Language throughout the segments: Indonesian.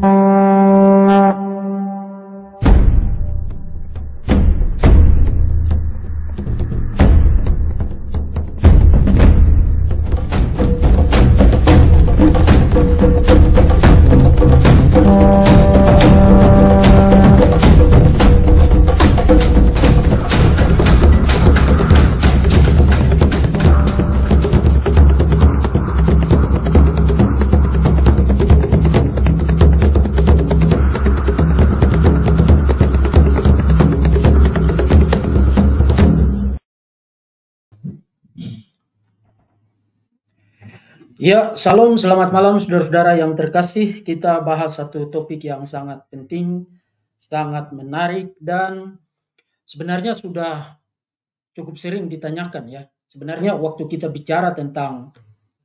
Thank you. Ya, salam, selamat malam saudara-saudara yang terkasih. Kita bahas satu topik yang sangat penting, sangat menarik, dan sebenarnya sudah cukup sering ditanyakan ya. Sebenarnya waktu kita bicara tentang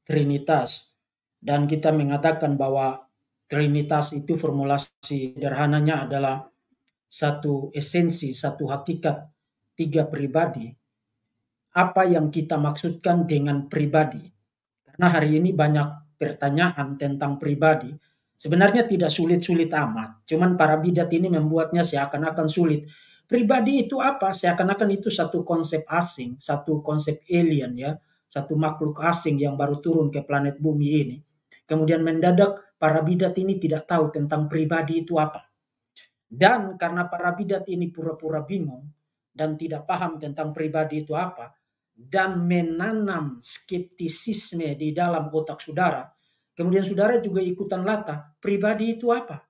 Trinitas, dan kita mengatakan bahwa Trinitas itu formulasi sederhananya adalah satu esensi, satu hakikat, tiga pribadi. Apa yang kita maksudkan dengan pribadi? karena hari ini banyak pertanyaan tentang pribadi, sebenarnya tidak sulit-sulit amat. Cuman para bidat ini membuatnya seakan-akan sulit. Pribadi itu apa? Seakan-akan itu satu konsep asing, satu konsep alien ya, satu makhluk asing yang baru turun ke planet bumi ini. Kemudian mendadak para bidat ini tidak tahu tentang pribadi itu apa. Dan karena para bidat ini pura-pura bingung dan tidak paham tentang pribadi itu apa, dan menanam skeptisisme di dalam otak saudara, kemudian saudara juga ikutan lata pribadi itu apa?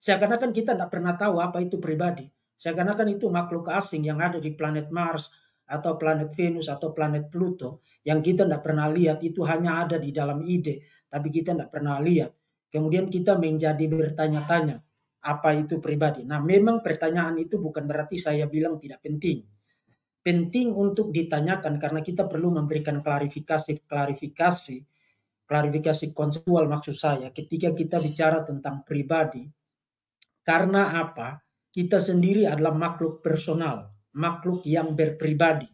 Seakan-akan kita tidak pernah tahu apa itu pribadi. Seakan-akan itu makhluk asing yang ada di planet Mars atau planet Venus atau planet Pluto yang kita tidak pernah lihat itu hanya ada di dalam ide, tapi kita tidak pernah lihat. Kemudian kita menjadi bertanya-tanya apa itu pribadi. Nah, memang pertanyaan itu bukan berarti saya bilang tidak penting penting untuk ditanyakan karena kita perlu memberikan klarifikasi klarifikasi klarifikasi konseptual maksud saya ketika kita bicara tentang pribadi karena apa kita sendiri adalah makhluk personal makhluk yang berpribadi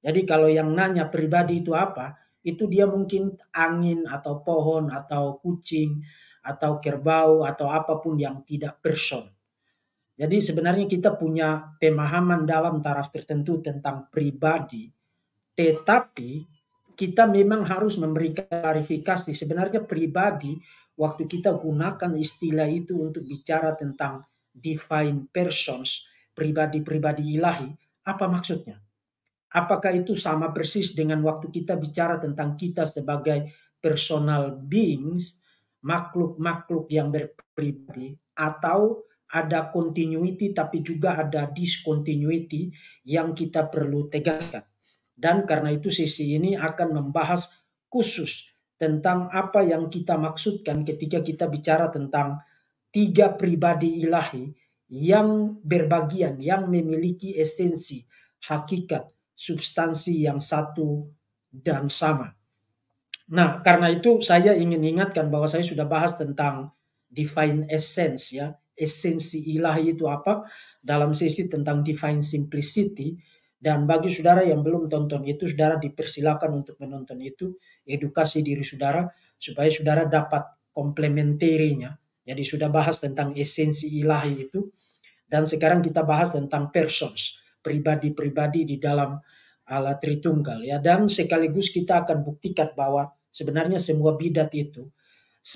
jadi kalau yang nanya pribadi itu apa itu dia mungkin angin atau pohon atau kucing atau kerbau atau apapun yang tidak person jadi sebenarnya kita punya pemahaman dalam taraf tertentu tentang pribadi, tetapi kita memang harus memberikan klarifikasi. Sebenarnya pribadi, waktu kita gunakan istilah itu untuk bicara tentang divine persons, pribadi-pribadi ilahi, apa maksudnya? Apakah itu sama persis dengan waktu kita bicara tentang kita sebagai personal beings, makhluk-makhluk yang berpribadi, atau ada continuity tapi juga ada discontinuity yang kita perlu tegaskan. Dan karena itu sesi ini akan membahas khusus tentang apa yang kita maksudkan ketika kita bicara tentang tiga pribadi ilahi yang berbagian, yang memiliki esensi, hakikat, substansi yang satu dan sama. Nah, karena itu saya ingin ingatkan bahwa saya sudah bahas tentang divine essence ya esensi ilahi itu apa dalam sesi tentang divine simplicity dan bagi saudara yang belum tonton itu saudara dipersilakan untuk menonton itu edukasi diri saudara supaya saudara dapat komplementerinya jadi sudah bahas tentang esensi ilahi itu dan sekarang kita bahas tentang persons pribadi-pribadi di dalam Allah Tritunggal ya dan sekaligus kita akan buktikan bahwa sebenarnya semua bidat itu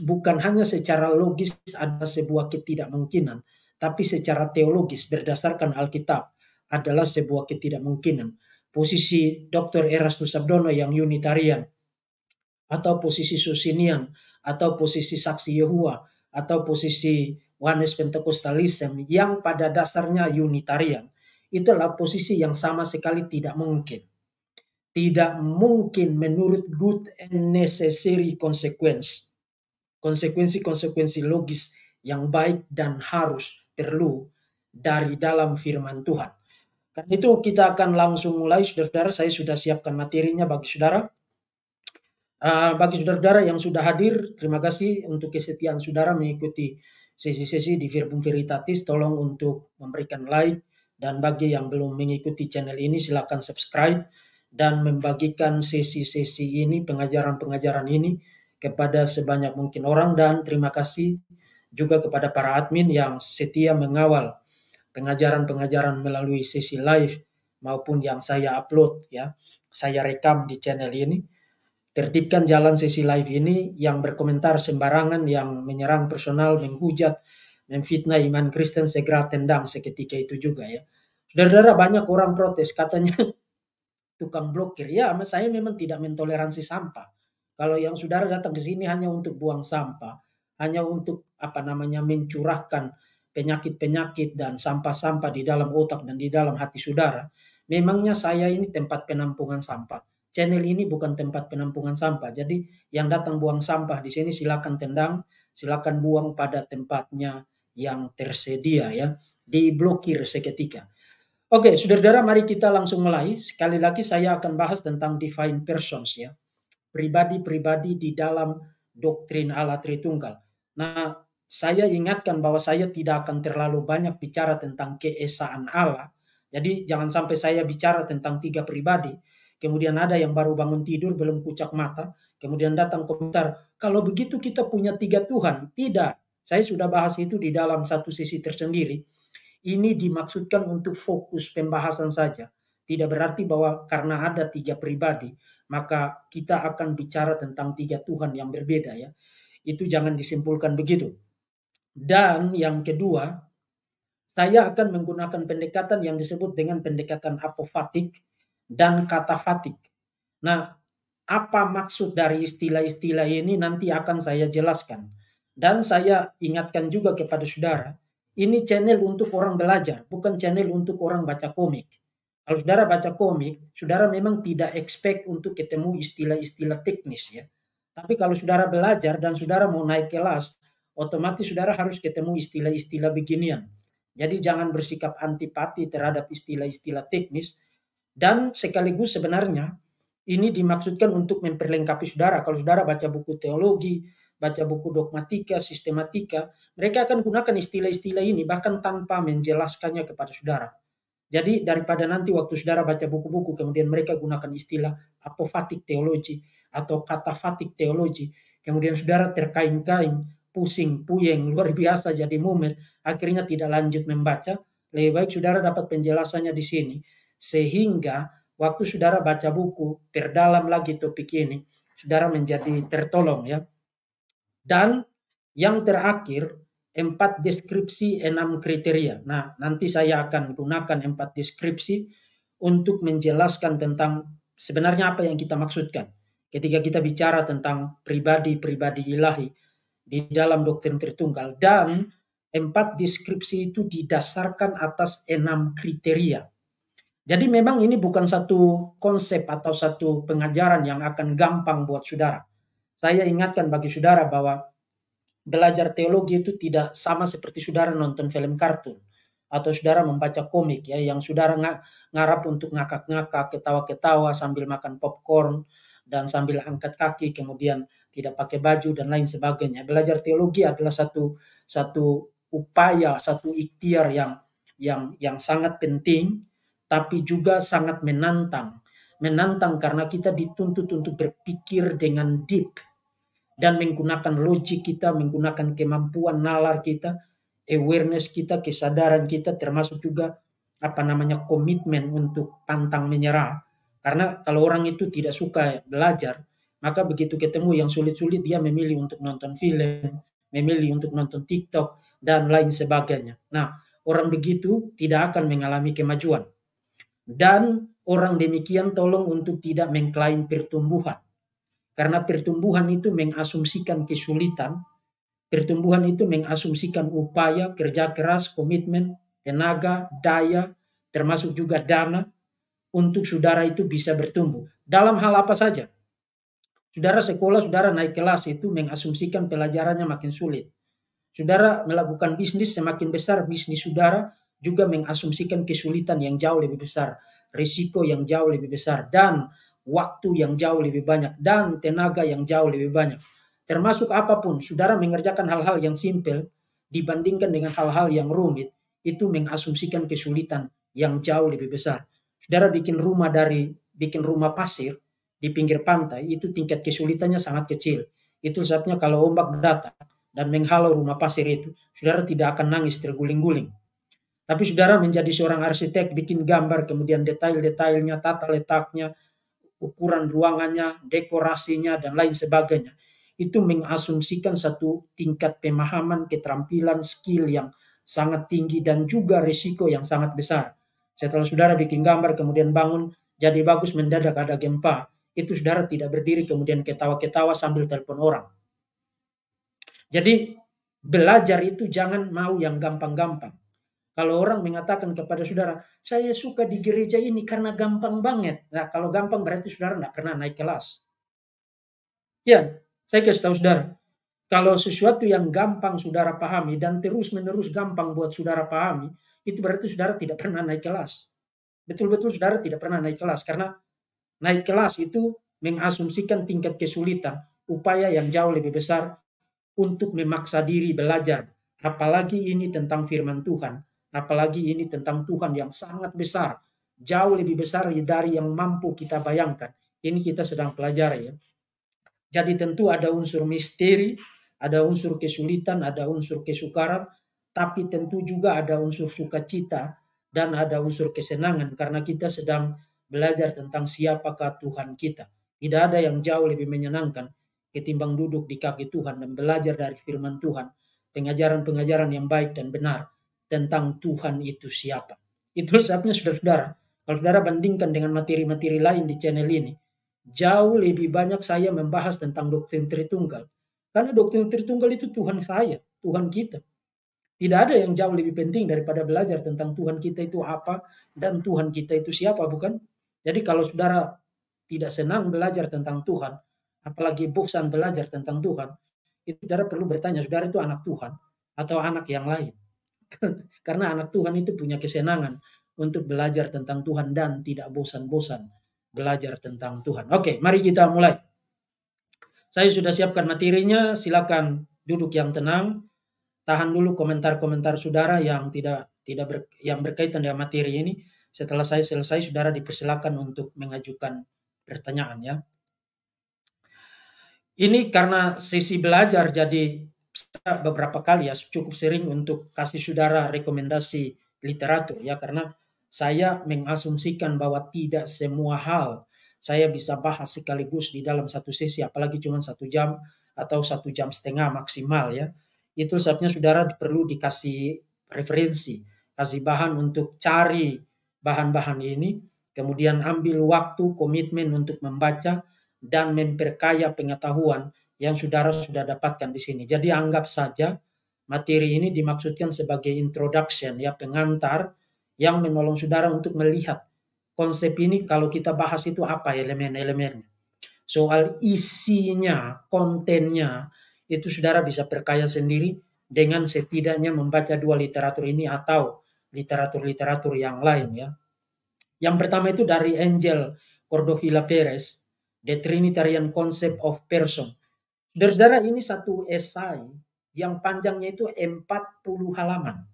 bukan hanya secara logis ada sebuah ketidakmungkinan, tapi secara teologis berdasarkan Alkitab adalah sebuah ketidakmungkinan. Posisi Dr. Erastus Abdono yang Unitarian, atau posisi Susinian, atau posisi Saksi Yehua, atau posisi Wanes Pentekostalism yang pada dasarnya Unitarian, itulah posisi yang sama sekali tidak mungkin. Tidak mungkin menurut good and necessary consequence konsekuensi-konsekuensi logis yang baik dan harus perlu dari dalam firman Tuhan. Karena itu kita akan langsung mulai, saudara-saudara. Saya sudah siapkan materinya bagi saudara. Uh, bagi saudara-saudara yang sudah hadir, terima kasih untuk kesetiaan saudara mengikuti sesi-sesi di Verbum Veritatis. Tolong untuk memberikan like dan bagi yang belum mengikuti channel ini silakan subscribe dan membagikan sesi-sesi ini, pengajaran-pengajaran ini kepada sebanyak mungkin orang dan terima kasih juga kepada para admin yang setia mengawal pengajaran-pengajaran melalui sesi live maupun yang saya upload ya. Saya rekam di channel ini. Tertibkan jalan sesi live ini yang berkomentar sembarangan, yang menyerang personal, menghujat, memfitnah iman Kristen segera tendang seketika itu juga ya. Saudara-saudara banyak orang protes katanya tukang blokir. Ya, saya memang tidak mentoleransi sampah. Kalau yang saudara datang ke sini hanya untuk buang sampah, hanya untuk apa namanya mencurahkan penyakit-penyakit dan sampah-sampah di dalam otak dan di dalam hati saudara, memangnya saya ini tempat penampungan sampah. Channel ini bukan tempat penampungan sampah. Jadi yang datang buang sampah di sini silakan tendang, silakan buang pada tempatnya yang tersedia ya. Diblokir seketika. Oke, saudara-saudara mari kita langsung mulai. Sekali lagi saya akan bahas tentang divine persons ya pribadi-pribadi di dalam doktrin Allah Tritunggal. Nah, saya ingatkan bahwa saya tidak akan terlalu banyak bicara tentang keesaan Allah. Jadi jangan sampai saya bicara tentang tiga pribadi. Kemudian ada yang baru bangun tidur belum kucak mata. Kemudian datang komentar, kalau begitu kita punya tiga Tuhan. Tidak, saya sudah bahas itu di dalam satu sisi tersendiri. Ini dimaksudkan untuk fokus pembahasan saja. Tidak berarti bahwa karena ada tiga pribadi maka kita akan bicara tentang tiga Tuhan yang berbeda ya. Itu jangan disimpulkan begitu. Dan yang kedua, saya akan menggunakan pendekatan yang disebut dengan pendekatan apofatik dan katafatik. Nah, apa maksud dari istilah-istilah ini nanti akan saya jelaskan. Dan saya ingatkan juga kepada saudara, ini channel untuk orang belajar, bukan channel untuk orang baca komik. Kalau saudara baca komik, saudara memang tidak expect untuk ketemu istilah-istilah teknis ya. Tapi kalau saudara belajar dan saudara mau naik kelas, otomatis saudara harus ketemu istilah-istilah beginian. Jadi jangan bersikap antipati terhadap istilah-istilah teknis dan sekaligus sebenarnya ini dimaksudkan untuk memperlengkapi saudara. Kalau saudara baca buku teologi, baca buku dogmatika, sistematika, mereka akan gunakan istilah-istilah ini bahkan tanpa menjelaskannya kepada saudara. Jadi daripada nanti waktu saudara baca buku-buku kemudian mereka gunakan istilah apofatik teologi atau katafatik teologi, kemudian saudara terkain-kain, pusing, puyeng, luar biasa jadi mumet, akhirnya tidak lanjut membaca, lebih baik saudara dapat penjelasannya di sini. Sehingga waktu saudara baca buku, terdalam lagi topik ini, saudara menjadi tertolong ya. Dan yang terakhir, empat deskripsi enam kriteria. Nah, nanti saya akan gunakan empat deskripsi untuk menjelaskan tentang sebenarnya apa yang kita maksudkan ketika kita bicara tentang pribadi-pribadi ilahi di dalam doktrin tertunggal. dan empat deskripsi itu didasarkan atas enam kriteria. Jadi memang ini bukan satu konsep atau satu pengajaran yang akan gampang buat saudara. Saya ingatkan bagi saudara bahwa belajar teologi itu tidak sama seperti saudara nonton film kartun atau saudara membaca komik ya yang saudara ng ngarap untuk ngakak-ngakak, ketawa-ketawa sambil makan popcorn dan sambil angkat kaki kemudian tidak pakai baju dan lain sebagainya. Belajar teologi adalah satu satu upaya, satu ikhtiar yang yang yang sangat penting tapi juga sangat menantang. Menantang karena kita dituntut untuk berpikir dengan deep dan menggunakan logik kita, menggunakan kemampuan nalar kita, awareness kita, kesadaran kita, termasuk juga apa namanya komitmen untuk pantang menyerah. Karena kalau orang itu tidak suka belajar, maka begitu ketemu yang sulit-sulit dia memilih untuk nonton film, memilih untuk nonton TikTok dan lain sebagainya. Nah, orang begitu tidak akan mengalami kemajuan. Dan orang demikian tolong untuk tidak mengklaim pertumbuhan. Karena pertumbuhan itu mengasumsikan kesulitan, pertumbuhan itu mengasumsikan upaya, kerja keras, komitmen, tenaga, daya, termasuk juga dana untuk saudara itu bisa bertumbuh. Dalam hal apa saja? Saudara sekolah, saudara naik kelas itu mengasumsikan pelajarannya makin sulit. Saudara melakukan bisnis semakin besar bisnis saudara juga mengasumsikan kesulitan yang jauh lebih besar, risiko yang jauh lebih besar dan waktu yang jauh lebih banyak dan tenaga yang jauh lebih banyak. Termasuk apapun, saudara mengerjakan hal-hal yang simpel dibandingkan dengan hal-hal yang rumit, itu mengasumsikan kesulitan yang jauh lebih besar. Saudara bikin rumah dari bikin rumah pasir di pinggir pantai, itu tingkat kesulitannya sangat kecil. Itu saatnya kalau ombak datang dan menghalau rumah pasir itu, saudara tidak akan nangis terguling-guling. Tapi saudara menjadi seorang arsitek, bikin gambar, kemudian detail-detailnya, tata letaknya, ukuran ruangannya, dekorasinya, dan lain sebagainya. Itu mengasumsikan satu tingkat pemahaman, keterampilan, skill yang sangat tinggi dan juga risiko yang sangat besar. Setelah saudara bikin gambar kemudian bangun, jadi bagus mendadak ada gempa. Itu saudara tidak berdiri kemudian ketawa-ketawa sambil telepon orang. Jadi belajar itu jangan mau yang gampang-gampang. Kalau orang mengatakan kepada saudara, saya suka di gereja ini karena gampang banget. Nah, kalau gampang berarti saudara tidak pernah naik kelas. Ya, saya kasih tahu saudara. Kalau sesuatu yang gampang saudara pahami dan terus-menerus gampang buat saudara pahami, itu berarti saudara tidak pernah naik kelas. Betul-betul saudara tidak pernah naik kelas. Karena naik kelas itu mengasumsikan tingkat kesulitan, upaya yang jauh lebih besar untuk memaksa diri belajar. Apalagi ini tentang firman Tuhan Apalagi ini tentang Tuhan yang sangat besar, jauh lebih besar dari yang mampu kita bayangkan. Ini kita sedang pelajari ya. Jadi tentu ada unsur misteri, ada unsur kesulitan, ada unsur kesukaran, tapi tentu juga ada unsur sukacita dan ada unsur kesenangan karena kita sedang belajar tentang siapakah Tuhan kita. Tidak ada yang jauh lebih menyenangkan ketimbang duduk di kaki Tuhan dan belajar dari firman Tuhan, pengajaran-pengajaran yang baik dan benar tentang Tuhan itu siapa. Itu saatnya saudara-saudara, kalau saudara bandingkan dengan materi-materi lain di channel ini, jauh lebih banyak saya membahas tentang doktrin Tritunggal. Karena doktrin Tritunggal itu Tuhan saya, Tuhan kita. Tidak ada yang jauh lebih penting daripada belajar tentang Tuhan kita itu apa dan Tuhan kita itu siapa, bukan? Jadi kalau saudara tidak senang belajar tentang Tuhan, apalagi bosan belajar tentang Tuhan, itu saudara perlu bertanya, saudara itu anak Tuhan atau anak yang lain. Kan? Karena anak Tuhan itu punya kesenangan untuk belajar tentang Tuhan dan tidak bosan-bosan belajar tentang Tuhan. Oke, mari kita mulai. Saya sudah siapkan materinya, silakan duduk yang tenang. Tahan dulu komentar-komentar saudara yang tidak tidak ber, yang berkaitan dengan materi ini. Setelah saya selesai, saudara dipersilakan untuk mengajukan pertanyaan ya. Ini karena sisi belajar jadi beberapa kali ya cukup sering untuk kasih saudara rekomendasi literatur ya karena saya mengasumsikan bahwa tidak semua hal saya bisa bahas sekaligus di dalam satu sesi apalagi cuma satu jam atau satu jam setengah maksimal ya itu sebabnya saudara perlu dikasih referensi kasih bahan untuk cari bahan-bahan ini kemudian ambil waktu komitmen untuk membaca dan memperkaya pengetahuan yang saudara sudah dapatkan di sini. Jadi anggap saja materi ini dimaksudkan sebagai introduction ya pengantar yang menolong saudara untuk melihat konsep ini kalau kita bahas itu apa elemen-elemennya. Soal isinya, kontennya itu saudara bisa perkaya sendiri dengan setidaknya membaca dua literatur ini atau literatur-literatur yang lain ya. Yang pertama itu dari Angel Cordovilla Perez, The Trinitarian Concept of Person Saudara ini satu esai yang panjangnya itu 40 halaman.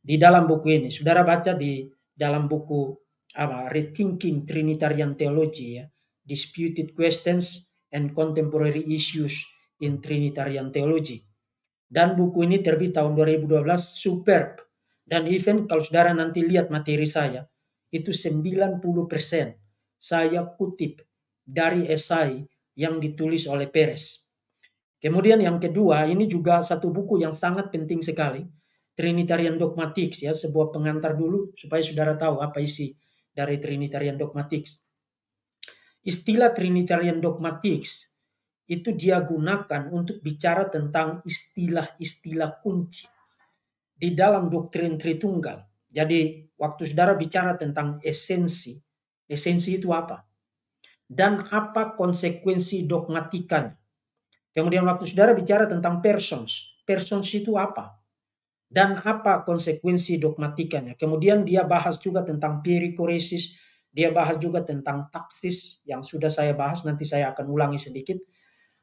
Di dalam buku ini, saudara baca di dalam buku apa, Rethinking Trinitarian Theology ya, Disputed Questions and Contemporary Issues in Trinitarian Theology. Dan buku ini terbit tahun 2012, superb. Dan event kalau saudara nanti lihat materi saya, itu 90% saya kutip dari esai yang ditulis oleh Peres. Kemudian yang kedua, ini juga satu buku yang sangat penting sekali. Trinitarian Dogmatics ya, sebuah pengantar dulu supaya saudara tahu apa isi dari Trinitarian Dogmatics. Istilah Trinitarian Dogmatics itu dia gunakan untuk bicara tentang istilah-istilah kunci di dalam doktrin Tritunggal. Jadi waktu saudara bicara tentang esensi, esensi itu apa? Dan apa konsekuensi dogmatikanya? Kemudian waktu saudara bicara tentang persons, persons itu apa? Dan apa konsekuensi dogmatikanya? Kemudian dia bahas juga tentang perikoresis, dia bahas juga tentang taksis yang sudah saya bahas, nanti saya akan ulangi sedikit.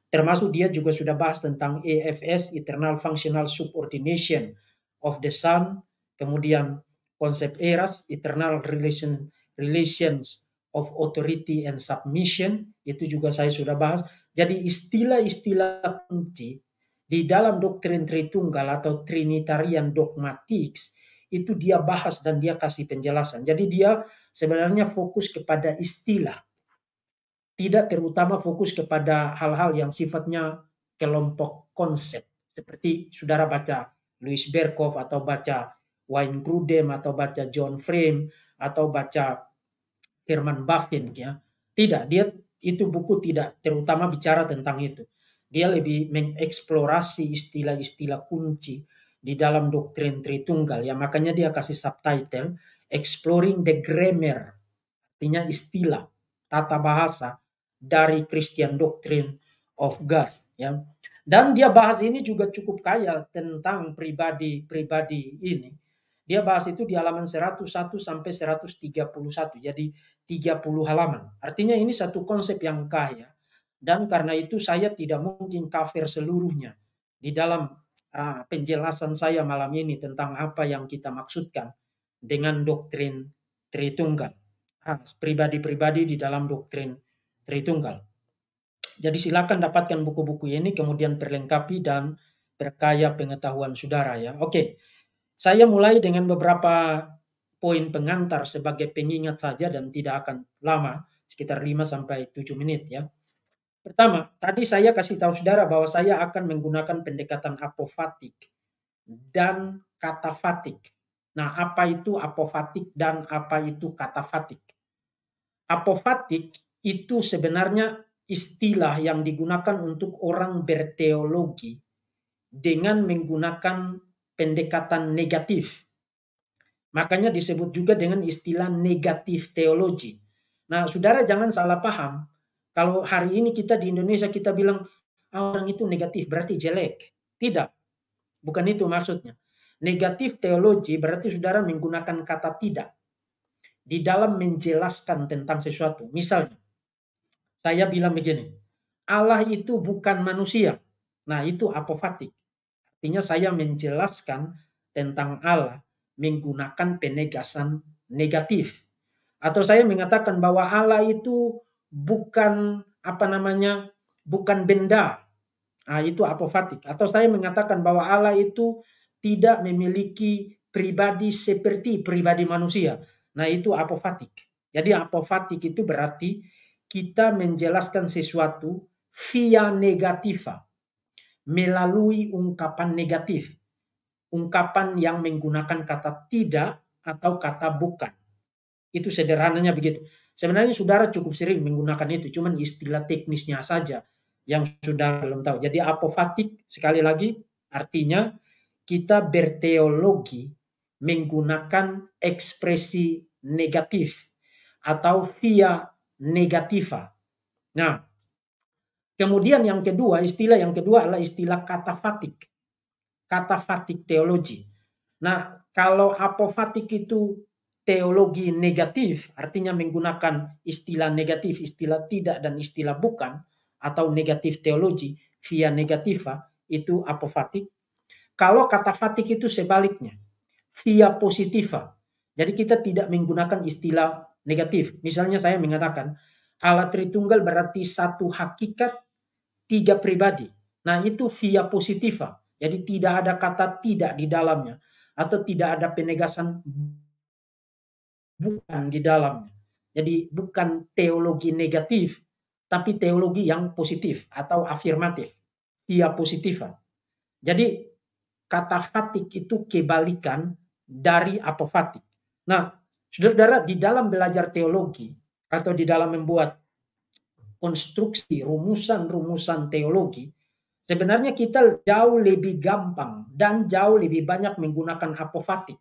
Termasuk dia juga sudah bahas tentang EFS, Eternal Functional Subordination of the Sun, kemudian konsep eras, Eternal Relation, Relations of authority and submission itu juga saya sudah bahas. Jadi istilah-istilah kunci di dalam doktrin Tritunggal atau Trinitarian Dogmatics itu dia bahas dan dia kasih penjelasan. Jadi dia sebenarnya fokus kepada istilah. Tidak terutama fokus kepada hal-hal yang sifatnya kelompok konsep. Seperti saudara baca Louis Berkov atau baca Wayne Grudem atau baca John Frame atau baca Herman Bakhtin ya. Tidak, dia itu buku tidak terutama bicara tentang itu. Dia lebih mengeksplorasi istilah-istilah kunci di dalam doktrin Tritunggal ya makanya dia kasih subtitle Exploring the Grammar artinya istilah tata bahasa dari Christian Doctrine of God ya dan dia bahas ini juga cukup kaya tentang pribadi-pribadi ini dia bahas itu di halaman 101 sampai 131 jadi 30 halaman. Artinya ini satu konsep yang kaya dan karena itu saya tidak mungkin cover seluruhnya di dalam uh, penjelasan saya malam ini tentang apa yang kita maksudkan dengan doktrin Tritunggal. Ah, pribadi-pribadi di dalam doktrin Tritunggal. Jadi silakan dapatkan buku-buku ini kemudian perlengkapi dan berkaya pengetahuan saudara ya. Oke. Saya mulai dengan beberapa poin pengantar sebagai pengingat saja dan tidak akan lama, sekitar 5 sampai 7 menit ya. Pertama, tadi saya kasih tahu saudara bahwa saya akan menggunakan pendekatan apofatik dan katafatik. Nah, apa itu apofatik dan apa itu katafatik? Apofatik itu sebenarnya istilah yang digunakan untuk orang berteologi dengan menggunakan pendekatan negatif Makanya disebut juga dengan istilah negatif teologi. Nah, saudara jangan salah paham. Kalau hari ini kita di Indonesia kita bilang ah, orang itu negatif berarti jelek. Tidak. Bukan itu maksudnya. Negatif teologi berarti saudara menggunakan kata tidak di dalam menjelaskan tentang sesuatu. Misalnya, saya bilang begini, Allah itu bukan manusia. Nah, itu apofatik. Artinya saya menjelaskan tentang Allah menggunakan penegasan negatif. Atau saya mengatakan bahwa Allah itu bukan apa namanya, bukan benda. Nah, itu apofatik. Atau saya mengatakan bahwa Allah itu tidak memiliki pribadi seperti pribadi manusia. Nah, itu apofatik. Jadi apofatik itu berarti kita menjelaskan sesuatu via negativa, melalui ungkapan negatif ungkapan yang menggunakan kata tidak atau kata bukan. Itu sederhananya begitu. Sebenarnya saudara cukup sering menggunakan itu, cuman istilah teknisnya saja yang sudah belum tahu. Jadi apofatik sekali lagi artinya kita berteologi menggunakan ekspresi negatif atau via negativa. Nah, kemudian yang kedua, istilah yang kedua adalah istilah katafatik kata fatik teologi. Nah, kalau apofatik itu teologi negatif, artinya menggunakan istilah negatif, istilah tidak dan istilah bukan, atau negatif teologi via negativa, itu apofatik. Kalau kata fatik itu sebaliknya, via positiva. Jadi kita tidak menggunakan istilah negatif. Misalnya saya mengatakan, Allah Tritunggal berarti satu hakikat, tiga pribadi. Nah itu via positiva. Jadi tidak ada kata tidak di dalamnya atau tidak ada penegasan bukan di dalamnya. Jadi bukan teologi negatif, tapi teologi yang positif atau afirmatif, ia positifan. Jadi kata fatik itu kebalikan dari apofatik. Nah, saudara-saudara di dalam belajar teologi atau di dalam membuat konstruksi rumusan-rumusan teologi, Sebenarnya kita jauh lebih gampang dan jauh lebih banyak menggunakan apofatik,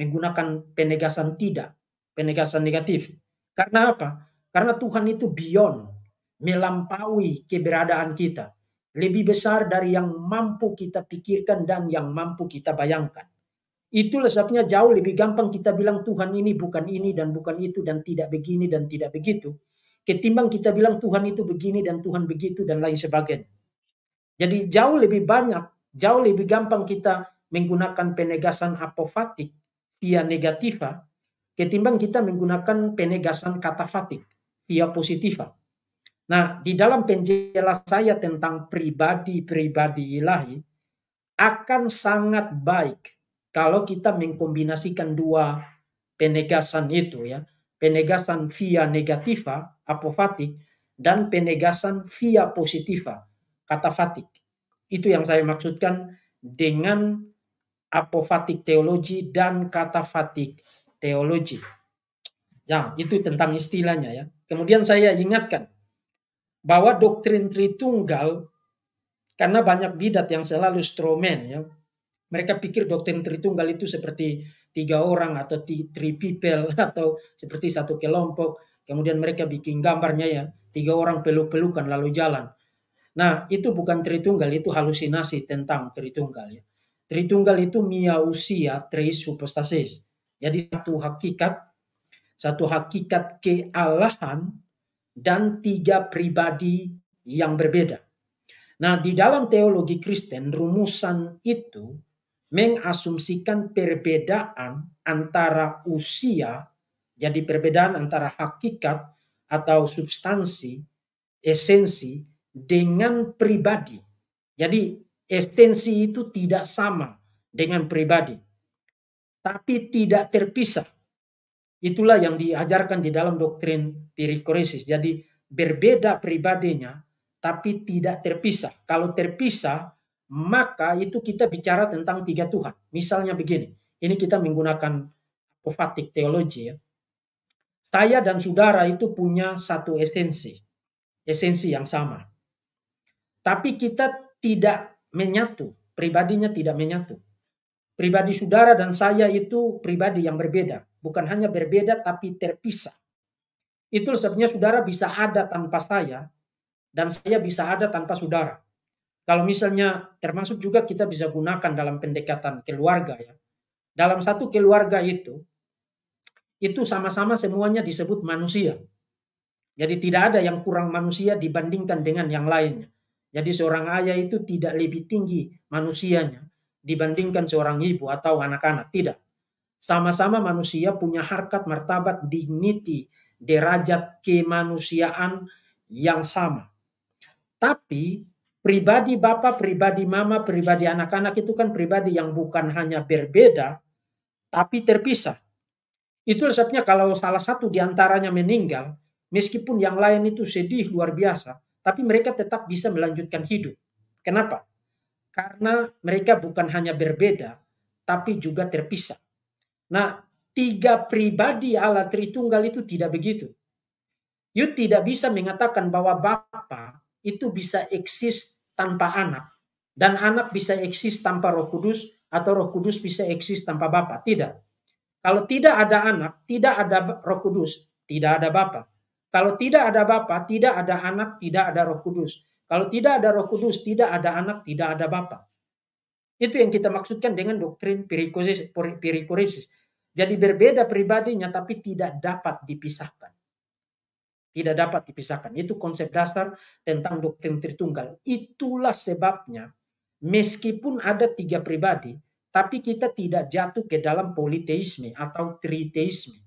menggunakan penegasan tidak, penegasan negatif. Karena apa? Karena Tuhan itu beyond, melampaui keberadaan kita. Lebih besar dari yang mampu kita pikirkan dan yang mampu kita bayangkan. Itu sebabnya jauh lebih gampang kita bilang Tuhan ini bukan ini dan bukan itu dan tidak begini dan tidak begitu. Ketimbang kita bilang Tuhan itu begini dan Tuhan begitu dan lain sebagainya. Jadi jauh lebih banyak, jauh lebih gampang kita menggunakan penegasan apofatik via negativa ketimbang kita menggunakan penegasan kata fatik via positiva. Nah, di dalam penjelasan saya tentang pribadi-pribadi ilahi akan sangat baik kalau kita mengkombinasikan dua penegasan itu ya, penegasan via negativa apofatik dan penegasan via positiva kata fatik. Itu yang saya maksudkan dengan apofatik teologi dan kata fatik teologi. Ya, itu tentang istilahnya ya. Kemudian saya ingatkan bahwa doktrin Tritunggal karena banyak bidat yang selalu stromen ya. Mereka pikir doktrin Tritunggal itu seperti tiga orang atau three people atau seperti satu kelompok. Kemudian mereka bikin gambarnya ya, tiga orang peluk-pelukan lalu jalan. Nah, itu bukan Tritunggal, itu halusinasi tentang Tritunggal. Ya. Tritunggal itu miausia tris supostasis. Jadi satu hakikat, satu hakikat kealahan dan tiga pribadi yang berbeda. Nah, di dalam teologi Kristen, rumusan itu mengasumsikan perbedaan antara usia, jadi perbedaan antara hakikat atau substansi, esensi, dengan pribadi. Jadi estensi itu tidak sama dengan pribadi. Tapi tidak terpisah. Itulah yang diajarkan di dalam doktrin perikoresis. Jadi berbeda pribadinya tapi tidak terpisah. Kalau terpisah maka itu kita bicara tentang tiga Tuhan. Misalnya begini, ini kita menggunakan apofatik teologi ya. Saya dan saudara itu punya satu esensi. Esensi yang sama tapi kita tidak menyatu, pribadinya tidak menyatu. Pribadi saudara dan saya itu pribadi yang berbeda, bukan hanya berbeda tapi terpisah. Itu sebabnya saudara bisa ada tanpa saya dan saya bisa ada tanpa saudara. Kalau misalnya termasuk juga kita bisa gunakan dalam pendekatan keluarga ya. Dalam satu keluarga itu itu sama-sama semuanya disebut manusia. Jadi tidak ada yang kurang manusia dibandingkan dengan yang lainnya. Jadi seorang ayah itu tidak lebih tinggi manusianya dibandingkan seorang ibu atau anak-anak. Tidak. Sama-sama manusia punya harkat, martabat, dignity, derajat kemanusiaan yang sama. Tapi pribadi bapak, pribadi mama, pribadi anak-anak itu kan pribadi yang bukan hanya berbeda, tapi terpisah. Itu sebabnya kalau salah satu diantaranya meninggal, meskipun yang lain itu sedih luar biasa, tapi mereka tetap bisa melanjutkan hidup. Kenapa? Karena mereka bukan hanya berbeda, tapi juga terpisah. Nah, tiga pribadi Allah Tritunggal itu tidak begitu. You tidak bisa mengatakan bahwa Bapa itu bisa eksis tanpa anak dan anak bisa eksis tanpa Roh Kudus atau Roh Kudus bisa eksis tanpa Bapa. Tidak. Kalau tidak ada anak, tidak ada Roh Kudus, tidak ada Bapak. Kalau tidak ada Bapa, tidak ada anak, tidak ada roh kudus. Kalau tidak ada roh kudus, tidak ada anak, tidak ada Bapa. Itu yang kita maksudkan dengan doktrin perikoresis. Jadi berbeda pribadinya tapi tidak dapat dipisahkan. Tidak dapat dipisahkan. Itu konsep dasar tentang doktrin Tritunggal. Itulah sebabnya meskipun ada tiga pribadi, tapi kita tidak jatuh ke dalam politeisme atau triteisme.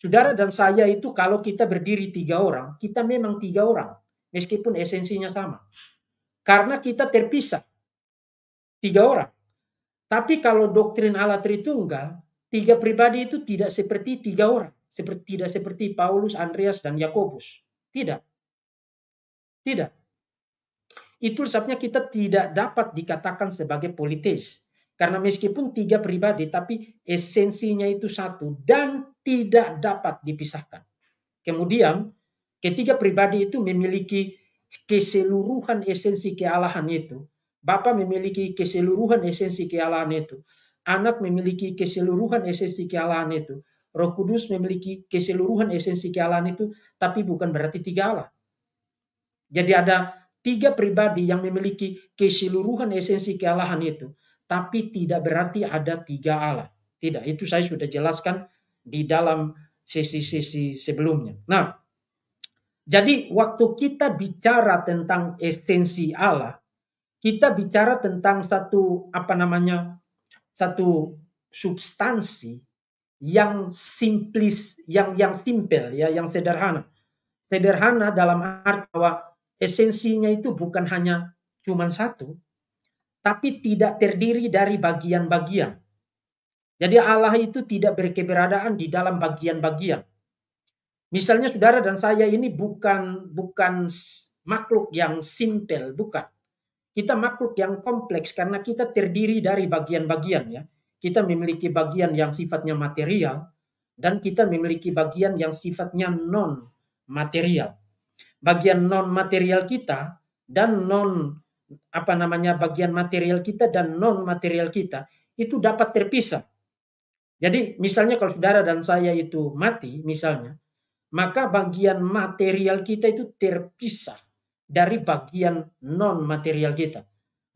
Saudara dan saya itu kalau kita berdiri tiga orang, kita memang tiga orang. Meskipun esensinya sama. Karena kita terpisah. Tiga orang. Tapi kalau doktrin Allah Tritunggal, tiga pribadi itu tidak seperti tiga orang. Seperti, tidak seperti Paulus, Andreas, dan Yakobus. Tidak. Tidak. Itu sebabnya kita tidak dapat dikatakan sebagai politis. Karena meskipun tiga pribadi, tapi esensinya itu satu dan tidak dapat dipisahkan. Kemudian, ketiga pribadi itu memiliki keseluruhan esensi kealahan itu. Bapak memiliki keseluruhan esensi kealahan itu. Anak memiliki keseluruhan esensi kealahan itu. Roh Kudus memiliki keseluruhan esensi kealahan itu, tapi bukan berarti tiga Allah. Jadi ada tiga pribadi yang memiliki keseluruhan esensi kealahan itu tapi tidak berarti ada tiga Allah. Tidak, itu saya sudah jelaskan di dalam sisi-sisi sebelumnya. Nah, jadi waktu kita bicara tentang esensi Allah, kita bicara tentang satu apa namanya? satu substansi yang simplis yang yang simpel ya, yang sederhana. Sederhana dalam arti bahwa esensinya itu bukan hanya cuman satu, tapi tidak terdiri dari bagian-bagian. Jadi Allah itu tidak berkeberadaan di dalam bagian-bagian. Misalnya saudara dan saya ini bukan bukan makhluk yang simpel, bukan. Kita makhluk yang kompleks karena kita terdiri dari bagian-bagian ya. Kita memiliki bagian yang sifatnya material dan kita memiliki bagian yang sifatnya non material. Bagian non material kita dan non apa namanya bagian material kita dan non material kita itu dapat terpisah. Jadi misalnya kalau saudara dan saya itu mati misalnya, maka bagian material kita itu terpisah dari bagian non material kita.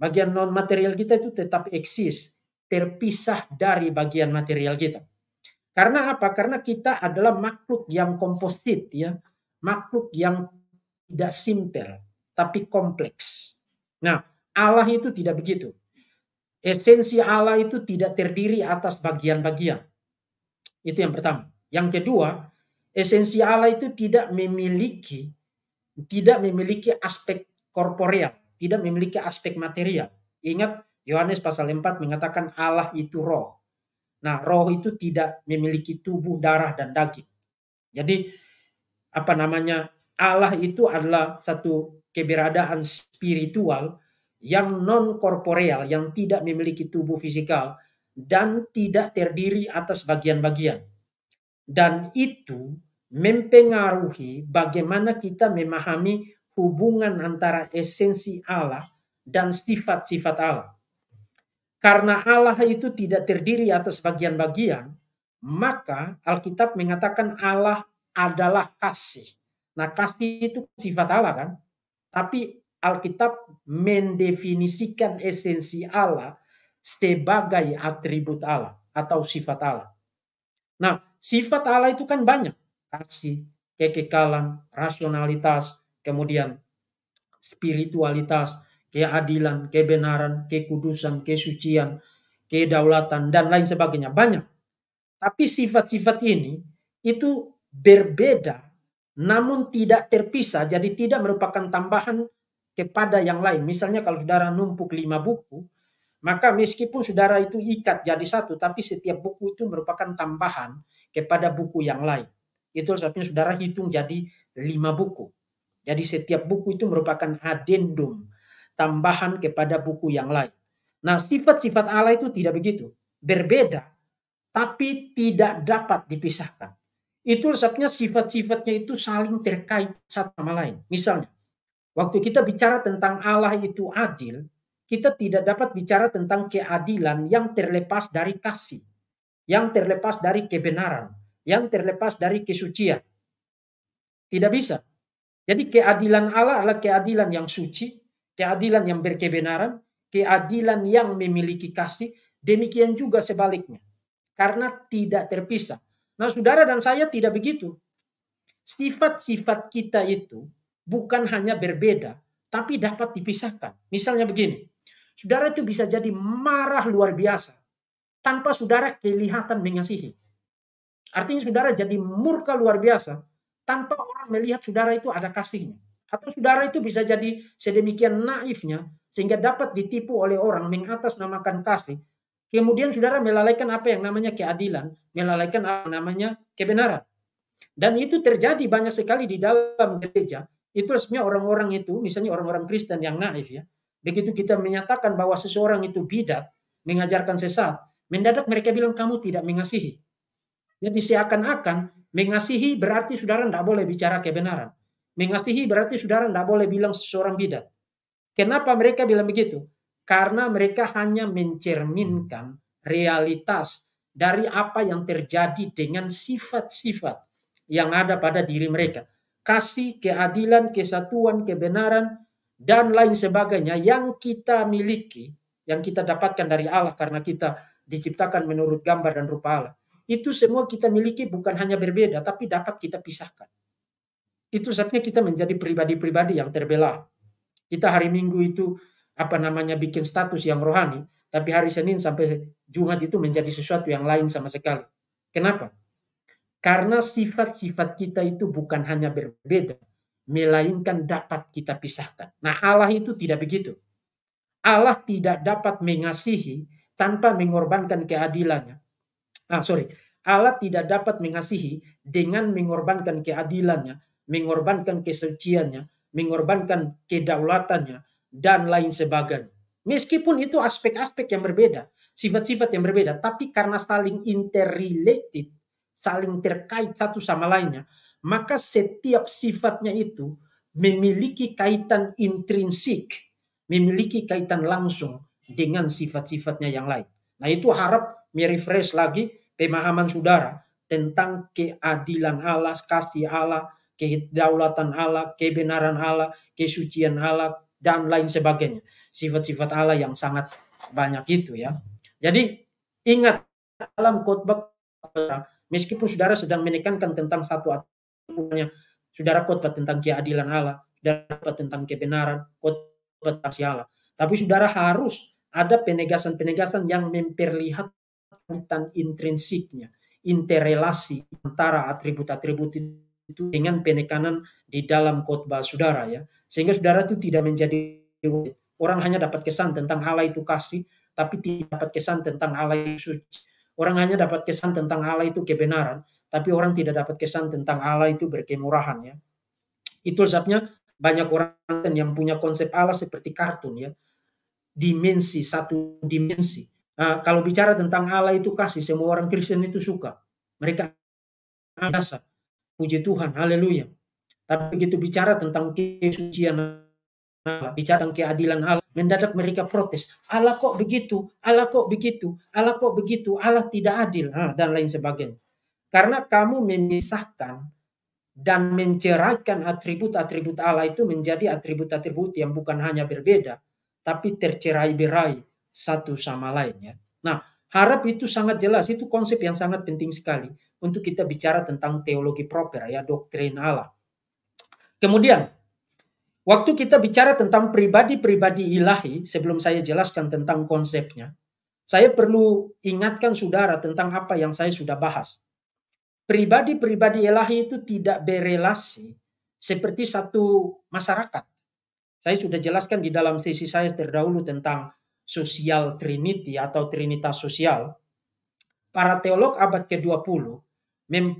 Bagian non material kita itu tetap eksis, terpisah dari bagian material kita. Karena apa? Karena kita adalah makhluk yang komposit ya, makhluk yang tidak simpel tapi kompleks. Nah, Allah itu tidak begitu. Esensi Allah itu tidak terdiri atas bagian-bagian. Itu yang pertama. Yang kedua, esensi Allah itu tidak memiliki tidak memiliki aspek korporeal, tidak memiliki aspek material. Ingat Yohanes pasal 4 mengatakan Allah itu roh. Nah, roh itu tidak memiliki tubuh, darah dan daging. Jadi apa namanya? Allah itu adalah satu keberadaan spiritual yang non korporeal yang tidak memiliki tubuh fisikal dan tidak terdiri atas bagian-bagian. Dan itu mempengaruhi bagaimana kita memahami hubungan antara esensi Allah dan sifat-sifat Allah. Karena Allah itu tidak terdiri atas bagian-bagian, maka Alkitab mengatakan Allah adalah kasih. Nah, kasih itu sifat Allah kan? Tapi Alkitab mendefinisikan esensi Allah sebagai atribut Allah atau sifat Allah. Nah, sifat Allah itu kan banyak. Kasih, kekekalan, rasionalitas, kemudian spiritualitas, keadilan, kebenaran, kekudusan, kesucian, kedaulatan, dan lain sebagainya. Banyak. Tapi sifat-sifat ini itu berbeda namun tidak terpisah, jadi tidak merupakan tambahan kepada yang lain. Misalnya kalau saudara numpuk lima buku, maka meskipun saudara itu ikat jadi satu, tapi setiap buku itu merupakan tambahan kepada buku yang lain. Itu sebabnya saudara hitung jadi lima buku. Jadi setiap buku itu merupakan adendum, tambahan kepada buku yang lain. Nah sifat-sifat Allah itu tidak begitu. Berbeda, tapi tidak dapat dipisahkan itu sebabnya sifat-sifatnya itu saling terkait satu sama lain. Misalnya, waktu kita bicara tentang Allah itu adil, kita tidak dapat bicara tentang keadilan yang terlepas dari kasih, yang terlepas dari kebenaran, yang terlepas dari kesucian. Tidak bisa. Jadi keadilan Allah adalah keadilan yang suci, keadilan yang berkebenaran, keadilan yang memiliki kasih, demikian juga sebaliknya. Karena tidak terpisah Nah, saudara dan saya tidak begitu. Sifat-sifat kita itu bukan hanya berbeda, tapi dapat dipisahkan. Misalnya begini, saudara itu bisa jadi marah luar biasa tanpa saudara kelihatan mengasihi. Artinya saudara jadi murka luar biasa tanpa orang melihat saudara itu ada kasihnya. Atau saudara itu bisa jadi sedemikian naifnya sehingga dapat ditipu oleh orang mengatasnamakan kasih Kemudian saudara melalaikan apa yang namanya keadilan, melalaikan apa namanya kebenaran. Dan itu terjadi banyak sekali di dalam gereja. Itu sebenarnya orang-orang itu, misalnya orang-orang Kristen yang naif ya. Begitu kita menyatakan bahwa seseorang itu bidat, mengajarkan sesat, mendadak mereka bilang kamu tidak mengasihi. Jadi seakan-akan mengasihi berarti saudara tidak boleh bicara kebenaran. Mengasihi berarti saudara tidak boleh bilang seseorang bidat. Kenapa mereka bilang begitu? karena mereka hanya mencerminkan realitas dari apa yang terjadi dengan sifat-sifat yang ada pada diri mereka. Kasih, keadilan, kesatuan, kebenaran, dan lain sebagainya yang kita miliki, yang kita dapatkan dari Allah karena kita diciptakan menurut gambar dan rupa Allah. Itu semua kita miliki bukan hanya berbeda, tapi dapat kita pisahkan. Itu saatnya kita menjadi pribadi-pribadi yang terbelah. Kita hari Minggu itu apa namanya bikin status yang rohani, tapi hari Senin sampai Jumat itu menjadi sesuatu yang lain sama sekali. Kenapa? Karena sifat-sifat kita itu bukan hanya berbeda, melainkan dapat kita pisahkan. Nah, Allah itu tidak begitu. Allah tidak dapat mengasihi tanpa mengorbankan keadilannya. Ah, sorry. Allah tidak dapat mengasihi dengan mengorbankan keadilannya, mengorbankan kesuciannya, mengorbankan kedaulatannya, dan lain sebagainya. Meskipun itu aspek-aspek yang berbeda, sifat-sifat yang berbeda, tapi karena saling interrelated, saling terkait satu sama lainnya, maka setiap sifatnya itu memiliki kaitan intrinsik, memiliki kaitan langsung dengan sifat-sifatnya yang lain. Nah itu harap merefresh lagi pemahaman saudara tentang keadilan Allah, kasih Allah, kedaulatan Allah, kebenaran Allah, kesucian Allah, dan lain sebagainya. Sifat-sifat Allah yang sangat banyak itu ya. Jadi ingat dalam khotbah meskipun saudara sedang menekankan tentang satu aturannya, saudara khotbah tentang keadilan Allah, khotbah tentang kebenaran, khotbah tentang Allah. Tapi saudara harus ada penegasan-penegasan yang memperlihatkan intrinsiknya, interelasi antara atribut-atribut itu dengan penekanan di dalam khotbah saudara ya. Sehingga saudara itu tidak menjadi orang hanya dapat kesan tentang hal itu kasih, tapi tidak dapat kesan tentang hal itu suci. Orang hanya dapat kesan tentang hal itu kebenaran, tapi orang tidak dapat kesan tentang hal itu berkemurahan ya. Itu sebabnya banyak orang yang punya konsep Allah seperti kartun ya. Dimensi satu dimensi. Nah, kalau bicara tentang Allah itu kasih, semua orang Kristen itu suka. Mereka biasa. Puji Tuhan, haleluya. Tapi begitu bicara tentang kesucian Allah, bicara tentang keadilan Allah, mendadak mereka protes. Allah kok begitu? Allah kok begitu? Allah kok begitu? Allah tidak adil nah, dan lain sebagainya. Karena kamu memisahkan dan menceraikan atribut-atribut Allah itu menjadi atribut-atribut yang bukan hanya berbeda, tapi tercerai-berai satu sama lainnya. Nah, harap itu sangat jelas, itu konsep yang sangat penting sekali untuk kita bicara tentang teologi proper ya, doktrin Allah. Kemudian, waktu kita bicara tentang pribadi-pribadi ilahi, sebelum saya jelaskan tentang konsepnya, saya perlu ingatkan saudara tentang apa yang saya sudah bahas. Pribadi-pribadi ilahi itu tidak berelasi seperti satu masyarakat. Saya sudah jelaskan di dalam sesi saya terdahulu tentang sosial trinity atau trinitas sosial. Para teolog abad ke-20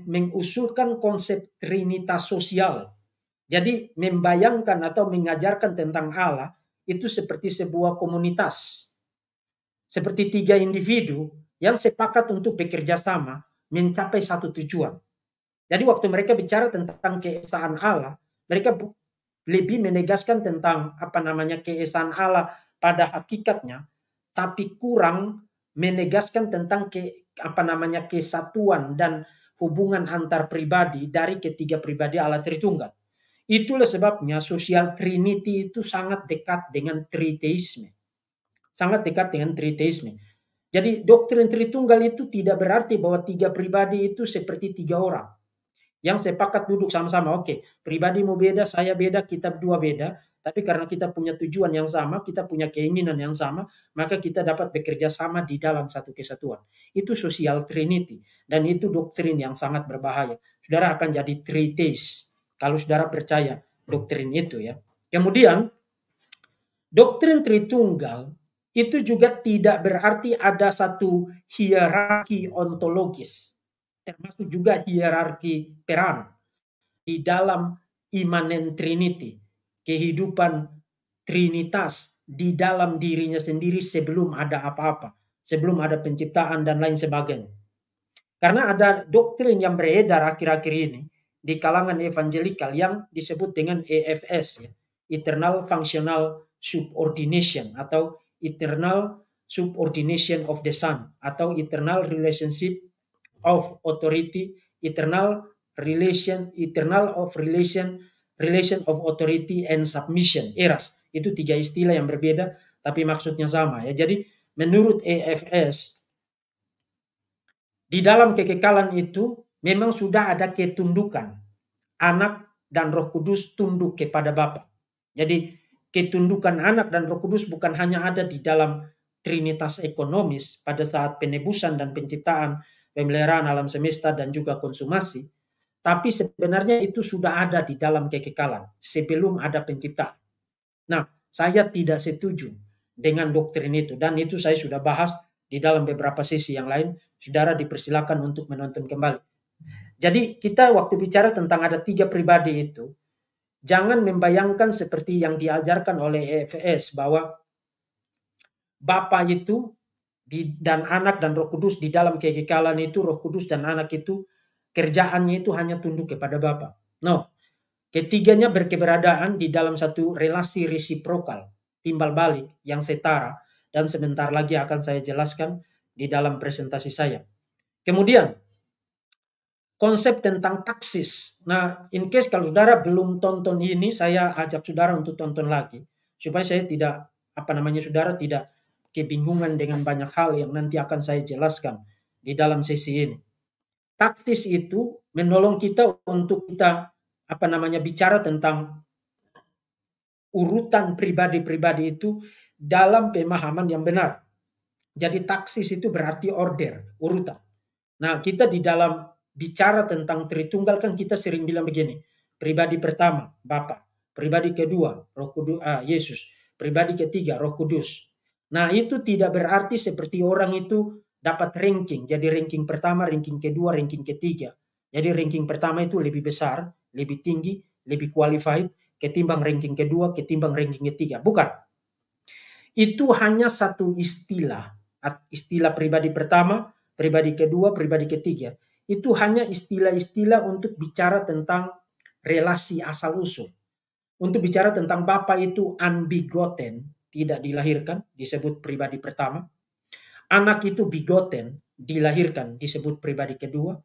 mengusulkan konsep trinitas sosial jadi membayangkan atau mengajarkan tentang Allah itu seperti sebuah komunitas. Seperti tiga individu yang sepakat untuk bekerja sama mencapai satu tujuan. Jadi waktu mereka bicara tentang keesaan Allah, mereka lebih menegaskan tentang apa namanya keesaan Allah pada hakikatnya, tapi kurang menegaskan tentang ke, apa namanya kesatuan dan hubungan antar pribadi dari ketiga pribadi Allah Tritunggal. Itulah sebabnya sosial trinity itu sangat dekat dengan triteisme. Sangat dekat dengan triteisme. Jadi doktrin Tritunggal itu tidak berarti bahwa tiga pribadi itu seperti tiga orang. Yang sepakat duduk sama-sama, oke, pribadi mau beda, saya beda, kita dua beda. Tapi karena kita punya tujuan yang sama, kita punya keinginan yang sama, maka kita dapat bekerja sama di dalam satu kesatuan. Itu sosial trinity. Dan itu doktrin yang sangat berbahaya. Saudara akan jadi triteis. Kalau saudara percaya doktrin itu ya. Kemudian doktrin Tritunggal itu juga tidak berarti ada satu hierarki ontologis, termasuk juga hierarki peran di dalam imanen Trinity, kehidupan Trinitas di dalam dirinya sendiri sebelum ada apa-apa, sebelum ada penciptaan dan lain sebagainya. Karena ada doktrin yang beredar akhir-akhir ini di kalangan evangelikal yang disebut dengan EFS, ya, Eternal Functional Subordination atau Eternal Subordination of the Son atau Eternal Relationship of Authority, Eternal Relation, Eternal of Relation, Relation of Authority and Submission, ERAS. Itu tiga istilah yang berbeda tapi maksudnya sama ya. Jadi menurut EFS di dalam kekekalan itu memang sudah ada ketundukan anak dan Roh Kudus tunduk kepada Bapa. Jadi ketundukan anak dan Roh Kudus bukan hanya ada di dalam trinitas ekonomis pada saat penebusan dan penciptaan, pemeliharaan alam semesta dan juga konsumasi, tapi sebenarnya itu sudah ada di dalam kekekalan sebelum ada pencipta. Nah, saya tidak setuju dengan doktrin itu dan itu saya sudah bahas di dalam beberapa sisi yang lain. Saudara dipersilakan untuk menonton kembali. Jadi kita waktu bicara tentang ada tiga pribadi itu, jangan membayangkan seperti yang diajarkan oleh EFS bahwa Bapa itu dan anak dan Roh Kudus di dalam kekekalan itu Roh Kudus dan anak itu kerjaannya itu hanya tunduk kepada Bapa. No. Ketiganya berkeberadaan di dalam satu relasi resiprokal, timbal balik yang setara dan sebentar lagi akan saya jelaskan di dalam presentasi saya. Kemudian konsep tentang taksis. Nah, in case kalau saudara belum tonton ini, saya ajak saudara untuk tonton lagi supaya saya tidak apa namanya saudara tidak kebingungan dengan banyak hal yang nanti akan saya jelaskan di dalam sesi ini. Taktis itu menolong kita untuk kita apa namanya bicara tentang urutan pribadi-pribadi itu dalam pemahaman yang benar. Jadi taksis itu berarti order, urutan. Nah, kita di dalam bicara tentang Tritunggal kan kita sering bilang begini, pribadi pertama Bapa, pribadi kedua Roh Kudus ah, Yesus, pribadi ketiga Roh Kudus. Nah, itu tidak berarti seperti orang itu dapat ranking. Jadi ranking pertama, ranking kedua, ranking ketiga. Jadi ranking pertama itu lebih besar, lebih tinggi, lebih qualified ketimbang ranking kedua, ketimbang ranking ketiga. Bukan. Itu hanya satu istilah. Istilah pribadi pertama, pribadi kedua, pribadi ketiga itu hanya istilah-istilah untuk bicara tentang relasi asal-usul. Untuk bicara tentang Bapa itu ambigoten tidak dilahirkan, disebut pribadi pertama. Anak itu bigoten dilahirkan, disebut pribadi kedua.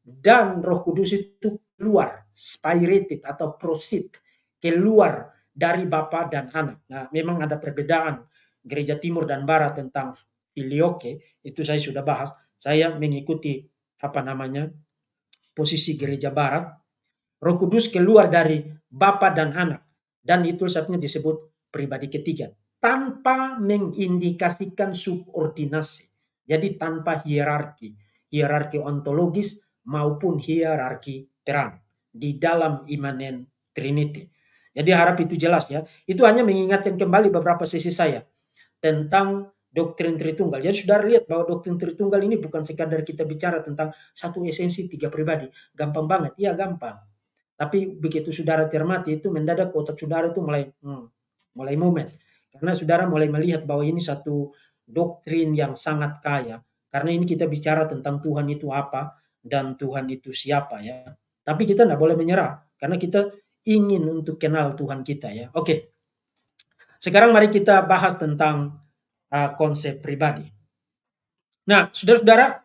Dan roh kudus itu keluar, spirited atau prosit keluar dari Bapa dan anak. Nah, memang ada perbedaan gereja timur dan barat tentang filioke, itu saya sudah bahas. Saya mengikuti apa namanya posisi gereja barat, Roh Kudus keluar dari Bapa dan Anak dan itu saatnya disebut pribadi ketiga tanpa mengindikasikan subordinasi. Jadi tanpa hierarki, hierarki ontologis maupun hierarki terang di dalam imanen Trinity. Jadi harap itu jelas ya. Itu hanya mengingatkan kembali beberapa sisi saya tentang doktrin Tritunggal. Jadi sudah lihat bahwa doktrin Tritunggal ini bukan sekadar kita bicara tentang satu esensi tiga pribadi. Gampang banget, iya gampang. Tapi begitu saudara cermati itu mendadak otak saudara itu mulai hmm, mulai momen. Karena saudara mulai melihat bahwa ini satu doktrin yang sangat kaya. Karena ini kita bicara tentang Tuhan itu apa dan Tuhan itu siapa ya. Tapi kita tidak boleh menyerah karena kita ingin untuk kenal Tuhan kita ya. Oke. Sekarang mari kita bahas tentang uh, konsep pribadi. Nah, saudara-saudara,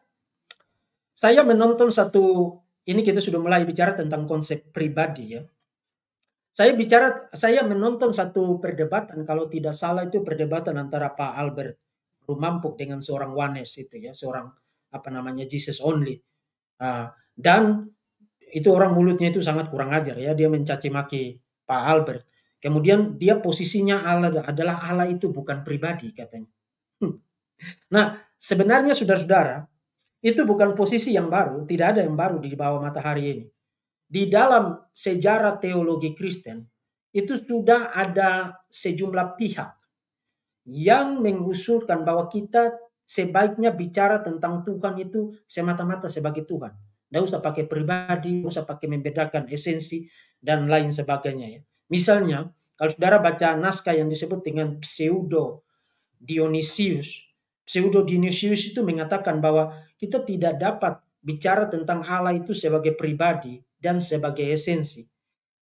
saya menonton satu ini kita sudah mulai bicara tentang konsep pribadi ya. Saya bicara, saya menonton satu perdebatan kalau tidak salah itu perdebatan antara Pak Albert Rumampuk dengan seorang Wanes itu ya, seorang apa namanya Jesus only. Uh, dan itu orang mulutnya itu sangat kurang ajar ya, dia mencaci maki Pak Albert. Kemudian dia posisinya Allah adalah Allah itu bukan pribadi katanya. Nah, sebenarnya saudara-saudara, itu bukan posisi yang baru, tidak ada yang baru di bawah matahari ini. Di dalam sejarah teologi Kristen, itu sudah ada sejumlah pihak yang mengusulkan bahwa kita sebaiknya bicara tentang Tuhan itu semata-mata sebagai Tuhan. Tidak usah pakai pribadi, tidak usah pakai membedakan esensi, dan lain sebagainya. Ya. Misalnya, kalau saudara baca naskah yang disebut dengan pseudo Dionysius Pseudo Dionysius itu mengatakan bahwa kita tidak dapat bicara tentang hala itu sebagai pribadi dan sebagai esensi.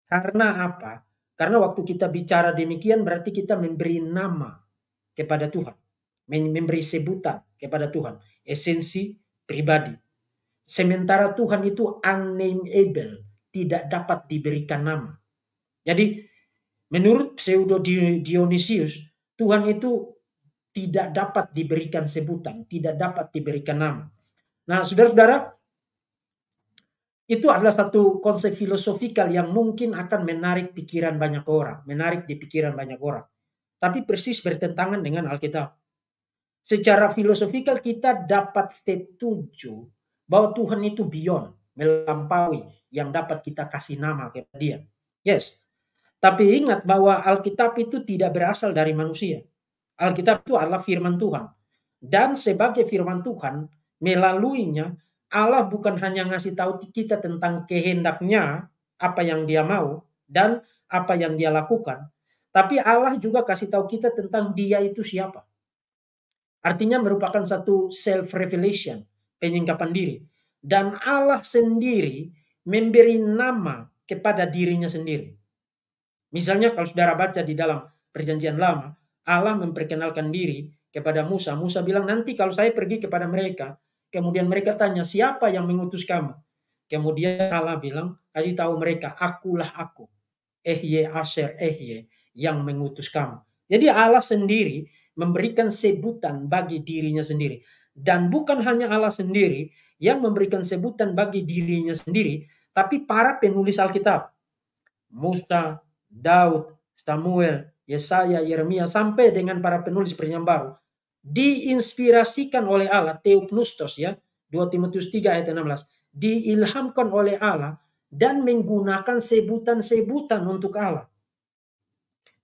Karena apa? Karena waktu kita bicara demikian berarti kita memberi nama kepada Tuhan. Memberi sebutan kepada Tuhan. Esensi pribadi. Sementara Tuhan itu unnameable. Tidak dapat diberikan nama. Jadi menurut pseudo Dionysius, Tuhan itu tidak dapat diberikan sebutan, tidak dapat diberikan nama. Nah, saudara-saudara, itu adalah satu konsep filosofikal yang mungkin akan menarik pikiran banyak orang, menarik di pikiran banyak orang. Tapi persis bertentangan dengan Alkitab. Secara filosofikal kita dapat setuju bahwa Tuhan itu beyond, melampaui yang dapat kita kasih nama kepada dia. Yes. Tapi ingat bahwa Alkitab itu tidak berasal dari manusia. Alkitab itu adalah firman Tuhan. Dan sebagai firman Tuhan, melaluinya Allah bukan hanya ngasih tahu kita tentang kehendaknya, apa yang dia mau, dan apa yang dia lakukan. Tapi Allah juga kasih tahu kita tentang dia itu siapa. Artinya merupakan satu self-revelation, penyingkapan diri. Dan Allah sendiri memberi nama kepada dirinya sendiri. Misalnya kalau saudara baca di dalam perjanjian lama, Allah memperkenalkan diri kepada Musa. Musa bilang, nanti kalau saya pergi kepada mereka, kemudian mereka tanya, siapa yang mengutus kamu? Kemudian Allah bilang, kasih tahu mereka, akulah aku. Ehye aser ehye yang mengutus kamu. Jadi Allah sendiri memberikan sebutan bagi dirinya sendiri. Dan bukan hanya Allah sendiri yang memberikan sebutan bagi dirinya sendiri, tapi para penulis Alkitab. Musa, Daud, Samuel, Yesaya, Yeremia, sampai dengan para penulis baru. diinspirasikan oleh Allah, teopnustos ya, 2 Timotius 3 ayat 16, diilhamkan oleh Allah dan menggunakan sebutan-sebutan untuk Allah.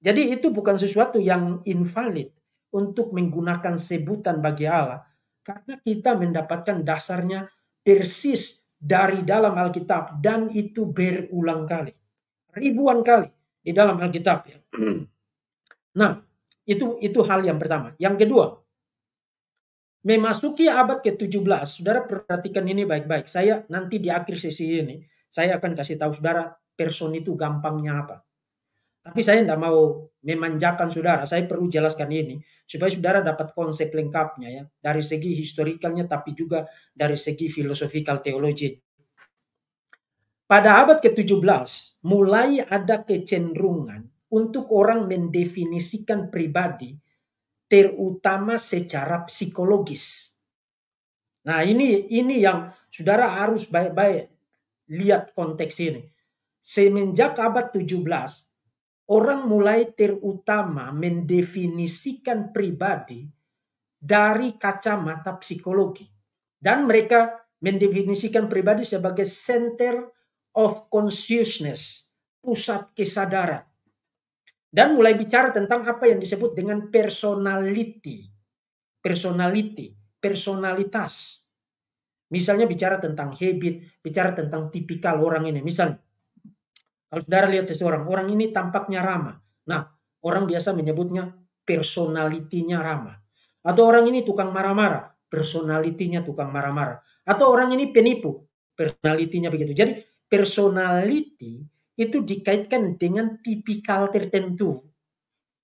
Jadi itu bukan sesuatu yang invalid untuk menggunakan sebutan bagi Allah karena kita mendapatkan dasarnya persis dari dalam Alkitab dan itu berulang kali. Ribuan kali di dalam Alkitab ya. Nah, itu itu hal yang pertama. Yang kedua, memasuki abad ke-17, saudara perhatikan ini baik-baik. Saya nanti di akhir sesi ini, saya akan kasih tahu saudara person itu gampangnya apa. Tapi saya tidak mau memanjakan saudara, saya perlu jelaskan ini. Supaya saudara dapat konsep lengkapnya ya. Dari segi historikalnya tapi juga dari segi filosofikal teologi. Pada abad ke-17 mulai ada kecenderungan untuk orang mendefinisikan pribadi, terutama secara psikologis. Nah, ini ini yang saudara harus baik-baik lihat konteks ini. Semenjak abad 17, orang mulai terutama mendefinisikan pribadi dari kacamata psikologi. Dan mereka mendefinisikan pribadi sebagai center of consciousness, pusat kesadaran dan mulai bicara tentang apa yang disebut dengan personality. Personality, personalitas. Misalnya bicara tentang habit, bicara tentang tipikal orang ini. Misalnya, kalau saudara lihat seseorang, orang ini tampaknya ramah. Nah, orang biasa menyebutnya personalitinya ramah. Atau orang ini tukang marah-marah, personalitinya tukang marah-marah. Atau orang ini penipu, personalitinya begitu. Jadi personality itu dikaitkan dengan tipikal tertentu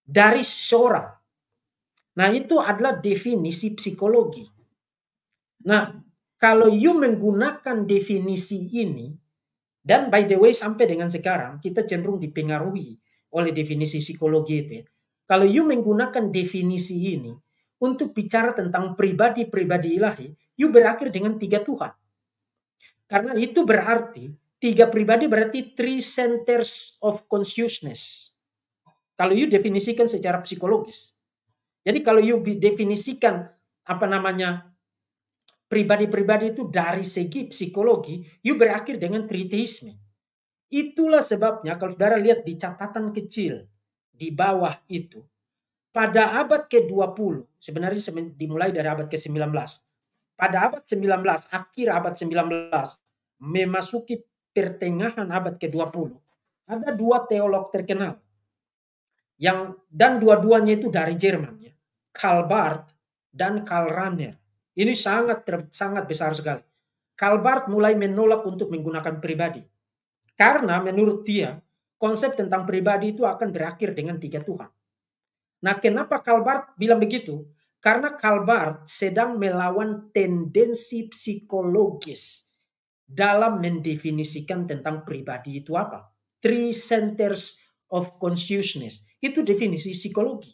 dari seseorang. Nah, itu adalah definisi psikologi. Nah, kalau you menggunakan definisi ini, dan by the way sampai dengan sekarang kita cenderung dipengaruhi oleh definisi psikologi itu. Ya. Kalau you menggunakan definisi ini untuk bicara tentang pribadi-pribadi ilahi, you berakhir dengan tiga Tuhan. Karena itu berarti Tiga pribadi berarti three centers of consciousness. Kalau you definisikan secara psikologis. Jadi kalau you definisikan apa namanya pribadi-pribadi itu dari segi psikologi, you berakhir dengan triteisme. Itulah sebabnya kalau saudara lihat di catatan kecil di bawah itu, pada abad ke-20, sebenarnya dimulai dari abad ke-19, pada abad 19, akhir abad 19, memasuki pertengahan abad ke-20 ada dua teolog terkenal yang dan dua-duanya itu dari Jerman ya. Karl Barth dan Karl Rahner. Ini sangat sangat besar sekali. Karl Barth mulai menolak untuk menggunakan pribadi. Karena menurut dia konsep tentang pribadi itu akan berakhir dengan tiga Tuhan. Nah, kenapa Karl Barth bilang begitu? Karena Karl Barth sedang melawan tendensi psikologis dalam mendefinisikan tentang pribadi itu apa. Three centers of consciousness. Itu definisi psikologi.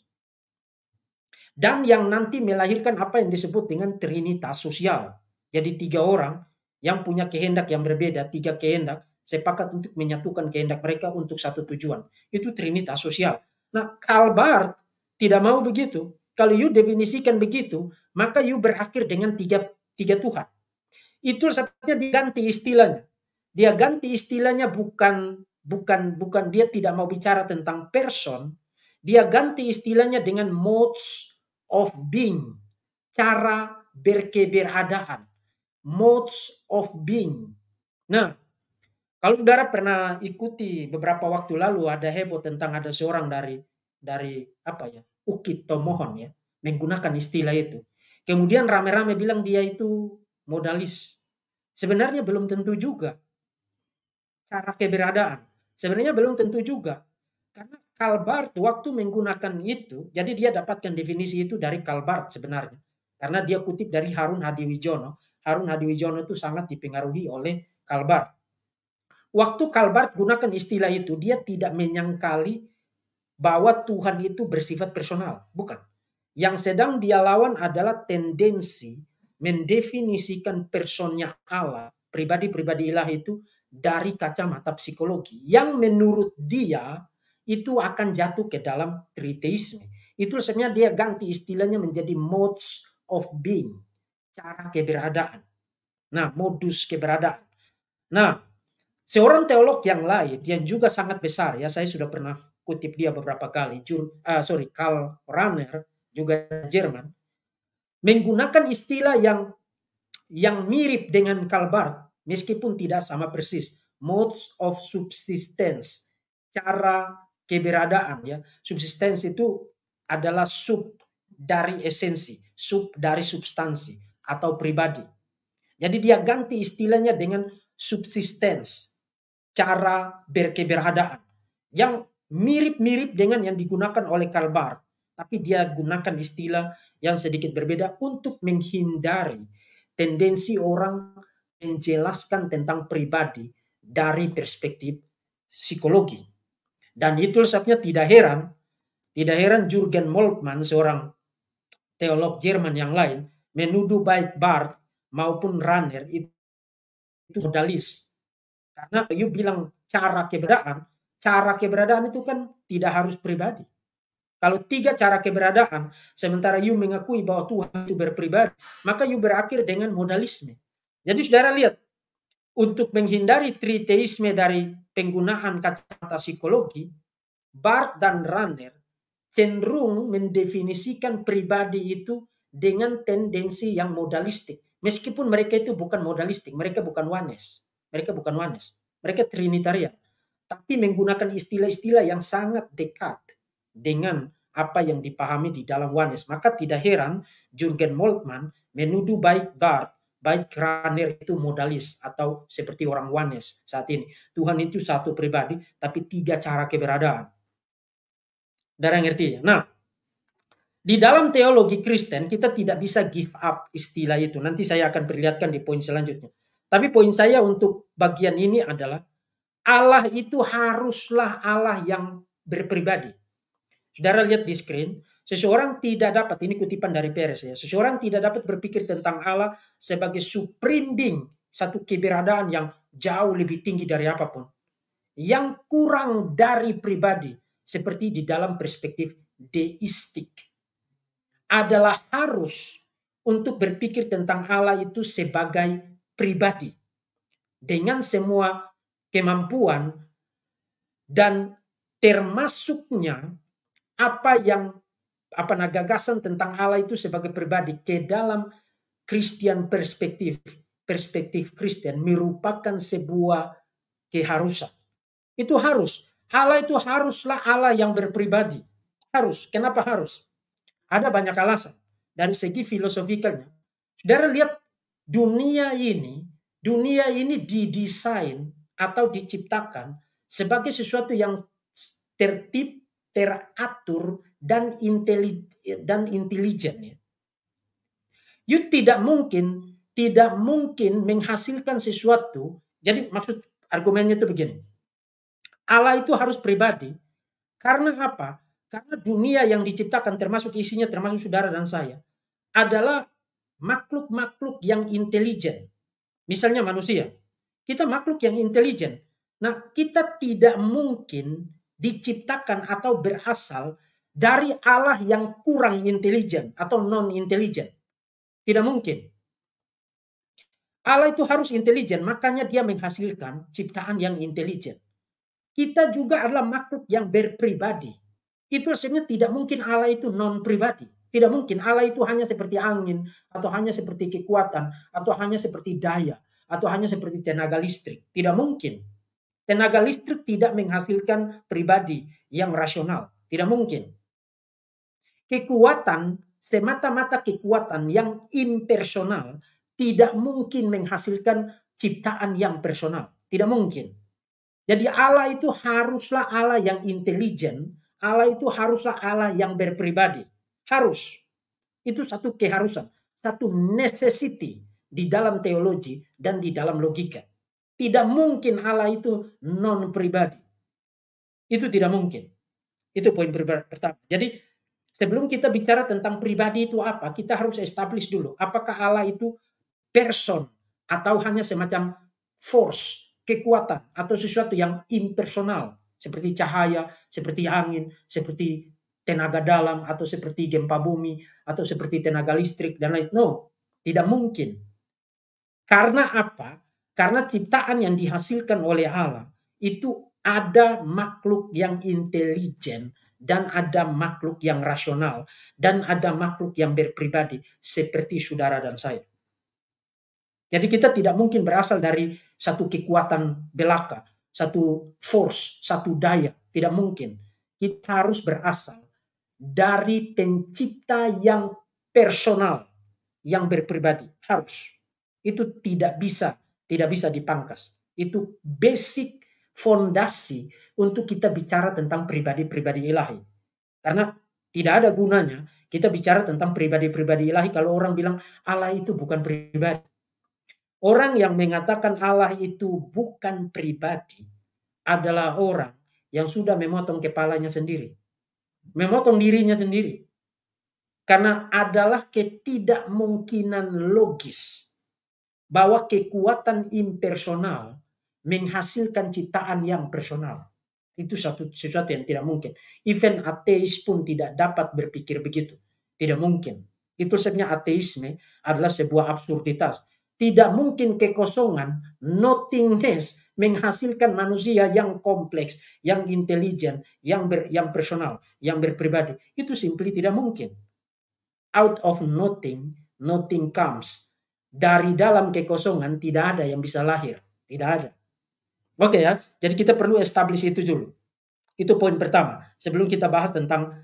Dan yang nanti melahirkan apa yang disebut dengan trinitas sosial. Jadi tiga orang yang punya kehendak yang berbeda, tiga kehendak, sepakat untuk menyatukan kehendak mereka untuk satu tujuan. Itu trinitas sosial. Nah, Karl tidak mau begitu. Kalau you definisikan begitu, maka you berakhir dengan tiga, tiga Tuhan. Itu satunya diganti istilahnya. Dia ganti istilahnya bukan bukan bukan dia tidak mau bicara tentang person, dia ganti istilahnya dengan modes of being, cara berkeberadaan, modes of being. Nah, kalau saudara pernah ikuti beberapa waktu lalu ada heboh tentang ada seorang dari dari apa ya Ukit Tomohon ya menggunakan istilah itu. Kemudian rame-rame bilang dia itu modalis. Sebenarnya belum tentu juga cara keberadaan. Sebenarnya belum tentu juga. Karena kalbar waktu menggunakan itu, jadi dia dapatkan definisi itu dari kalbar sebenarnya. Karena dia kutip dari Harun Hadiwijono. Harun Hadiwijono itu sangat dipengaruhi oleh kalbar Waktu kalbar gunakan istilah itu, dia tidak menyangkali bahwa Tuhan itu bersifat personal. Bukan. Yang sedang dia lawan adalah tendensi mendefinisikan personnya Allah, pribadi-pribadi ilah itu dari kacamata psikologi yang menurut dia itu akan jatuh ke dalam triteisme. Itu sebenarnya dia ganti istilahnya menjadi modes of being, cara keberadaan. Nah, modus keberadaan. Nah, seorang teolog yang lain yang juga sangat besar ya, saya sudah pernah kutip dia beberapa kali, Jul, uh, eh, sorry, Karl Rahner juga Jerman menggunakan istilah yang yang mirip dengan Kalbar meskipun tidak sama persis modes of subsistence cara keberadaan ya subsistence itu adalah sub dari esensi sub dari substansi atau pribadi jadi dia ganti istilahnya dengan subsistence cara berkeberadaan yang mirip-mirip dengan yang digunakan oleh Kalbar tapi dia gunakan istilah yang sedikit berbeda untuk menghindari tendensi orang menjelaskan tentang pribadi dari perspektif psikologi. Dan itu sebabnya tidak heran, tidak heran Jürgen Moltmann, seorang teolog Jerman yang lain, menuduh baik Barth maupun Runner itu, itu modalis. Karena you bilang cara keberadaan, cara keberadaan itu kan tidak harus pribadi. Kalau tiga cara keberadaan, sementara you mengakui bahwa Tuhan itu berpribadi, maka you berakhir dengan modalisme. Jadi saudara lihat, untuk menghindari triteisme dari penggunaan kacamata psikologi, Bart dan Runner cenderung mendefinisikan pribadi itu dengan tendensi yang modalistik. Meskipun mereka itu bukan modalistik, mereka bukan wanes. Mereka bukan wanes. Mereka trinitarian. Tapi menggunakan istilah-istilah yang sangat dekat dengan apa yang dipahami di dalam Wanes. Maka tidak heran Jurgen Moltmann menuduh baik Bart, baik Kraner itu modalis atau seperti orang Wanes saat ini. Tuhan itu satu pribadi tapi tiga cara keberadaan. Darah ngerti ya? Nah, di dalam teologi Kristen kita tidak bisa give up istilah itu. Nanti saya akan perlihatkan di poin selanjutnya. Tapi poin saya untuk bagian ini adalah Allah itu haruslah Allah yang berpribadi. Saudara lihat di screen, seseorang tidak dapat, ini kutipan dari Peres ya, seseorang tidak dapat berpikir tentang Allah sebagai supreme being, satu keberadaan yang jauh lebih tinggi dari apapun. Yang kurang dari pribadi, seperti di dalam perspektif deistik. Adalah harus untuk berpikir tentang Allah itu sebagai pribadi. Dengan semua kemampuan dan termasuknya apa yang apa nah gagasan tentang Allah itu sebagai pribadi ke dalam Kristen perspektif perspektif Kristen merupakan sebuah keharusan. Itu harus. Allah itu haruslah Allah yang berpribadi. Harus. Kenapa harus? Ada banyak alasan. Dari segi filosofikalnya. Saudara lihat dunia ini, dunia ini didesain atau diciptakan sebagai sesuatu yang tertib teratur dan inteli dan intelijen ya. You tidak mungkin tidak mungkin menghasilkan sesuatu. Jadi maksud argumennya itu begini. Allah itu harus pribadi. Karena apa? Karena dunia yang diciptakan termasuk isinya termasuk saudara dan saya adalah makhluk-makhluk yang intelijen. Misalnya manusia. Kita makhluk yang intelijen. Nah, kita tidak mungkin diciptakan atau berasal dari Allah yang kurang intelijen atau non intelijen. Tidak mungkin. Allah itu harus intelijen, makanya dia menghasilkan ciptaan yang intelijen. Kita juga adalah makhluk yang berpribadi. Itu sebenarnya tidak mungkin Allah itu non pribadi. Tidak mungkin Allah itu hanya seperti angin, atau hanya seperti kekuatan, atau hanya seperti daya, atau hanya seperti tenaga listrik. Tidak mungkin. Tenaga listrik tidak menghasilkan pribadi yang rasional. Tidak mungkin. Kekuatan, semata-mata kekuatan yang impersonal tidak mungkin menghasilkan ciptaan yang personal. Tidak mungkin. Jadi Allah itu haruslah Allah yang intelijen, Allah itu haruslah Allah yang berpribadi. Harus. Itu satu keharusan, satu necessity di dalam teologi dan di dalam logika. Tidak mungkin Allah itu non pribadi. Itu tidak mungkin. Itu poin pertama. Jadi sebelum kita bicara tentang pribadi itu apa, kita harus establish dulu apakah Allah itu person atau hanya semacam force, kekuatan atau sesuatu yang impersonal seperti cahaya, seperti angin, seperti tenaga dalam atau seperti gempa bumi atau seperti tenaga listrik dan lain. No, tidak mungkin. Karena apa? Karena ciptaan yang dihasilkan oleh Allah itu ada makhluk yang intelijen dan ada makhluk yang rasional dan ada makhluk yang berpribadi seperti saudara dan saya. Jadi kita tidak mungkin berasal dari satu kekuatan belaka, satu force, satu daya, tidak mungkin. Kita harus berasal dari pencipta yang personal, yang berpribadi, harus. Itu tidak bisa tidak bisa dipangkas. Itu basic fondasi untuk kita bicara tentang pribadi-pribadi ilahi. Karena tidak ada gunanya kita bicara tentang pribadi-pribadi ilahi kalau orang bilang Allah itu bukan pribadi. Orang yang mengatakan Allah itu bukan pribadi adalah orang yang sudah memotong kepalanya sendiri. Memotong dirinya sendiri. Karena adalah ketidakmungkinan logis bahwa kekuatan impersonal menghasilkan ciptaan yang personal. Itu satu sesuatu yang tidak mungkin. Even ateis pun tidak dapat berpikir begitu. Tidak mungkin. Itu setnya ateisme adalah sebuah absurditas. Tidak mungkin kekosongan, nothingness menghasilkan manusia yang kompleks, yang intelijen, yang ber, yang personal, yang berpribadi. Itu simply tidak mungkin. Out of nothing, nothing comes dari dalam kekosongan tidak ada yang bisa lahir, tidak ada. Oke okay, ya, jadi kita perlu establish itu dulu. Itu poin pertama. Sebelum kita bahas tentang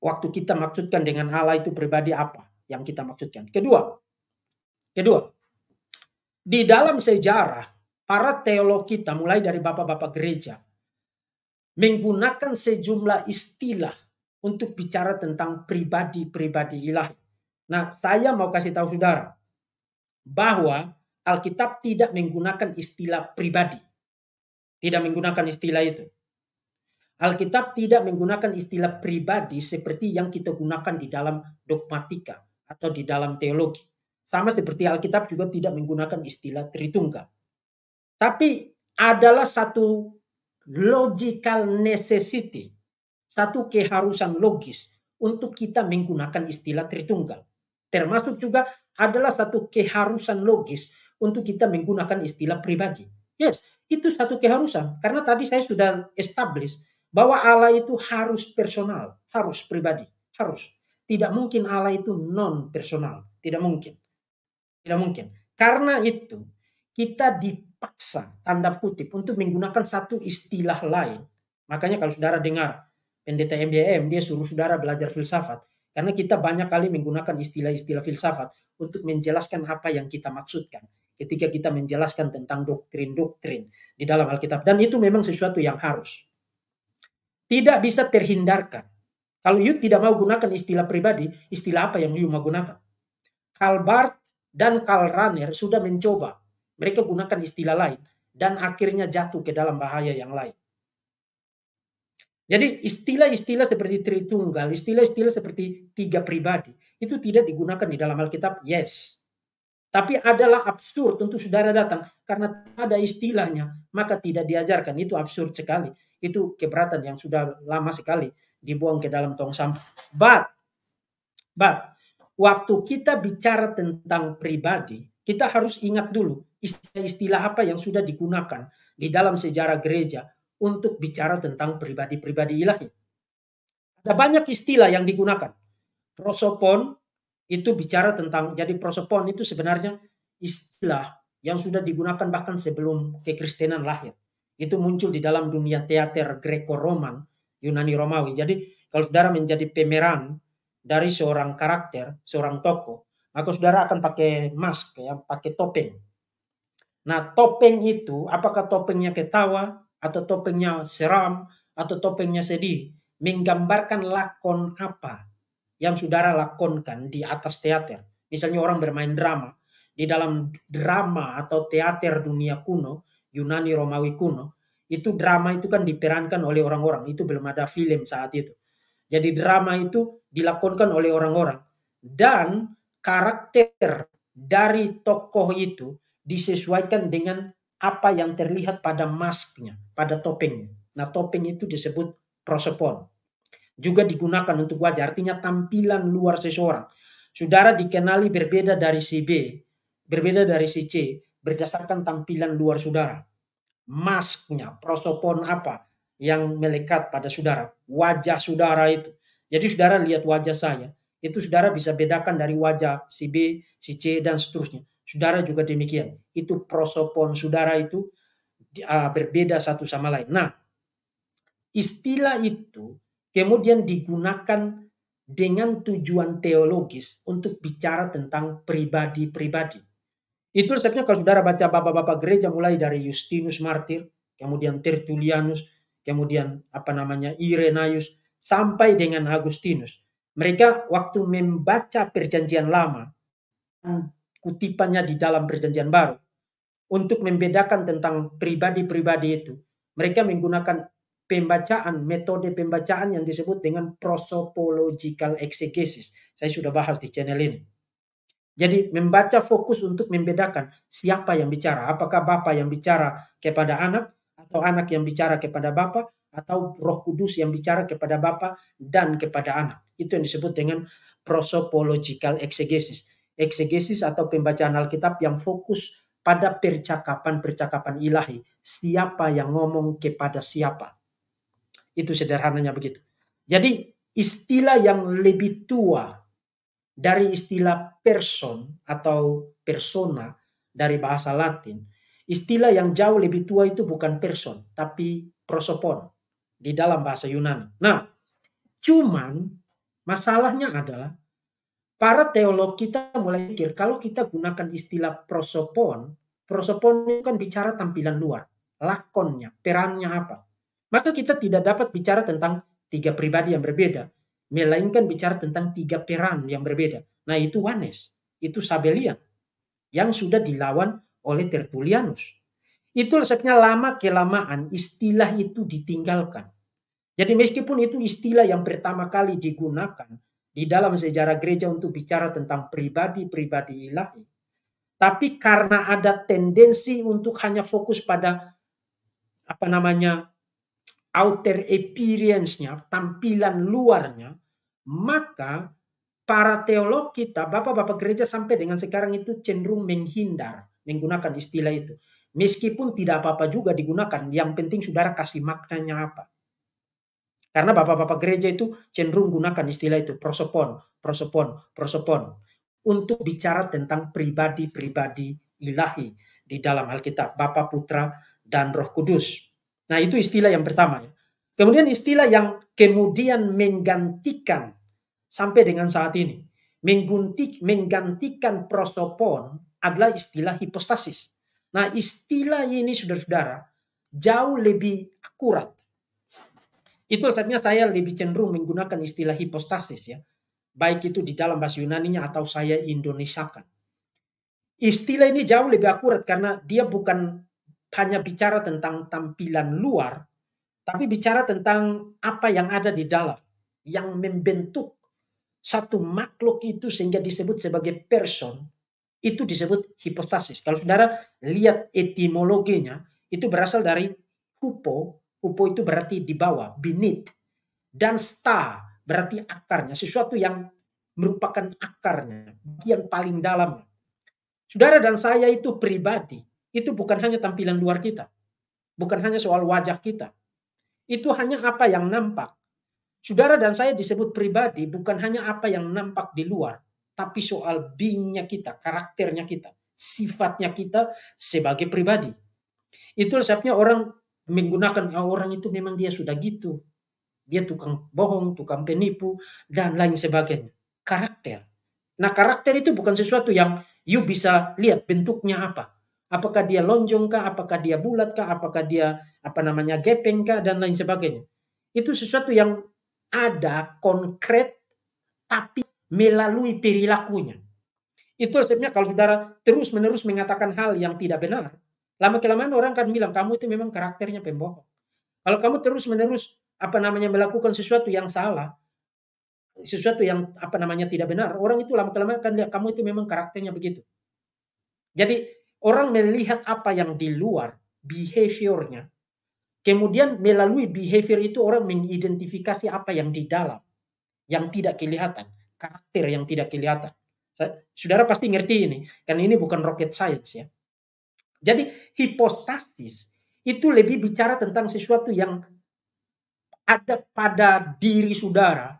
waktu kita maksudkan dengan Allah itu pribadi apa yang kita maksudkan. Kedua, kedua, di dalam sejarah para teolog kita mulai dari bapak-bapak gereja menggunakan sejumlah istilah untuk bicara tentang pribadi-pribadi ilahi. Nah, saya mau kasih tahu saudara, bahwa Alkitab tidak menggunakan istilah pribadi. Tidak menggunakan istilah itu. Alkitab tidak menggunakan istilah pribadi seperti yang kita gunakan di dalam dogmatika atau di dalam teologi. Sama seperti Alkitab juga tidak menggunakan istilah Tritunggal. Tapi adalah satu logical necessity, satu keharusan logis untuk kita menggunakan istilah Tritunggal. Termasuk juga adalah satu keharusan logis untuk kita menggunakan istilah pribadi. Yes, itu satu keharusan. Karena tadi saya sudah establish bahwa Allah itu harus personal, harus pribadi, harus. Tidak mungkin Allah itu non personal, tidak mungkin. Tidak mungkin. Karena itu kita dipaksa tanda kutip untuk menggunakan satu istilah lain. Makanya kalau saudara dengar pendeta MBM dia suruh saudara belajar filsafat karena kita banyak kali menggunakan istilah-istilah filsafat untuk menjelaskan apa yang kita maksudkan ketika kita menjelaskan tentang doktrin-doktrin di dalam Alkitab dan itu memang sesuatu yang harus tidak bisa terhindarkan kalau Yud tidak mau gunakan istilah pribadi istilah apa yang Yud mau gunakan Barth dan Karl Rahner sudah mencoba mereka gunakan istilah lain dan akhirnya jatuh ke dalam bahaya yang lain jadi istilah-istilah seperti Tritunggal, istilah-istilah seperti tiga pribadi, itu tidak digunakan di dalam Alkitab, yes. Tapi adalah absurd tentu saudara datang karena ada istilahnya, maka tidak diajarkan. Itu absurd sekali. Itu keberatan yang sudah lama sekali dibuang ke dalam tong sampah. But, but, waktu kita bicara tentang pribadi, kita harus ingat dulu istilah-istilah apa yang sudah digunakan di dalam sejarah gereja untuk bicara tentang pribadi-pribadi ilahi. Ada banyak istilah yang digunakan. Prosopon itu bicara tentang, jadi prosopon itu sebenarnya istilah yang sudah digunakan bahkan sebelum kekristenan lahir. Itu muncul di dalam dunia teater Greco-Roman, Yunani Romawi. Jadi kalau saudara menjadi pemeran dari seorang karakter, seorang tokoh, maka saudara akan pakai mask, ya, pakai topeng. Nah topeng itu, apakah topengnya ketawa, atau topengnya seram atau topengnya sedih menggambarkan lakon apa yang saudara lakonkan di atas teater. Misalnya orang bermain drama. Di dalam drama atau teater dunia kuno, Yunani Romawi kuno, itu drama itu kan diperankan oleh orang-orang. Itu belum ada film saat itu. Jadi drama itu dilakonkan oleh orang-orang. Dan karakter dari tokoh itu disesuaikan dengan apa yang terlihat pada masknya, pada topengnya. Nah, topeng itu disebut prosopon. Juga digunakan untuk wajah, artinya tampilan luar seseorang. Saudara dikenali berbeda dari si B, berbeda dari si C, berdasarkan tampilan luar saudara. Masknya, prosopon apa yang melekat pada saudara, wajah saudara itu. Jadi saudara lihat wajah saya, itu saudara bisa bedakan dari wajah si B, si C, dan seterusnya. Saudara juga demikian. Itu prosopon saudara itu ah, berbeda satu sama lain. Nah, istilah itu kemudian digunakan dengan tujuan teologis untuk bicara tentang pribadi-pribadi. Itu sebabnya kalau saudara baca bapak-bapak gereja mulai dari Justinus Martir, kemudian Tertullianus, kemudian apa namanya Irenaeus, sampai dengan Agustinus. Mereka waktu membaca perjanjian lama, kutipannya di dalam perjanjian baru. Untuk membedakan tentang pribadi-pribadi itu, mereka menggunakan pembacaan, metode pembacaan yang disebut dengan prosopological exegesis. Saya sudah bahas di channel ini. Jadi membaca fokus untuk membedakan siapa yang bicara. Apakah Bapak yang bicara kepada anak, atau anak yang bicara kepada Bapak, atau roh kudus yang bicara kepada Bapak dan kepada anak. Itu yang disebut dengan prosopological exegesis eksegesis atau pembacaan Alkitab yang fokus pada percakapan-percakapan ilahi. Siapa yang ngomong kepada siapa. Itu sederhananya begitu. Jadi istilah yang lebih tua dari istilah person atau persona dari bahasa Latin, istilah yang jauh lebih tua itu bukan person, tapi prosopon di dalam bahasa Yunani. Nah, cuman masalahnya adalah para teolog kita mulai pikir kalau kita gunakan istilah prosopon, prosopon itu kan bicara tampilan luar, lakonnya, perannya apa. Maka kita tidak dapat bicara tentang tiga pribadi yang berbeda, melainkan bicara tentang tiga peran yang berbeda. Nah itu Wanes, itu Sabelian, yang sudah dilawan oleh Tertulianus. Itu resepnya lama kelamaan istilah itu ditinggalkan. Jadi meskipun itu istilah yang pertama kali digunakan di dalam sejarah gereja untuk bicara tentang pribadi-pribadi ilahi. Tapi karena ada tendensi untuk hanya fokus pada apa namanya outer appearance-nya, tampilan luarnya, maka para teolog kita, bapak-bapak gereja sampai dengan sekarang itu cenderung menghindar menggunakan istilah itu. Meskipun tidak apa-apa juga digunakan, yang penting saudara kasih maknanya apa. Karena bapak-bapak gereja itu cenderung gunakan istilah itu prosopon, prosopon, prosopon untuk bicara tentang pribadi-pribadi ilahi di dalam Alkitab, Bapa, Putra, dan Roh Kudus. Nah, itu istilah yang pertama. Ya. Kemudian istilah yang kemudian menggantikan sampai dengan saat ini. Mengguntik, menggantikan prosopon adalah istilah hipostasis. Nah, istilah ini saudara-saudara jauh lebih akurat itu sebabnya saya lebih cenderung menggunakan istilah hipostasis ya. Baik itu di dalam bahasa Yunaninya atau saya Indonesiakan. Istilah ini jauh lebih akurat karena dia bukan hanya bicara tentang tampilan luar, tapi bicara tentang apa yang ada di dalam, yang membentuk satu makhluk itu sehingga disebut sebagai person, itu disebut hipostasis. Kalau saudara lihat etimologinya, itu berasal dari kupo Upo itu berarti di bawah, binit. Dan sta berarti akarnya, sesuatu yang merupakan akarnya, bagian paling dalam. Saudara dan saya itu pribadi, itu bukan hanya tampilan luar kita. Bukan hanya soal wajah kita. Itu hanya apa yang nampak. Saudara dan saya disebut pribadi bukan hanya apa yang nampak di luar, tapi soal bingnya kita, karakternya kita, sifatnya kita sebagai pribadi. Itu sebabnya orang menggunakan ya, orang itu memang dia sudah gitu. Dia tukang bohong, tukang penipu, dan lain sebagainya. Karakter. Nah karakter itu bukan sesuatu yang you bisa lihat bentuknya apa. Apakah dia lonjong kah, apakah dia bulat kah, apakah dia apa namanya gepeng kah, dan lain sebagainya. Itu sesuatu yang ada konkret tapi melalui perilakunya. Itu sebabnya kalau saudara terus-menerus mengatakan hal yang tidak benar, Lama-kelamaan orang akan bilang, kamu itu memang karakternya pembohong. Kalau kamu terus-menerus apa namanya melakukan sesuatu yang salah, sesuatu yang apa namanya tidak benar, orang itu lama-kelamaan akan lihat kamu itu memang karakternya begitu. Jadi orang melihat apa yang di luar behaviornya, kemudian melalui behavior itu orang mengidentifikasi apa yang di dalam, yang tidak kelihatan, karakter yang tidak kelihatan. Saudara pasti ngerti ini, kan ini bukan rocket science ya. Jadi hipostasis itu lebih bicara tentang sesuatu yang ada pada diri saudara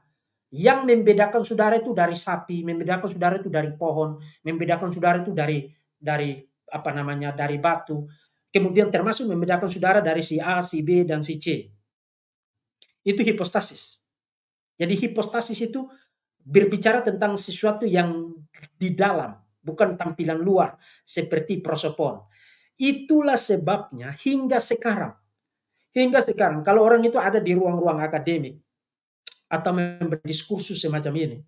yang membedakan saudara itu dari sapi, membedakan saudara itu dari pohon, membedakan saudara itu dari dari apa namanya dari batu, kemudian termasuk membedakan saudara dari si A, si B, dan si C. Itu hipostasis. Jadi hipostasis itu berbicara tentang sesuatu yang di dalam, bukan tampilan luar seperti prosopon. Itulah sebabnya hingga sekarang, hingga sekarang kalau orang itu ada di ruang-ruang akademik atau berdiskursus semacam ini,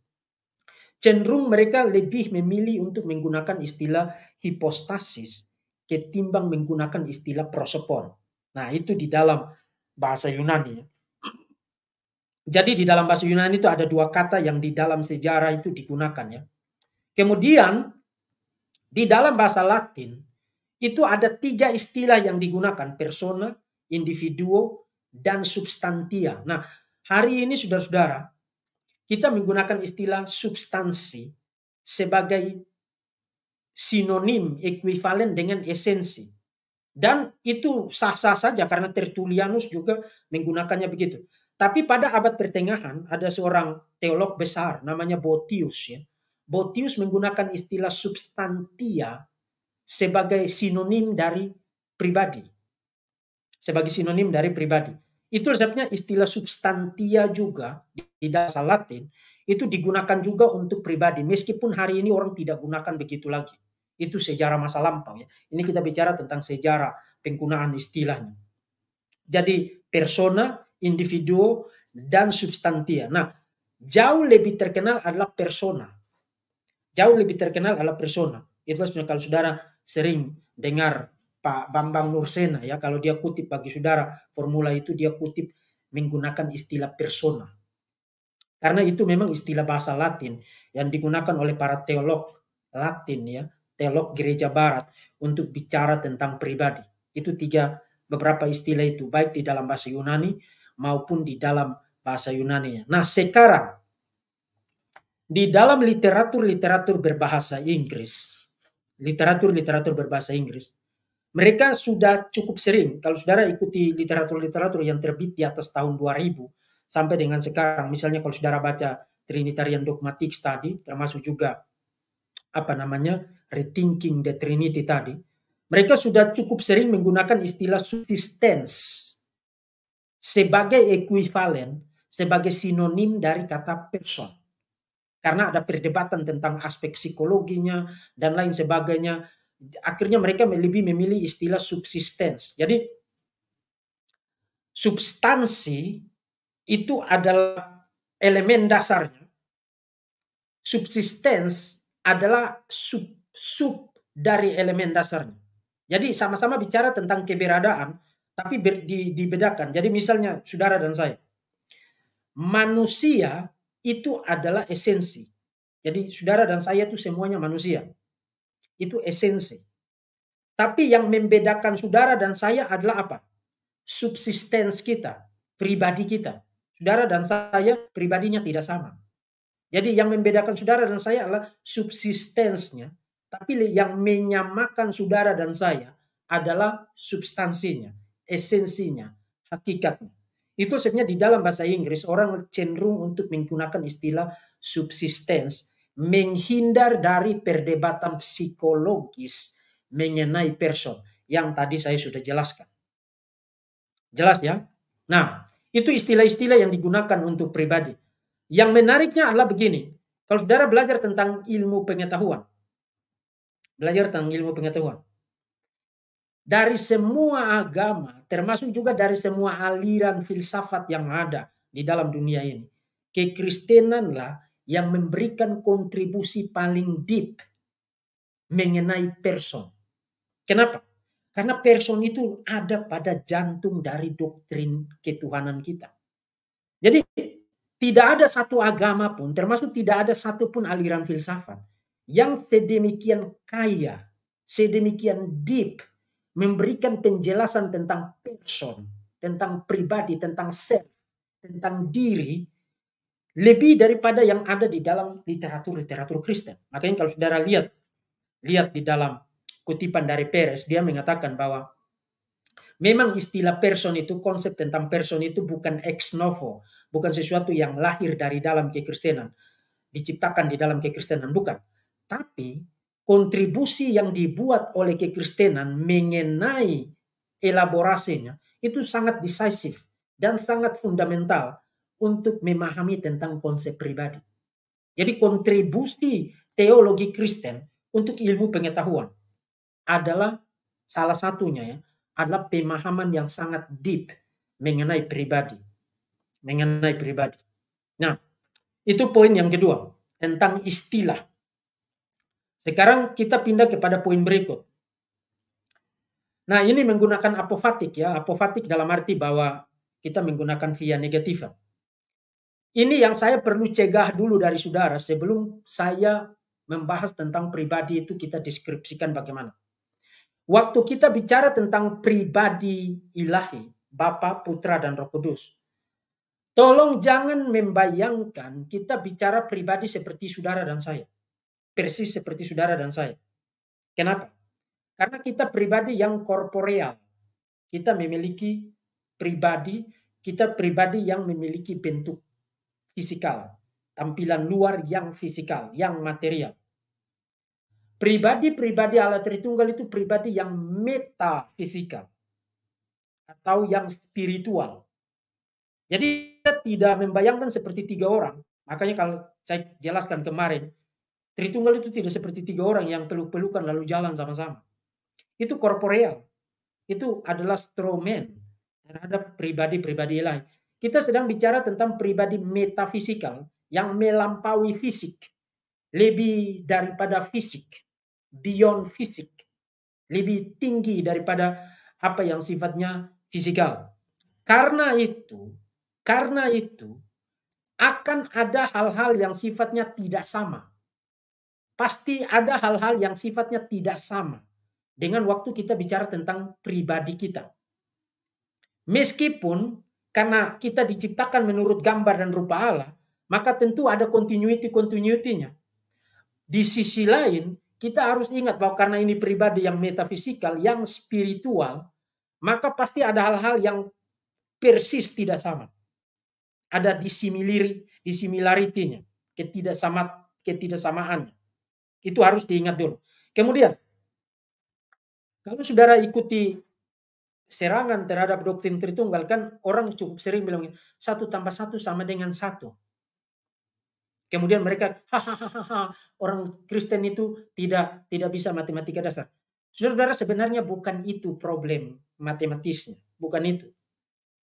cenderung mereka lebih memilih untuk menggunakan istilah hipostasis ketimbang menggunakan istilah prosopon. Nah, itu di dalam bahasa Yunani. Ya. Jadi di dalam bahasa Yunani itu ada dua kata yang di dalam sejarah itu digunakan ya. Kemudian di dalam bahasa Latin itu ada tiga istilah yang digunakan persona, individuo, dan substantia. Nah, hari ini saudara-saudara, kita menggunakan istilah substansi sebagai sinonim ekuivalen dengan esensi. Dan itu sah-sah saja karena tertulianus juga menggunakannya begitu. Tapi pada abad pertengahan ada seorang teolog besar namanya Botius ya. Botius menggunakan istilah substantia sebagai sinonim dari pribadi. Sebagai sinonim dari pribadi. Itu sebabnya istilah substantia juga di dasar Latin itu digunakan juga untuk pribadi meskipun hari ini orang tidak gunakan begitu lagi. Itu sejarah masa lampau ya. Ini kita bicara tentang sejarah penggunaan istilahnya. Jadi persona, individu dan substantia. Nah, jauh lebih terkenal adalah persona. Jauh lebih terkenal adalah persona. Itu sebenarnya kalau saudara sering dengar Pak Bambang Nursena ya kalau dia kutip bagi saudara formula itu dia kutip menggunakan istilah persona. Karena itu memang istilah bahasa Latin yang digunakan oleh para teolog Latin ya, teolog gereja barat untuk bicara tentang pribadi. Itu tiga beberapa istilah itu baik di dalam bahasa Yunani maupun di dalam bahasa Yunani. Ya. Nah, sekarang di dalam literatur-literatur berbahasa Inggris literatur-literatur berbahasa Inggris. Mereka sudah cukup sering, kalau saudara ikuti literatur-literatur yang terbit di atas tahun 2000 sampai dengan sekarang, misalnya kalau saudara baca Trinitarian Dogmatics tadi termasuk juga apa namanya Rethinking the Trinity tadi, mereka sudah cukup sering menggunakan istilah subsistence sebagai ekuivalen, sebagai sinonim dari kata person karena ada perdebatan tentang aspek psikologinya dan lain sebagainya. Akhirnya mereka lebih memilih istilah subsistens. Jadi substansi itu adalah elemen dasarnya. Subsistens adalah sub sub dari elemen dasarnya. Jadi sama-sama bicara tentang keberadaan tapi di, dibedakan. Jadi misalnya saudara dan saya. Manusia itu adalah esensi. Jadi saudara dan saya itu semuanya manusia. Itu esensi. Tapi yang membedakan saudara dan saya adalah apa? Subsistens kita, pribadi kita. Saudara dan saya pribadinya tidak sama. Jadi yang membedakan saudara dan saya adalah subsistensnya, tapi yang menyamakan saudara dan saya adalah substansinya, esensinya, hakikatnya. Itu sebenarnya di dalam bahasa Inggris orang cenderung untuk menggunakan istilah subsistence menghindar dari perdebatan psikologis mengenai person yang tadi saya sudah jelaskan. Jelas ya? Nah, itu istilah-istilah yang digunakan untuk pribadi. Yang menariknya adalah begini. Kalau saudara belajar tentang ilmu pengetahuan, belajar tentang ilmu pengetahuan, dari semua agama, termasuk juga dari semua aliran filsafat yang ada di dalam dunia ini. Kekristenanlah yang memberikan kontribusi paling deep mengenai person. Kenapa? Karena person itu ada pada jantung dari doktrin ketuhanan kita. Jadi tidak ada satu agama pun, termasuk tidak ada satu pun aliran filsafat yang sedemikian kaya, sedemikian deep memberikan penjelasan tentang person, tentang pribadi, tentang self, tentang diri lebih daripada yang ada di dalam literatur-literatur Kristen. Makanya kalau saudara lihat lihat di dalam kutipan dari Peres, dia mengatakan bahwa memang istilah person itu konsep tentang person itu bukan ex novo, bukan sesuatu yang lahir dari dalam kekristenan, diciptakan di dalam kekristenan bukan. Tapi kontribusi yang dibuat oleh kekristenan mengenai elaborasinya itu sangat decisif dan sangat fundamental untuk memahami tentang konsep pribadi. Jadi kontribusi teologi Kristen untuk ilmu pengetahuan adalah salah satunya ya, adalah pemahaman yang sangat deep mengenai pribadi. Mengenai pribadi. Nah, itu poin yang kedua tentang istilah sekarang kita pindah kepada poin berikut. Nah, ini menggunakan apofatik ya. Apofatik dalam arti bahwa kita menggunakan via negativa. Ini yang saya perlu cegah dulu dari saudara sebelum saya membahas tentang pribadi itu kita deskripsikan bagaimana. Waktu kita bicara tentang pribadi ilahi, Bapa, Putra, dan Roh Kudus. Tolong jangan membayangkan kita bicara pribadi seperti saudara dan saya persis seperti saudara dan saya. Kenapa? Karena kita pribadi yang korporeal. Kita memiliki pribadi, kita pribadi yang memiliki bentuk fisikal, tampilan luar yang fisikal, yang material. Pribadi-pribadi alat Tritunggal itu pribadi yang metafisikal atau yang spiritual. Jadi kita tidak membayangkan seperti tiga orang. Makanya kalau saya jelaskan kemarin, Tritunggal itu tidak seperti tiga orang yang peluk-pelukan lalu jalan sama-sama. Itu korporeal. Itu adalah strawman terhadap pribadi-pribadi lain. Kita sedang bicara tentang pribadi metafisikal yang melampaui fisik. Lebih daripada fisik. Beyond fisik. Lebih tinggi daripada apa yang sifatnya fisikal. Karena itu, karena itu akan ada hal-hal yang sifatnya tidak sama Pasti ada hal-hal yang sifatnya tidak sama dengan waktu kita bicara tentang pribadi kita. Meskipun karena kita diciptakan menurut gambar dan rupa Allah, maka tentu ada continuity-continuity-nya. Di sisi lain, kita harus ingat bahwa karena ini pribadi yang metafisikal, yang spiritual, maka pasti ada hal-hal yang persis tidak sama. Ada disimiliri, disimilaritinya, ketidaksama, ketidaksamaannya. Itu harus diingat dulu. Kemudian, kalau saudara ikuti serangan terhadap doktrin Tritunggal kan orang cukup sering bilang satu tambah satu sama dengan satu. Kemudian mereka hahaha orang Kristen itu tidak tidak bisa matematika dasar. Saudara-saudara sebenarnya bukan itu problem matematisnya, bukan itu.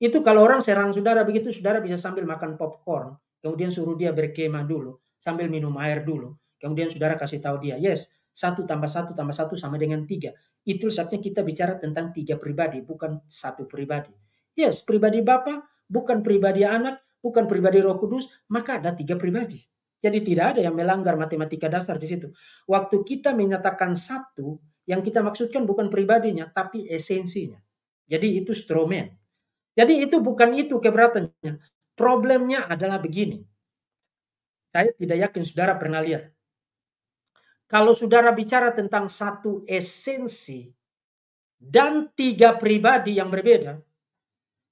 Itu kalau orang serang saudara begitu saudara bisa sambil makan popcorn, kemudian suruh dia berkemah dulu, sambil minum air dulu. Kemudian saudara kasih tahu dia, yes, satu tambah satu tambah satu sama dengan tiga. Itu saatnya kita bicara tentang tiga pribadi, bukan satu pribadi. Yes, pribadi Bapa, bukan pribadi anak, bukan pribadi roh kudus, maka ada tiga pribadi. Jadi tidak ada yang melanggar matematika dasar di situ. Waktu kita menyatakan satu, yang kita maksudkan bukan pribadinya, tapi esensinya. Jadi itu stromen. Jadi itu bukan itu keberatannya. Problemnya adalah begini. Saya tidak yakin saudara pernah lihat kalau saudara bicara tentang satu esensi dan tiga pribadi yang berbeda,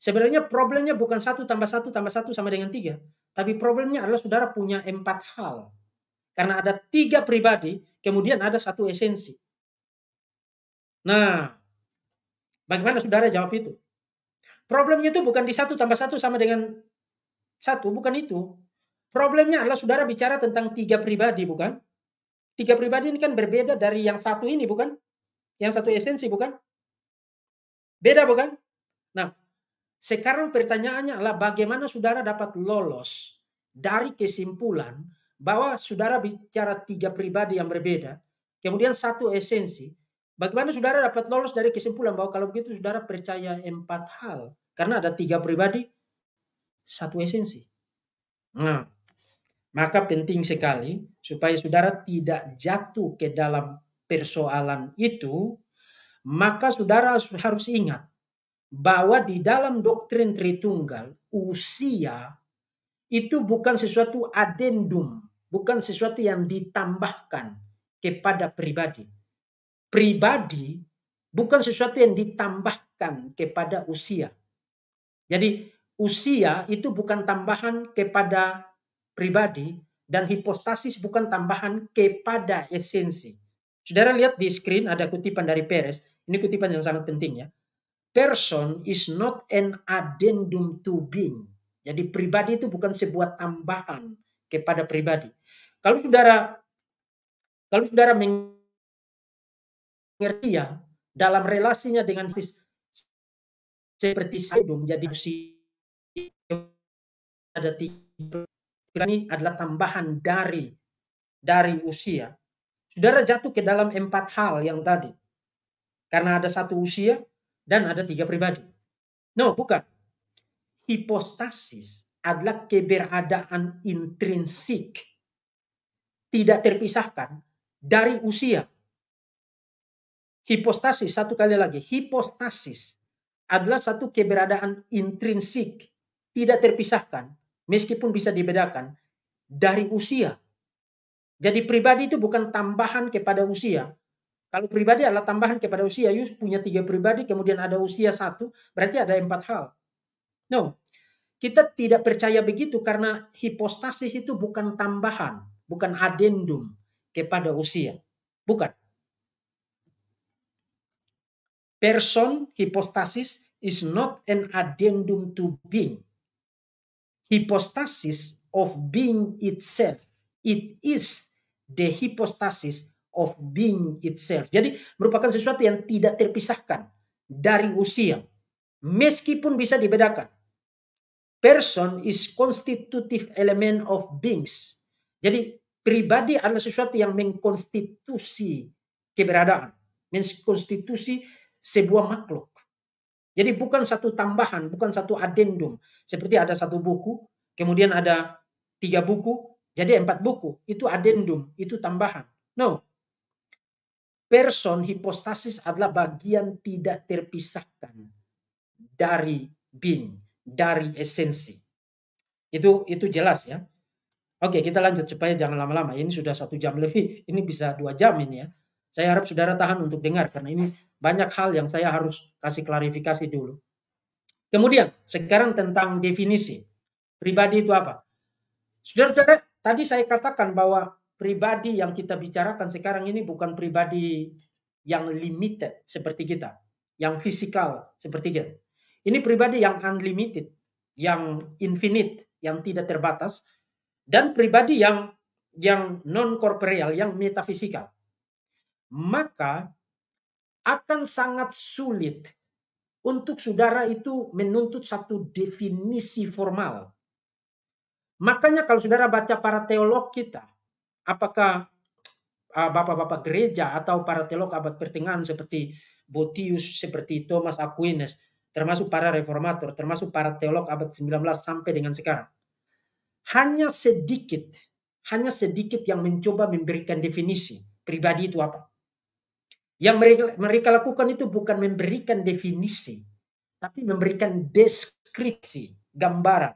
sebenarnya problemnya bukan satu tambah satu tambah satu sama dengan tiga. Tapi problemnya adalah saudara punya empat hal. Karena ada tiga pribadi, kemudian ada satu esensi. Nah, bagaimana saudara jawab itu? Problemnya itu bukan di satu tambah satu sama dengan satu, bukan itu. Problemnya adalah saudara bicara tentang tiga pribadi, bukan? tiga pribadi ini kan berbeda dari yang satu ini bukan? Yang satu esensi bukan? Beda bukan? Nah, sekarang pertanyaannya adalah bagaimana saudara dapat lolos dari kesimpulan bahwa saudara bicara tiga pribadi yang berbeda, kemudian satu esensi. Bagaimana saudara dapat lolos dari kesimpulan bahwa kalau begitu saudara percaya empat hal karena ada tiga pribadi, satu esensi. Nah, maka penting sekali supaya saudara tidak jatuh ke dalam persoalan itu, maka saudara harus ingat bahwa di dalam doktrin Tritunggal usia itu bukan sesuatu adendum, bukan sesuatu yang ditambahkan kepada pribadi. Pribadi bukan sesuatu yang ditambahkan kepada usia. Jadi usia itu bukan tambahan kepada pribadi dan hipostasis bukan tambahan kepada esensi. Saudara lihat di screen ada kutipan dari Peres. Ini kutipan yang sangat penting ya. Person is not an addendum to being. Jadi pribadi itu bukan sebuah tambahan kepada pribadi. Kalau saudara kalau saudara mengerti ya dalam relasinya dengan seperti saya menjadi ada tiga ini adalah tambahan dari dari usia. Saudara jatuh ke dalam empat hal yang tadi. Karena ada satu usia dan ada tiga pribadi. No, bukan. Hipostasis adalah keberadaan intrinsik. Tidak terpisahkan dari usia. Hipostasis, satu kali lagi. Hipostasis adalah satu keberadaan intrinsik. Tidak terpisahkan meskipun bisa dibedakan dari usia. Jadi pribadi itu bukan tambahan kepada usia. Kalau pribadi adalah tambahan kepada usia, Yus punya tiga pribadi, kemudian ada usia satu, berarti ada empat hal. No, kita tidak percaya begitu karena hipostasis itu bukan tambahan, bukan adendum kepada usia. Bukan. Person, hipostasis, is not an addendum to being hypostasis of being itself. It is the hypostasis of being itself. Jadi merupakan sesuatu yang tidak terpisahkan dari usia. Meskipun bisa dibedakan. Person is constitutive element of beings. Jadi pribadi adalah sesuatu yang mengkonstitusi keberadaan. Mengkonstitusi sebuah makhluk. Jadi bukan satu tambahan, bukan satu adendum. Seperti ada satu buku, kemudian ada tiga buku, jadi empat buku. Itu adendum, itu tambahan. No. Person hipostasis adalah bagian tidak terpisahkan dari bin, dari esensi. Itu itu jelas ya. Oke, kita lanjut supaya jangan lama-lama. Ini sudah satu jam lebih. Ini bisa dua jam ini ya. Saya harap saudara tahan untuk dengar karena ini banyak hal yang saya harus kasih klarifikasi dulu. Kemudian, sekarang tentang definisi. Pribadi itu apa? Saudara-saudara, tadi saya katakan bahwa pribadi yang kita bicarakan sekarang ini bukan pribadi yang limited seperti kita, yang fisikal seperti kita. Ini pribadi yang unlimited, yang infinite, yang tidak terbatas, dan pribadi yang yang non corporeal yang metafisikal. Maka akan sangat sulit untuk saudara itu menuntut satu definisi formal. Makanya kalau saudara baca para teolog kita, apakah ah, bapak-bapak gereja atau para teolog abad pertengahan seperti Botius, seperti Thomas Aquinas, termasuk para reformator, termasuk para teolog abad 19 sampai dengan sekarang. Hanya sedikit, hanya sedikit yang mencoba memberikan definisi pribadi itu apa. Yang mereka, lakukan itu bukan memberikan definisi, tapi memberikan deskripsi, gambaran.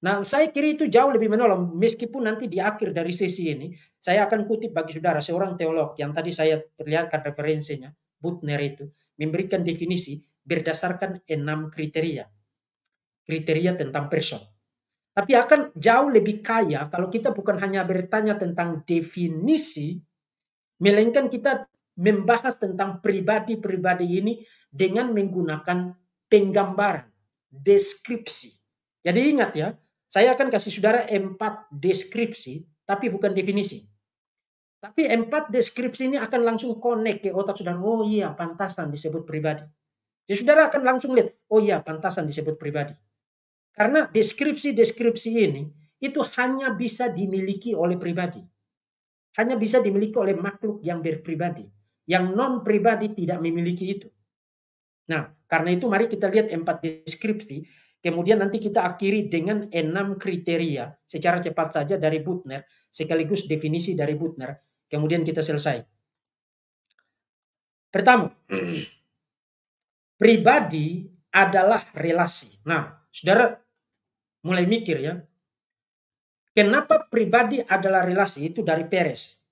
Nah, saya kira itu jauh lebih menolong. Meskipun nanti di akhir dari sesi ini, saya akan kutip bagi saudara seorang teolog yang tadi saya perlihatkan referensinya, Butner itu, memberikan definisi berdasarkan enam kriteria. Kriteria tentang person. Tapi akan jauh lebih kaya kalau kita bukan hanya bertanya tentang definisi, melainkan kita membahas tentang pribadi-pribadi ini dengan menggunakan penggambaran, deskripsi. Jadi ingat ya, saya akan kasih saudara empat deskripsi, tapi bukan definisi. Tapi empat deskripsi ini akan langsung connect ke otak saudara. Oh iya, pantasan disebut pribadi. Jadi saudara akan langsung lihat, oh iya, pantasan disebut pribadi. Karena deskripsi-deskripsi ini itu hanya bisa dimiliki oleh pribadi. Hanya bisa dimiliki oleh makhluk yang berpribadi yang non pribadi tidak memiliki itu. Nah, karena itu mari kita lihat empat deskripsi, kemudian nanti kita akhiri dengan enam kriteria secara cepat saja dari Butner, sekaligus definisi dari Butner, kemudian kita selesai. Pertama, hmm. pribadi adalah relasi. Nah, saudara mulai mikir ya, kenapa pribadi adalah relasi itu dari Peres.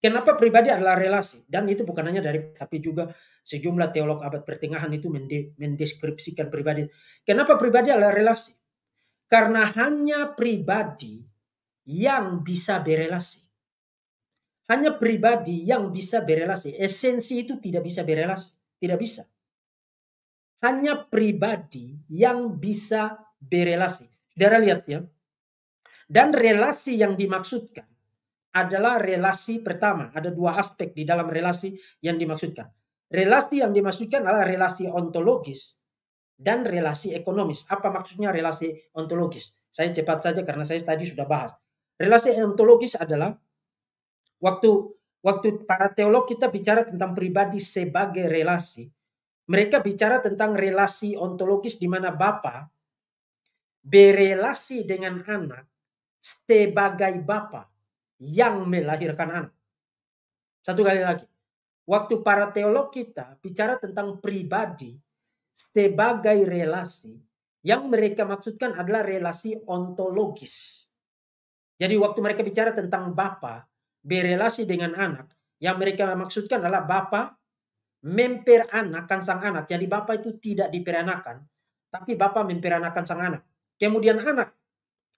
Kenapa pribadi adalah relasi? Dan itu bukan hanya dari tapi juga sejumlah teolog abad pertengahan itu mendeskripsikan pribadi. Kenapa pribadi adalah relasi? Karena hanya pribadi yang bisa berelasi. Hanya pribadi yang bisa berelasi. Esensi itu tidak bisa berelasi, tidak bisa. Hanya pribadi yang bisa berelasi. Saudara lihat ya. Dan relasi yang dimaksudkan adalah relasi pertama. Ada dua aspek di dalam relasi yang dimaksudkan. Relasi yang dimaksudkan adalah relasi ontologis dan relasi ekonomis. Apa maksudnya relasi ontologis? Saya cepat saja karena saya tadi sudah bahas. Relasi ontologis adalah waktu waktu para teolog kita bicara tentang pribadi sebagai relasi, mereka bicara tentang relasi ontologis di mana bapa berelasi dengan anak sebagai Bapak yang melahirkan anak. Satu kali lagi, waktu para teolog kita bicara tentang pribadi sebagai relasi, yang mereka maksudkan adalah relasi ontologis. Jadi waktu mereka bicara tentang Bapa berelasi dengan anak, yang mereka maksudkan adalah Bapa memperanakan sang anak. Jadi Bapa itu tidak diperanakan, tapi Bapa memperanakan sang anak. Kemudian anak,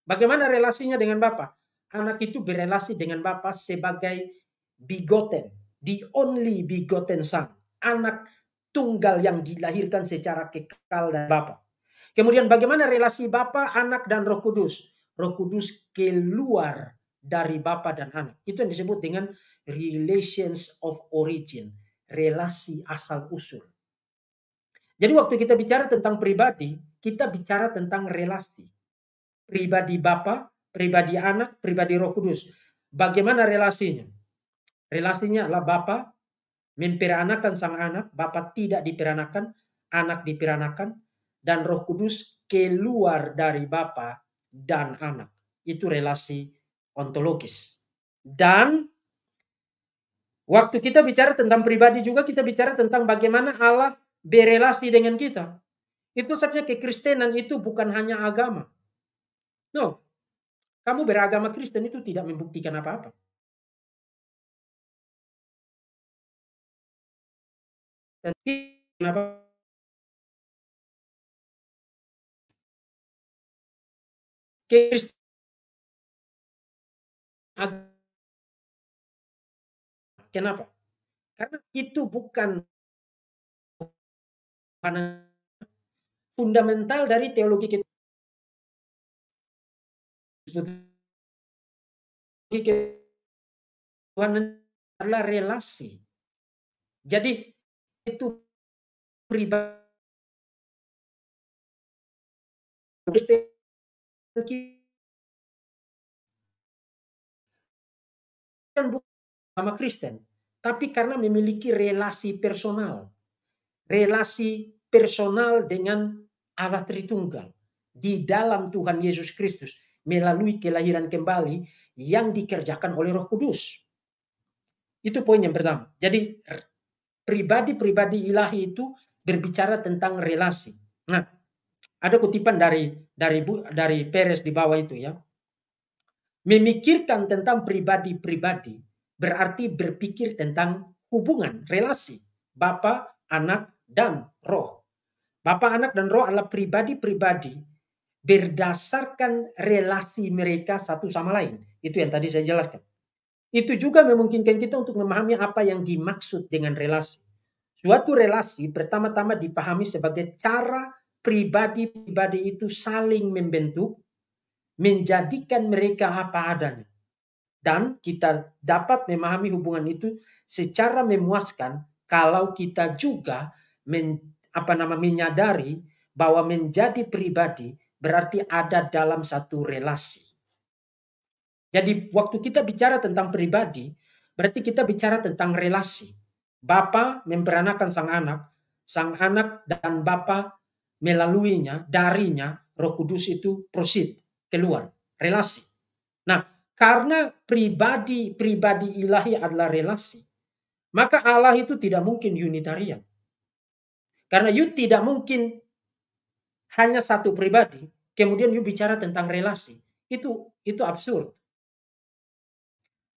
bagaimana relasinya dengan Bapak? anak itu berelasi dengan bapa sebagai bigoten, the only bigoten son, anak tunggal yang dilahirkan secara kekal dari bapa. Kemudian bagaimana relasi bapa anak dan Roh Kudus? Roh Kudus keluar dari bapa dan anak. Itu yang disebut dengan relations of origin, relasi asal usul. Jadi waktu kita bicara tentang pribadi, kita bicara tentang relasi. Pribadi Bapa, pribadi anak, pribadi roh kudus. Bagaimana relasinya? Relasinya adalah Bapak memperanakan sang anak, Bapak tidak diperanakan, anak diperanakan, dan roh kudus keluar dari Bapak dan anak. Itu relasi ontologis. Dan waktu kita bicara tentang pribadi juga kita bicara tentang bagaimana Allah berelasi dengan kita. Itu sebabnya kekristenan itu bukan hanya agama. No, kamu beragama Kristen itu tidak membuktikan apa-apa. Dan kenapa? Kenapa? Karena itu bukan fundamental dari teologi kita sebetulnya Tuhan adalah relasi. Jadi itu pribadi Kristen bukan sama Kristen, tapi karena memiliki relasi personal, relasi personal dengan Allah Tritunggal di dalam Tuhan Yesus Kristus melalui kelahiran kembali yang dikerjakan oleh Roh Kudus. Itu poin yang pertama. Jadi pribadi-pribadi ilahi itu berbicara tentang relasi. Nah, ada kutipan dari dari dari Peres di bawah itu ya. Memikirkan tentang pribadi-pribadi berarti berpikir tentang hubungan, relasi Bapa, Anak, dan Roh. Bapa, Anak, dan Roh adalah pribadi-pribadi berdasarkan relasi mereka satu sama lain. Itu yang tadi saya jelaskan. Itu juga memungkinkan kita untuk memahami apa yang dimaksud dengan relasi. Suatu relasi pertama-tama dipahami sebagai cara pribadi-pribadi itu saling membentuk, menjadikan mereka apa adanya. Dan kita dapat memahami hubungan itu secara memuaskan kalau kita juga men, apa nama menyadari bahwa menjadi pribadi berarti ada dalam satu relasi. Jadi waktu kita bicara tentang pribadi, berarti kita bicara tentang relasi. Bapa memperanakan sang anak, sang anak dan Bapa melaluinya, darinya, roh kudus itu proceed, keluar, relasi. Nah, karena pribadi-pribadi ilahi adalah relasi, maka Allah itu tidak mungkin unitarian. Karena you tidak mungkin hanya satu pribadi, kemudian you bicara tentang relasi. Itu itu absurd.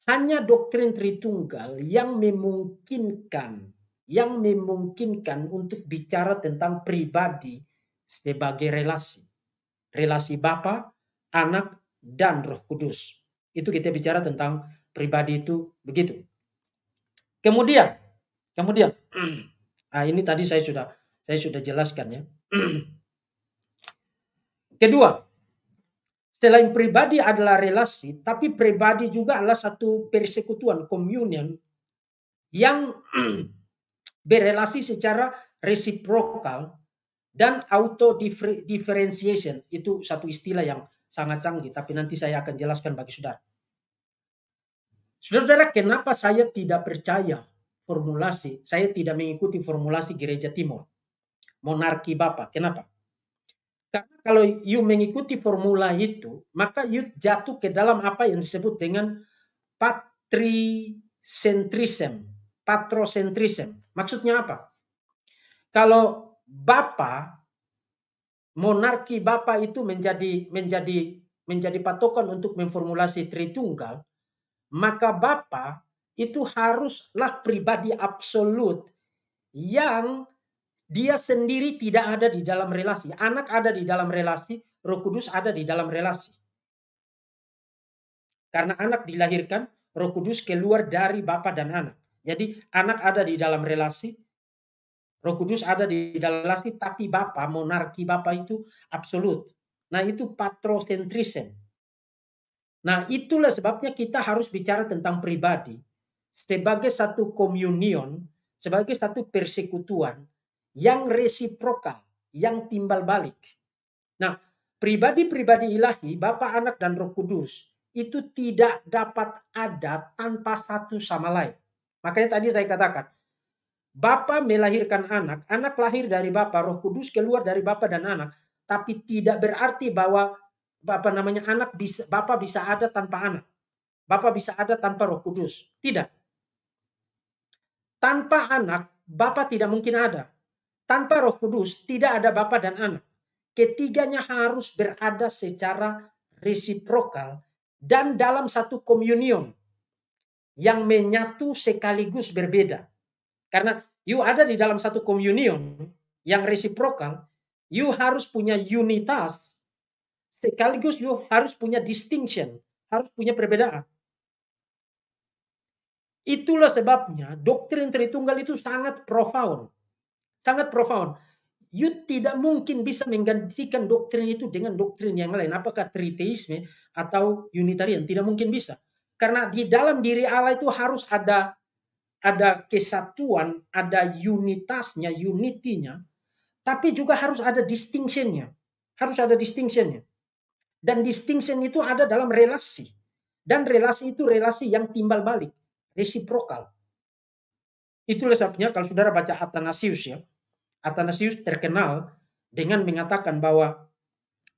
Hanya doktrin Tritunggal yang memungkinkan yang memungkinkan untuk bicara tentang pribadi sebagai relasi. Relasi Bapa, Anak, dan Roh Kudus. Itu kita bicara tentang pribadi itu begitu. Kemudian, kemudian, ah ini tadi saya sudah saya sudah jelaskan ya. Kedua, selain pribadi adalah relasi, tapi pribadi juga adalah satu persekutuan, communion yang berelasi secara reciprocal dan auto differentiation. Itu satu istilah yang sangat canggih, tapi nanti saya akan jelaskan bagi saudara. Saudara, kenapa saya tidak percaya formulasi, saya tidak mengikuti formulasi gereja timur, monarki Bapak, kenapa? Karena kalau you mengikuti formula itu, maka you jatuh ke dalam apa yang disebut dengan patricentrism, patrocentrism. Maksudnya apa? Kalau Bapak monarki Bapak itu menjadi menjadi menjadi patokan untuk memformulasi Tritunggal, maka Bapak itu haruslah pribadi absolut yang dia sendiri tidak ada di dalam relasi. Anak ada di dalam relasi, Roh Kudus ada di dalam relasi. Karena anak dilahirkan, Roh Kudus keluar dari bapak dan anak. Jadi anak ada di dalam relasi, Roh Kudus ada di dalam relasi, tapi bapak, monarki bapak itu absolut. Nah itu patrosentrisen. Nah itulah sebabnya kita harus bicara tentang pribadi. Sebagai satu komunion, sebagai satu persekutuan, yang resiprokal, yang timbal balik. Nah, pribadi-pribadi ilahi, Bapak, Anak, dan Roh Kudus itu tidak dapat ada tanpa satu sama lain. Makanya tadi saya katakan, Bapak melahirkan anak, anak lahir dari Bapak, Roh Kudus keluar dari Bapak dan anak, tapi tidak berarti bahwa Bapak namanya anak bisa Bapa bisa ada tanpa anak. Bapak bisa ada tanpa Roh Kudus. Tidak. Tanpa anak, Bapak tidak mungkin ada. Tanpa roh kudus tidak ada Bapa dan anak. Ketiganya harus berada secara resiprokal dan dalam satu communion yang menyatu sekaligus berbeda. Karena you ada di dalam satu communion yang resiprokal, you harus punya unitas sekaligus you harus punya distinction, harus punya perbedaan. Itulah sebabnya doktrin Tritunggal itu sangat profound. Sangat profound. You tidak mungkin bisa menggantikan doktrin itu dengan doktrin yang lain. Apakah triteisme atau unitarian. Tidak mungkin bisa. Karena di dalam diri Allah itu harus ada ada kesatuan, ada unitasnya, unitinya. Tapi juga harus ada distinctionnya. Harus ada distinctionnya. Dan distinction itu ada dalam relasi. Dan relasi itu relasi yang timbal balik. Resiprokal. Itulah sebabnya kalau saudara baca Athanasius ya Athanasius terkenal dengan mengatakan bahwa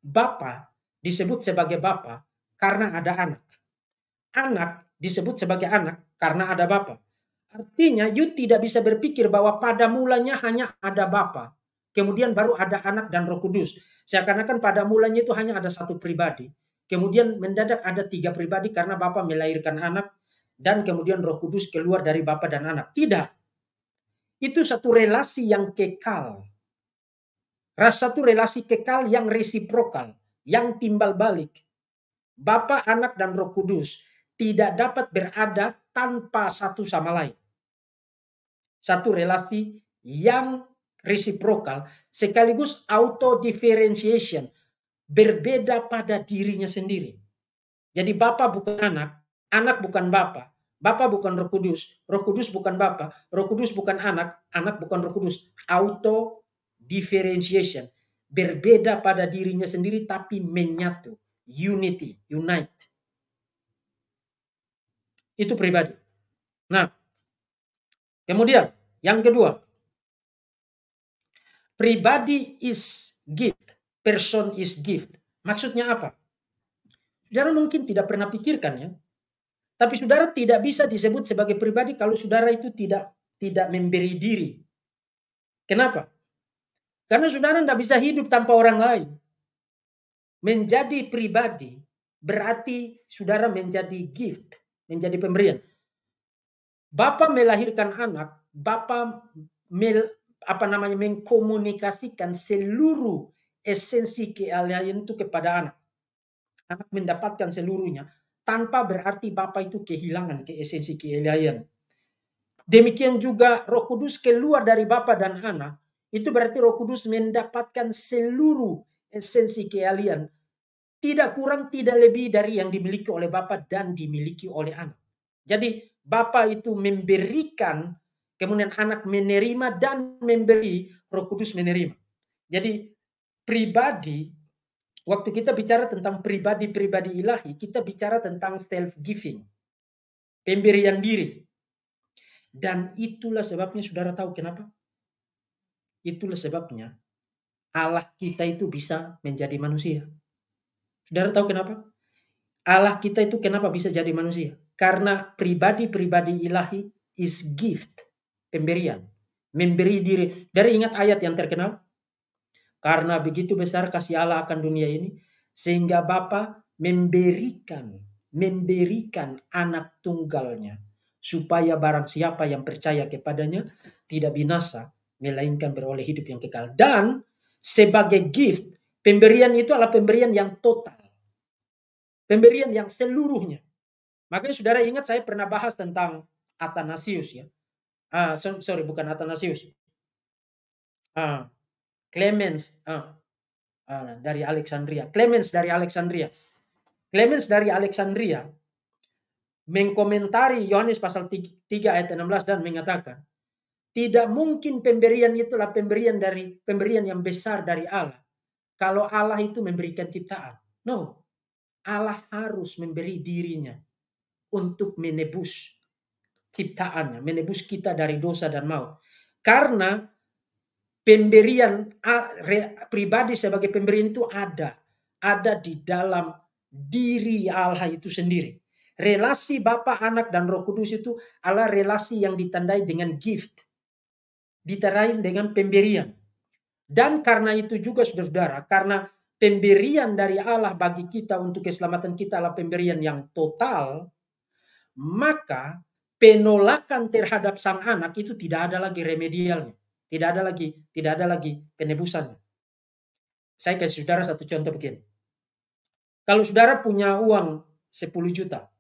Bapa disebut sebagai Bapa karena ada anak. Anak disebut sebagai anak karena ada Bapa. Artinya you tidak bisa berpikir bahwa pada mulanya hanya ada Bapa, kemudian baru ada anak dan Roh Kudus. Seakan-akan pada mulanya itu hanya ada satu pribadi. Kemudian mendadak ada tiga pribadi karena Bapa melahirkan anak dan kemudian Roh Kudus keluar dari Bapa dan anak. Tidak itu satu relasi yang kekal. Satu relasi kekal yang resiprokal, yang timbal balik. Bapa, Anak, dan Roh Kudus tidak dapat berada tanpa satu sama lain. Satu relasi yang resiprokal sekaligus auto differentiation berbeda pada dirinya sendiri. Jadi Bapak bukan anak, anak bukan Bapak, Bapa bukan Roh Kudus, Roh Kudus bukan Bapa, Roh Kudus bukan anak, anak bukan Roh Kudus. Auto differentiation, berbeda pada dirinya sendiri tapi menyatu, unity, unite. Itu pribadi. Nah, kemudian yang kedua, pribadi is gift, person is gift. Maksudnya apa? Saudara mungkin tidak pernah pikirkan ya, tapi saudara tidak bisa disebut sebagai pribadi kalau saudara itu tidak tidak memberi diri. Kenapa? Karena saudara tidak bisa hidup tanpa orang lain. Menjadi pribadi berarti saudara menjadi gift, menjadi pemberian. Bapak melahirkan anak, Bapak mel, apa namanya mengkomunikasikan seluruh esensi keahlian itu kepada anak. Anak mendapatkan seluruhnya tanpa berarti Bapa itu kehilangan keesensi keilahian. Demikian juga Roh Kudus keluar dari Bapa dan Anak, itu berarti Roh Kudus mendapatkan seluruh esensi kealian, tidak kurang tidak lebih dari yang dimiliki oleh Bapa dan dimiliki oleh Anak. Jadi Bapa itu memberikan, kemudian Anak menerima dan memberi, Roh Kudus menerima. Jadi pribadi Waktu kita bicara tentang pribadi-pribadi ilahi, kita bicara tentang self-giving, pemberian diri. Dan itulah sebabnya saudara tahu kenapa? Itulah sebabnya Allah kita itu bisa menjadi manusia. Saudara tahu kenapa? Allah kita itu kenapa bisa jadi manusia? Karena pribadi-pribadi ilahi is gift, pemberian, memberi diri. Dari ingat ayat yang terkenal, karena begitu besar kasih Allah akan dunia ini sehingga Bapa memberikan memberikan anak tunggalnya supaya barang siapa yang percaya kepadanya tidak binasa melainkan beroleh hidup yang kekal dan sebagai gift pemberian itu adalah pemberian yang total pemberian yang seluruhnya makanya saudara ingat saya pernah bahas tentang Athanasius ya ah sorry bukan Athanasius ah Clemens ah, uh, dari Alexandria. Clemens dari Alexandria. Clemens dari Alexandria mengkomentari Yohanes pasal 3 ayat 16 dan mengatakan, tidak mungkin pemberian itulah pemberian dari pemberian yang besar dari Allah. Kalau Allah itu memberikan ciptaan. No. Allah harus memberi dirinya untuk menebus ciptaannya, menebus kita dari dosa dan maut. Karena pemberian pribadi sebagai pemberian itu ada. Ada di dalam diri Allah itu sendiri. Relasi Bapa, Anak, dan Roh Kudus itu adalah relasi yang ditandai dengan gift. Ditandai dengan pemberian. Dan karena itu juga saudara-saudara, karena pemberian dari Allah bagi kita untuk keselamatan kita adalah pemberian yang total, maka penolakan terhadap sang anak itu tidak ada lagi remedialnya. Tidak ada lagi, tidak ada lagi penebusan. Saya kasih saudara satu contoh begini. Kalau saudara punya uang 10 juta,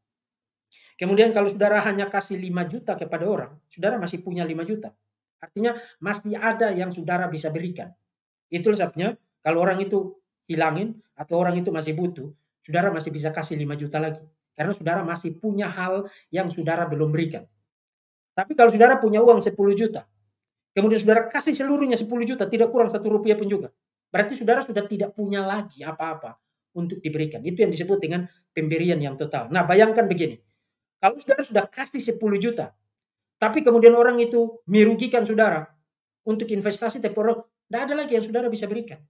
kemudian kalau saudara hanya kasih 5 juta kepada orang, saudara masih punya 5 juta. Artinya masih ada yang saudara bisa berikan. Itu sebabnya kalau orang itu hilangin atau orang itu masih butuh, saudara masih bisa kasih 5 juta lagi. Karena saudara masih punya hal yang saudara belum berikan. Tapi kalau saudara punya uang 10 juta, Kemudian saudara kasih seluruhnya 10 juta, tidak kurang satu rupiah pun juga. Berarti saudara sudah tidak punya lagi apa-apa untuk diberikan. Itu yang disebut dengan pemberian yang total. Nah bayangkan begini, kalau saudara sudah kasih 10 juta, tapi kemudian orang itu merugikan saudara untuk investasi temporer, tidak ada lagi yang saudara bisa berikan.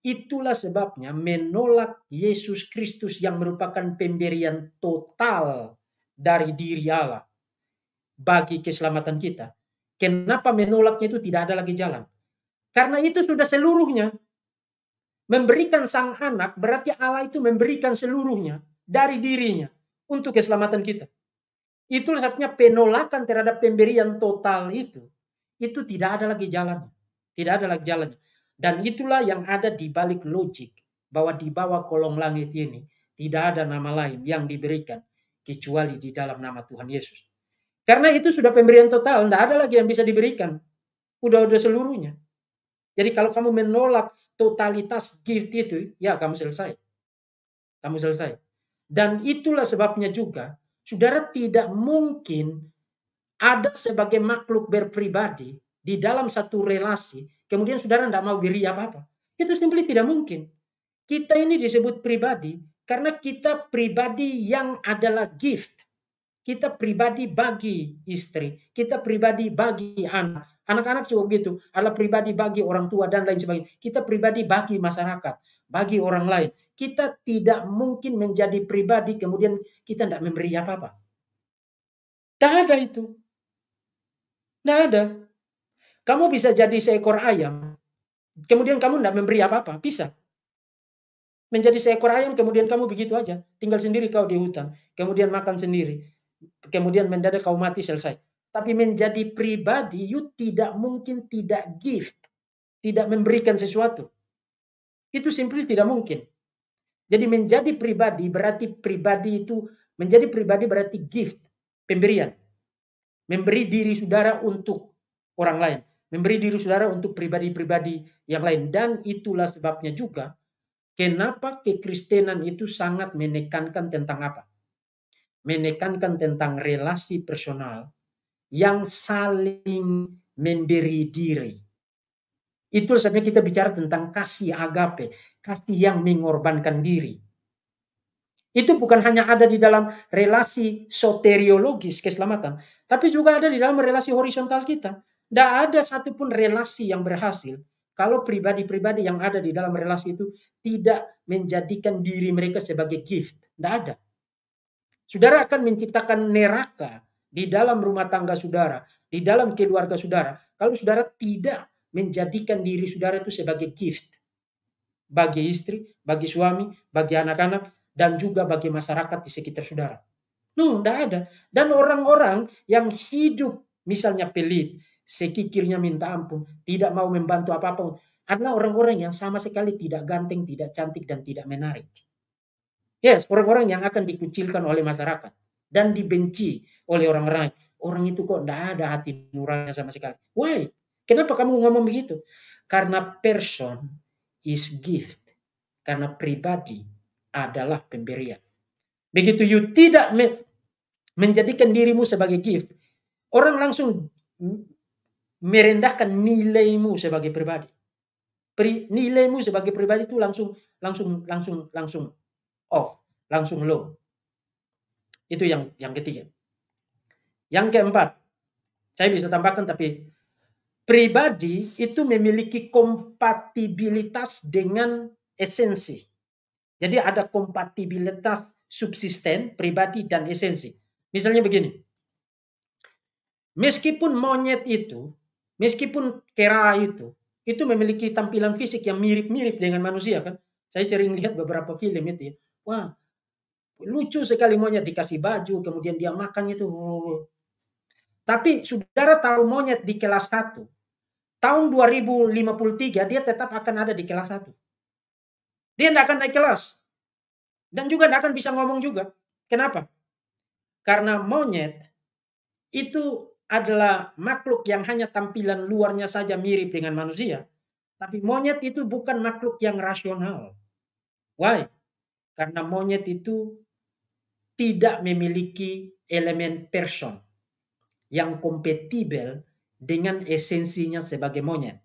Itulah sebabnya menolak Yesus Kristus yang merupakan pemberian total dari diri Allah bagi keselamatan kita Kenapa menolaknya itu tidak ada lagi jalan? Karena itu sudah seluruhnya. Memberikan sang anak berarti Allah itu memberikan seluruhnya dari dirinya untuk keselamatan kita. Itu artinya penolakan terhadap pemberian total itu. Itu tidak ada lagi jalannya. Tidak ada lagi jalannya. Dan itulah yang ada di balik logik. Bahwa di bawah kolong langit ini tidak ada nama lain yang diberikan kecuali di dalam nama Tuhan Yesus. Karena itu sudah pemberian total, tidak ada lagi yang bisa diberikan. Udah-udah seluruhnya. Jadi kalau kamu menolak totalitas gift itu, ya kamu selesai. Kamu selesai. Dan itulah sebabnya juga, saudara tidak mungkin ada sebagai makhluk berpribadi di dalam satu relasi, kemudian saudara tidak mau beri apa-apa. Itu simply tidak mungkin. Kita ini disebut pribadi karena kita pribadi yang adalah gift kita pribadi bagi istri, kita pribadi bagi anak. Anak-anak juga begitu. Adalah pribadi bagi orang tua dan lain sebagainya. Kita pribadi bagi masyarakat, bagi orang lain. Kita tidak mungkin menjadi pribadi kemudian kita tidak memberi apa-apa. Tidak ada itu. Tidak ada. Kamu bisa jadi seekor ayam, kemudian kamu tidak memberi apa-apa. Bisa. Menjadi seekor ayam, kemudian kamu begitu aja. Tinggal sendiri kau di hutan. Kemudian makan sendiri kemudian mendadak kaum mati selesai. Tapi menjadi pribadi, you tidak mungkin tidak gift, tidak memberikan sesuatu. Itu simply tidak mungkin. Jadi menjadi pribadi berarti pribadi itu menjadi pribadi berarti gift, pemberian. Memberi diri saudara untuk orang lain. Memberi diri saudara untuk pribadi-pribadi yang lain. Dan itulah sebabnya juga kenapa kekristenan itu sangat menekankan tentang apa? menekankan tentang relasi personal yang saling memberi diri. Itu sebenarnya kita bicara tentang kasih agape, kasih yang mengorbankan diri. Itu bukan hanya ada di dalam relasi soteriologis keselamatan, tapi juga ada di dalam relasi horizontal kita. Tidak ada satupun relasi yang berhasil kalau pribadi-pribadi yang ada di dalam relasi itu tidak menjadikan diri mereka sebagai gift. Tidak ada. Saudara akan menciptakan neraka di dalam rumah tangga saudara, di dalam keluarga saudara. Kalau saudara tidak menjadikan diri saudara itu sebagai gift bagi istri, bagi suami, bagi anak-anak, dan juga bagi masyarakat di sekitar saudara. No, tidak ada. Dan orang-orang yang hidup misalnya pelit, sekikirnya minta ampun, tidak mau membantu apa-apa, adalah orang-orang yang sama sekali tidak ganteng, tidak cantik, dan tidak menarik. Yes, orang-orang yang akan dikucilkan oleh masyarakat dan dibenci oleh orang-orang. Orang itu kok tidak ada hati nurannya sama sekali. Why? Kenapa kamu ngomong begitu? Karena person is gift. Karena pribadi adalah pemberian. Begitu you tidak me menjadikan dirimu sebagai gift, orang langsung merendahkan nilaimu sebagai pribadi. Pri, nilaimu sebagai pribadi itu langsung langsung langsung langsung off, langsung low. Itu yang yang ketiga. Yang keempat, saya bisa tambahkan tapi pribadi itu memiliki kompatibilitas dengan esensi. Jadi ada kompatibilitas subsisten pribadi dan esensi. Misalnya begini. Meskipun monyet itu, meskipun kera itu, itu memiliki tampilan fisik yang mirip-mirip dengan manusia kan. Saya sering lihat beberapa film itu ya. Wah, lucu sekali monyet dikasih baju, kemudian dia makan itu. Tapi saudara tahu monyet di kelas 1. Tahun 2053 dia tetap akan ada di kelas 1. Dia tidak akan naik kelas. Dan juga tidak akan bisa ngomong juga. Kenapa? Karena monyet itu adalah makhluk yang hanya tampilan luarnya saja mirip dengan manusia. Tapi monyet itu bukan makhluk yang rasional. Why? Karena monyet itu tidak memiliki elemen person yang kompatibel dengan esensinya sebagai monyet.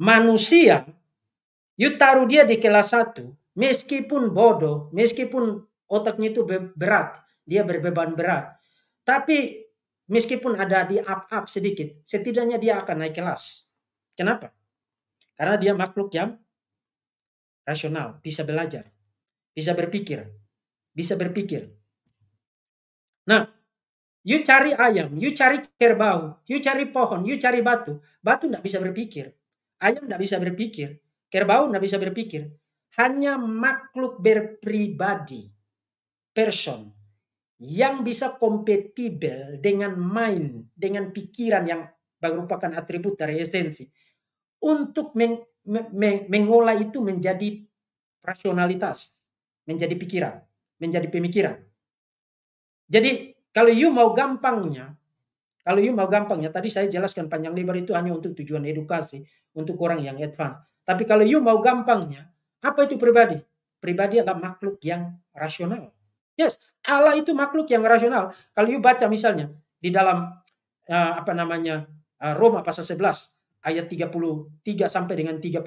Manusia, you taruh dia di kelas satu, meskipun bodoh, meskipun otaknya itu berat, dia berbeban berat. Tapi meskipun ada di up-up sedikit, setidaknya dia akan naik kelas. Kenapa? Karena dia makhluk yang rasional, bisa belajar. Bisa berpikir. Bisa berpikir. Nah, you cari ayam, you cari kerbau, you cari pohon, you cari batu. Batu tidak bisa berpikir. Ayam tidak bisa berpikir. Kerbau tidak bisa berpikir. Hanya makhluk berpribadi, person, yang bisa kompatibel dengan mind, dengan pikiran yang merupakan atribut dari esensi. Untuk meng, mengolah itu menjadi rasionalitas menjadi pikiran, menjadi pemikiran. Jadi kalau you mau gampangnya, kalau you mau gampangnya, tadi saya jelaskan panjang lebar itu hanya untuk tujuan edukasi, untuk orang yang advance. Tapi kalau you mau gampangnya, apa itu pribadi? Pribadi adalah makhluk yang rasional. Yes, Allah itu makhluk yang rasional. Kalau you baca misalnya di dalam uh, apa namanya uh, Roma pasal 11 ayat 33 sampai dengan 36,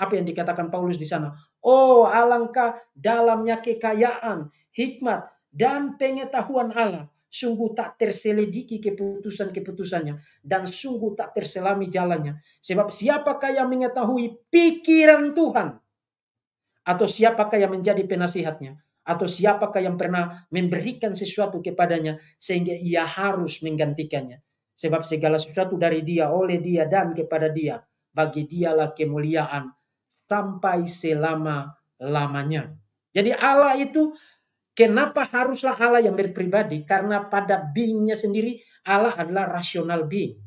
apa yang dikatakan Paulus di sana? Oh, alangkah dalamnya kekayaan, hikmat, dan pengetahuan Allah. Sungguh tak terselidiki keputusan-keputusannya. Dan sungguh tak terselami jalannya. Sebab siapakah yang mengetahui pikiran Tuhan? Atau siapakah yang menjadi penasihatnya? Atau siapakah yang pernah memberikan sesuatu kepadanya sehingga ia harus menggantikannya? Sebab segala sesuatu dari dia, oleh dia, dan kepada dia. Bagi dialah kemuliaan sampai selama-lamanya. Jadi Allah itu kenapa haruslah Allah yang berpribadi? Karena pada beingnya sendiri Allah adalah rasional being.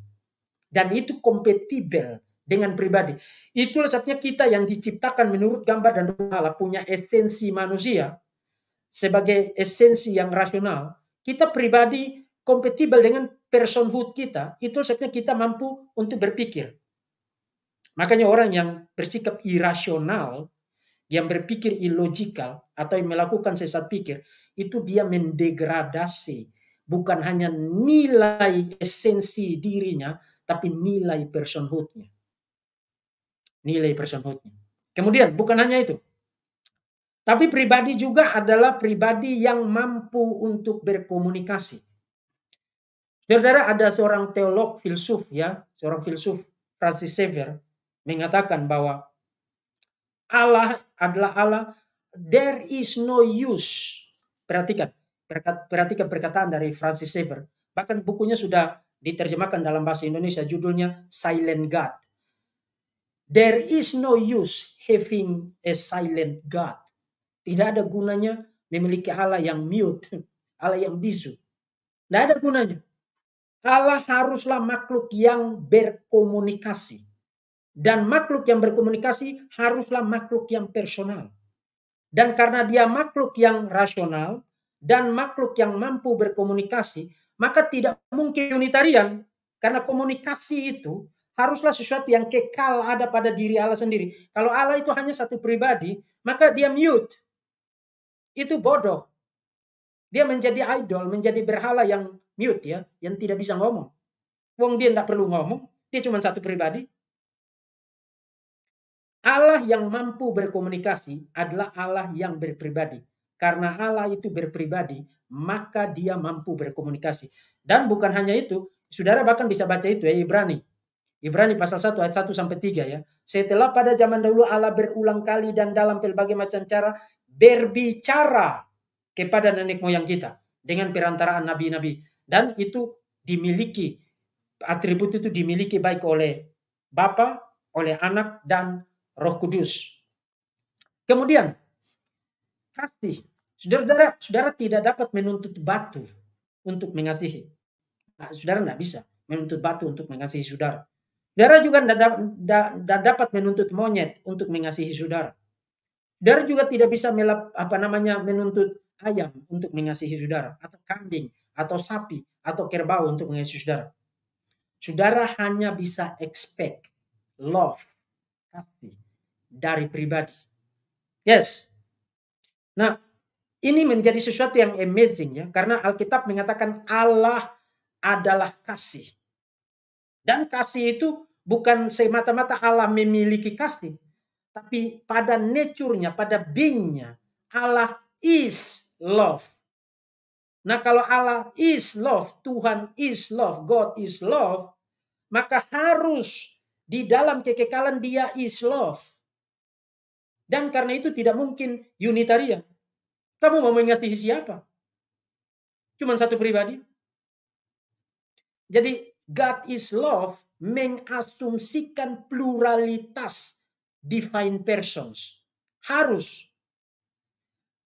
Dan itu kompatibel dengan pribadi. Itulah sebabnya kita yang diciptakan menurut gambar dan rupa Allah punya esensi manusia sebagai esensi yang rasional. Kita pribadi kompatibel dengan personhood kita. Itu sebabnya kita mampu untuk berpikir. Makanya orang yang bersikap irasional, yang berpikir ilogikal atau yang melakukan sesat pikir, itu dia mendegradasi bukan hanya nilai esensi dirinya, tapi nilai personhoodnya. Nilai personhoodnya. Kemudian bukan hanya itu. Tapi pribadi juga adalah pribadi yang mampu untuk berkomunikasi. Saudara ada seorang teolog filsuf ya, seorang filsuf Francis Xavier mengatakan bahwa Allah adalah Allah there is no use. Perhatikan, perhatikan perkataan dari Francis Saber. Bahkan bukunya sudah diterjemahkan dalam bahasa Indonesia judulnya Silent God. There is no use having a silent God. Tidak ada gunanya memiliki Allah yang mute, Allah yang bisu. Tidak ada gunanya. Allah haruslah makhluk yang berkomunikasi. Dan makhluk yang berkomunikasi haruslah makhluk yang personal. Dan karena dia makhluk yang rasional dan makhluk yang mampu berkomunikasi, maka tidak mungkin unitarian. Karena komunikasi itu haruslah sesuatu yang kekal ada pada diri Allah sendiri. Kalau Allah itu hanya satu pribadi, maka dia mute. Itu bodoh. Dia menjadi idol, menjadi berhala yang mute ya, yang tidak bisa ngomong. Wong dia tidak perlu ngomong, dia cuma satu pribadi. Allah yang mampu berkomunikasi adalah Allah yang berpribadi. Karena Allah itu berpribadi, maka dia mampu berkomunikasi. Dan bukan hanya itu, saudara bahkan bisa baca itu ya Ibrani. Ibrani pasal 1 ayat 1 sampai 3 ya. Setelah pada zaman dahulu Allah berulang kali dan dalam berbagai macam cara berbicara kepada nenek moyang kita dengan perantaraan nabi-nabi dan itu dimiliki atribut itu dimiliki baik oleh Bapa, oleh anak dan Roh Kudus. Kemudian kasih. Saudara-saudara, saudara tidak dapat menuntut batu untuk mengasihi. Nah, saudara tidak bisa menuntut batu untuk mengasihi saudara. Saudara juga tidak dapat menuntut monyet untuk mengasihi saudara. Saudara juga tidak bisa melap, apa namanya menuntut ayam untuk mengasihi saudara atau kambing atau sapi atau kerbau untuk mengasihi saudara. Saudara hanya bisa expect love kasih dari pribadi. Yes. Nah, ini menjadi sesuatu yang amazing ya. Karena Alkitab mengatakan Allah adalah kasih. Dan kasih itu bukan semata-mata Allah memiliki kasih. Tapi pada nature-nya, pada being-nya, Allah is love. Nah kalau Allah is love, Tuhan is love, God is love, maka harus di dalam kekekalan dia is love. Dan karena itu tidak mungkin Unitarian. Kamu mau mengasihi siapa? Cuman satu pribadi. Jadi God is love mengasumsikan pluralitas divine persons. Harus.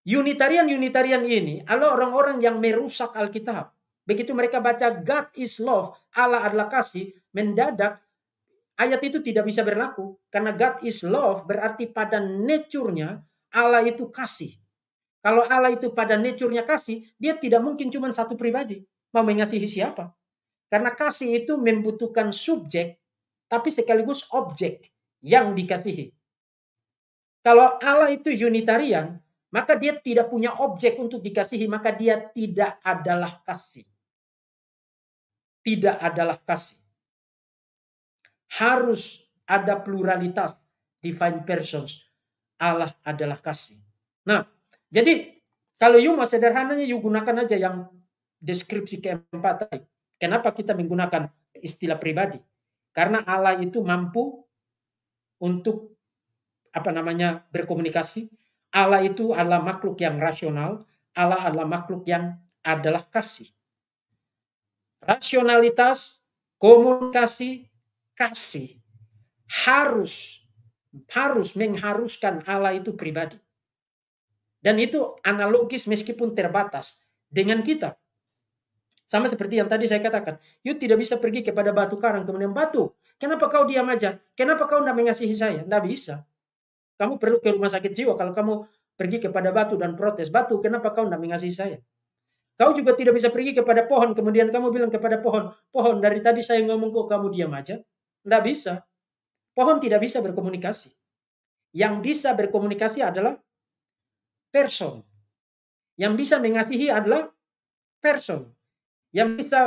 Unitarian-Unitarian ini adalah orang-orang yang merusak Alkitab. Begitu mereka baca God is love, Allah adalah kasih, mendadak Ayat itu tidak bisa berlaku karena God is love berarti pada nature-nya Allah itu kasih. Kalau Allah itu pada nature-nya kasih, dia tidak mungkin cuma satu pribadi mau mengasihi siapa. Karena kasih itu membutuhkan subjek tapi sekaligus objek yang dikasihi. Kalau Allah itu unitarian, maka dia tidak punya objek untuk dikasihi, maka dia tidak adalah kasih. Tidak adalah kasih harus ada pluralitas divine persons. Allah adalah kasih. Nah, jadi kalau you mau sederhananya you gunakan aja yang deskripsi keempat tadi. Kenapa kita menggunakan istilah pribadi? Karena Allah itu mampu untuk apa namanya berkomunikasi. Allah itu adalah makhluk yang rasional, Allah adalah makhluk yang adalah kasih. Rasionalitas, komunikasi, kasih harus harus mengharuskan Allah itu pribadi. Dan itu analogis meskipun terbatas dengan kita. Sama seperti yang tadi saya katakan, you tidak bisa pergi kepada batu karang kemudian batu. Kenapa kau diam aja? Kenapa kau tidak mengasihi saya? Tidak bisa. Kamu perlu ke rumah sakit jiwa kalau kamu pergi kepada batu dan protes. Batu, kenapa kau tidak mengasihi saya? Kau juga tidak bisa pergi kepada pohon, kemudian kamu bilang kepada pohon, pohon dari tadi saya ngomong kok kamu diam aja. Tidak bisa. Pohon tidak bisa berkomunikasi. Yang bisa berkomunikasi adalah person. Yang bisa mengasihi adalah person. Yang bisa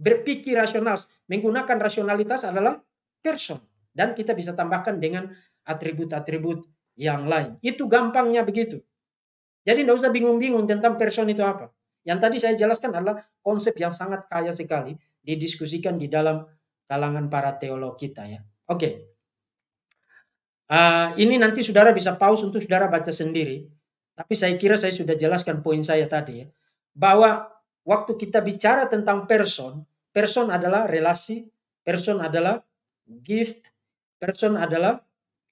berpikir rasional, menggunakan rasionalitas adalah person. Dan kita bisa tambahkan dengan atribut-atribut yang lain. Itu gampangnya begitu. Jadi tidak usah bingung-bingung tentang person itu apa. Yang tadi saya jelaskan adalah konsep yang sangat kaya sekali didiskusikan di dalam kalangan para teolog kita ya. Oke. Okay. Uh, ini nanti saudara bisa pause untuk saudara baca sendiri. Tapi saya kira saya sudah jelaskan poin saya tadi ya. Bahwa waktu kita bicara tentang person, person adalah relasi, person adalah gift, person adalah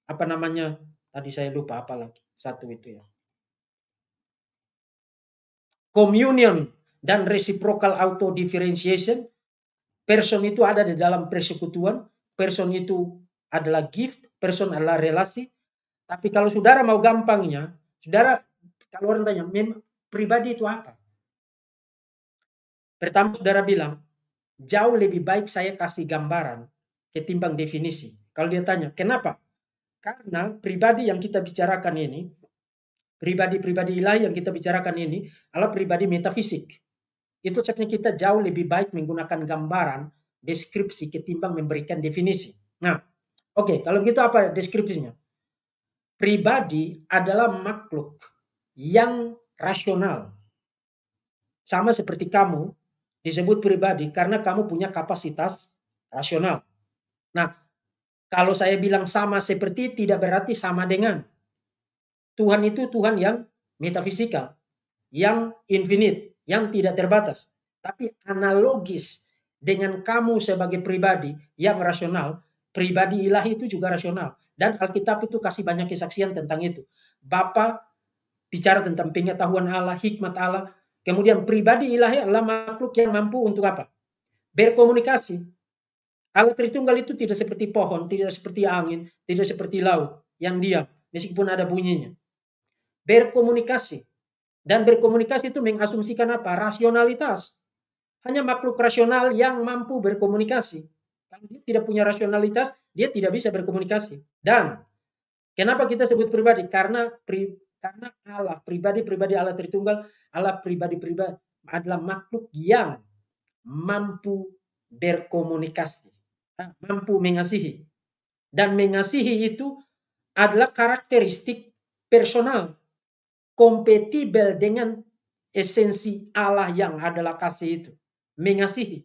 apa namanya? Tadi saya lupa apa lagi. Satu itu ya. Communion dan reciprocal auto differentiation Person itu ada di dalam persekutuan, person itu adalah gift, person adalah relasi. Tapi kalau saudara mau gampangnya, saudara kalau orang tanya, pribadi itu apa? Pertama saudara bilang, jauh lebih baik saya kasih gambaran ketimbang definisi. Kalau dia tanya, kenapa? Karena pribadi yang kita bicarakan ini, pribadi-pribadi ilahi yang kita bicarakan ini adalah pribadi metafisik itu ceknya kita jauh lebih baik menggunakan gambaran deskripsi ketimbang memberikan definisi. Nah, oke, okay, kalau begitu apa deskripsinya? Pribadi adalah makhluk yang rasional. Sama seperti kamu disebut pribadi karena kamu punya kapasitas rasional. Nah, kalau saya bilang sama seperti tidak berarti sama dengan. Tuhan itu Tuhan yang metafisika, yang infinite, yang tidak terbatas, tapi analogis dengan kamu sebagai pribadi yang rasional, pribadi ilahi itu juga rasional. Dan Alkitab itu kasih banyak kesaksian tentang itu. Bapak bicara tentang pengetahuan Allah, hikmat Allah. Kemudian pribadi ilahi adalah makhluk yang mampu untuk apa? Berkomunikasi. Allah Tritunggal itu tidak seperti pohon, tidak seperti angin, tidak seperti laut yang diam, meskipun ada bunyinya. Berkomunikasi dan berkomunikasi itu mengasumsikan apa? Rasionalitas. Hanya makhluk rasional yang mampu berkomunikasi. Kalau dia tidak punya rasionalitas, dia tidak bisa berkomunikasi. Dan kenapa kita sebut pribadi? Karena pri, karena Allah pribadi-pribadi Allah Tritunggal, Allah pribadi-pribadi adalah makhluk yang mampu berkomunikasi, nah, mampu mengasihi. Dan mengasihi itu adalah karakteristik personal kompatibel dengan esensi Allah yang adalah kasih itu. Mengasihi.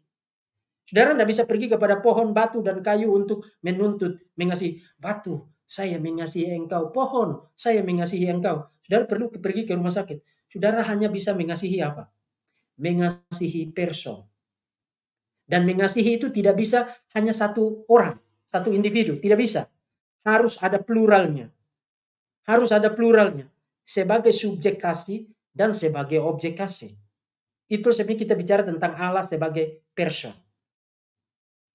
Saudara tidak bisa pergi kepada pohon, batu, dan kayu untuk menuntut, mengasihi. Batu, saya mengasihi engkau. Pohon, saya mengasihi engkau. Saudara perlu pergi ke rumah sakit. Saudara hanya bisa mengasihi apa? Mengasihi person. Dan mengasihi itu tidak bisa hanya satu orang, satu individu. Tidak bisa. Harus ada pluralnya. Harus ada pluralnya sebagai subjek kasih dan sebagai objek kasih. Itu sebenarnya kita bicara tentang Allah sebagai person.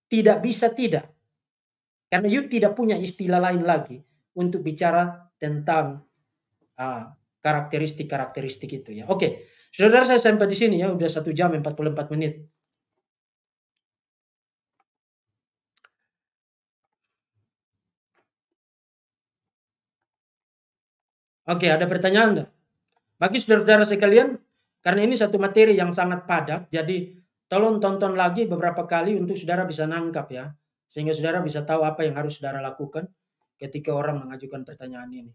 Tidak bisa tidak. Karena you tidak punya istilah lain lagi untuk bicara tentang ah, karakteristik-karakteristik uh, itu ya. Oke, okay. saudara saya sampai di sini ya, udah satu jam 44 menit. Oke, ada pertanyaan enggak? Bagi saudara-saudara sekalian, karena ini satu materi yang sangat padat, jadi tolong tonton lagi beberapa kali untuk saudara bisa nangkap ya. Sehingga saudara bisa tahu apa yang harus saudara lakukan ketika orang mengajukan pertanyaan ini.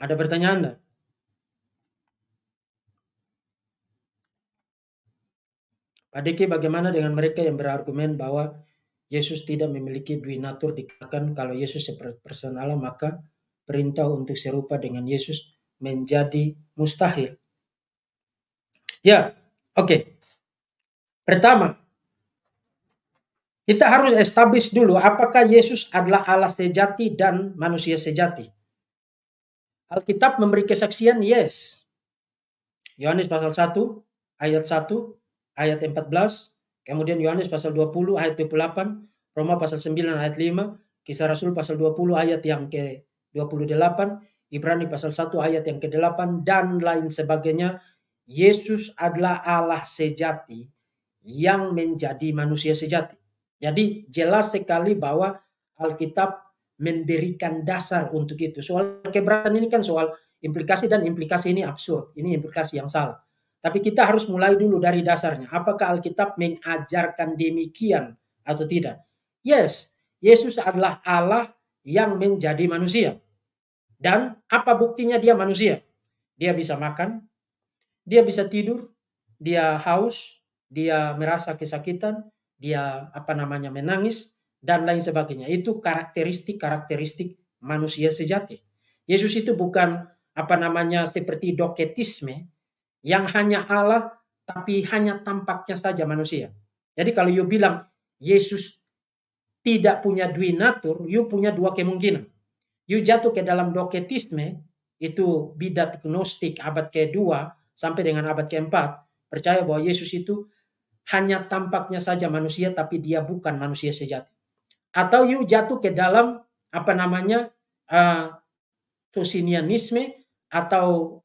Ada pertanyaan enggak? Pak Diki bagaimana dengan mereka yang berargumen bahwa Yesus tidak memiliki dwi natur dikatakan kalau Yesus seperti person Allah maka perintah untuk serupa dengan Yesus menjadi mustahil. Ya, oke. Okay. Pertama, kita harus establish dulu apakah Yesus adalah Allah sejati dan manusia sejati. Alkitab memberi kesaksian yes. Yohanes pasal 1 ayat 1 ayat 14, kemudian Yohanes pasal 20 ayat 28, Roma pasal 9 ayat 5, Kisah Rasul pasal 20 ayat yang ke-28, Ibrani pasal 1 ayat yang ke-8 dan lain sebagainya. Yesus adalah Allah sejati yang menjadi manusia sejati. Jadi jelas sekali bahwa Alkitab memberikan dasar untuk itu. Soal keberatan ini kan soal implikasi dan implikasi ini absurd. Ini implikasi yang salah. Tapi kita harus mulai dulu dari dasarnya. Apakah Alkitab mengajarkan demikian atau tidak? Yes, Yesus adalah Allah yang menjadi manusia. Dan apa buktinya dia manusia? Dia bisa makan, dia bisa tidur, dia haus, dia merasa kesakitan, dia apa namanya menangis dan lain sebagainya. Itu karakteristik-karakteristik manusia sejati. Yesus itu bukan apa namanya seperti doketisme, yang hanya Allah tapi hanya tampaknya saja manusia. Jadi kalau you bilang Yesus tidak punya dui natur, you punya dua kemungkinan. You jatuh ke dalam doketisme, itu bidat gnostik abad ke-2 sampai dengan abad ke-4, percaya bahwa Yesus itu hanya tampaknya saja manusia tapi dia bukan manusia sejati. Atau you jatuh ke dalam apa namanya uh, sosinianisme atau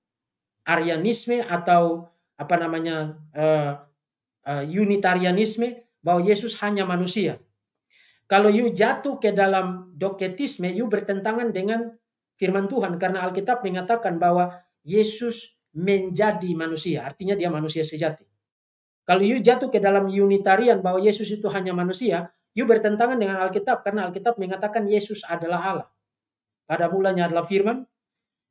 Arianisme atau apa namanya uh, uh, Unitarianisme bahwa Yesus hanya manusia. Kalau you jatuh ke dalam doketisme, you bertentangan dengan firman Tuhan karena Alkitab mengatakan bahwa Yesus menjadi manusia, artinya dia manusia sejati. Kalau you jatuh ke dalam unitarian bahwa Yesus itu hanya manusia, you bertentangan dengan Alkitab karena Alkitab mengatakan Yesus adalah Allah. Pada mulanya adalah firman,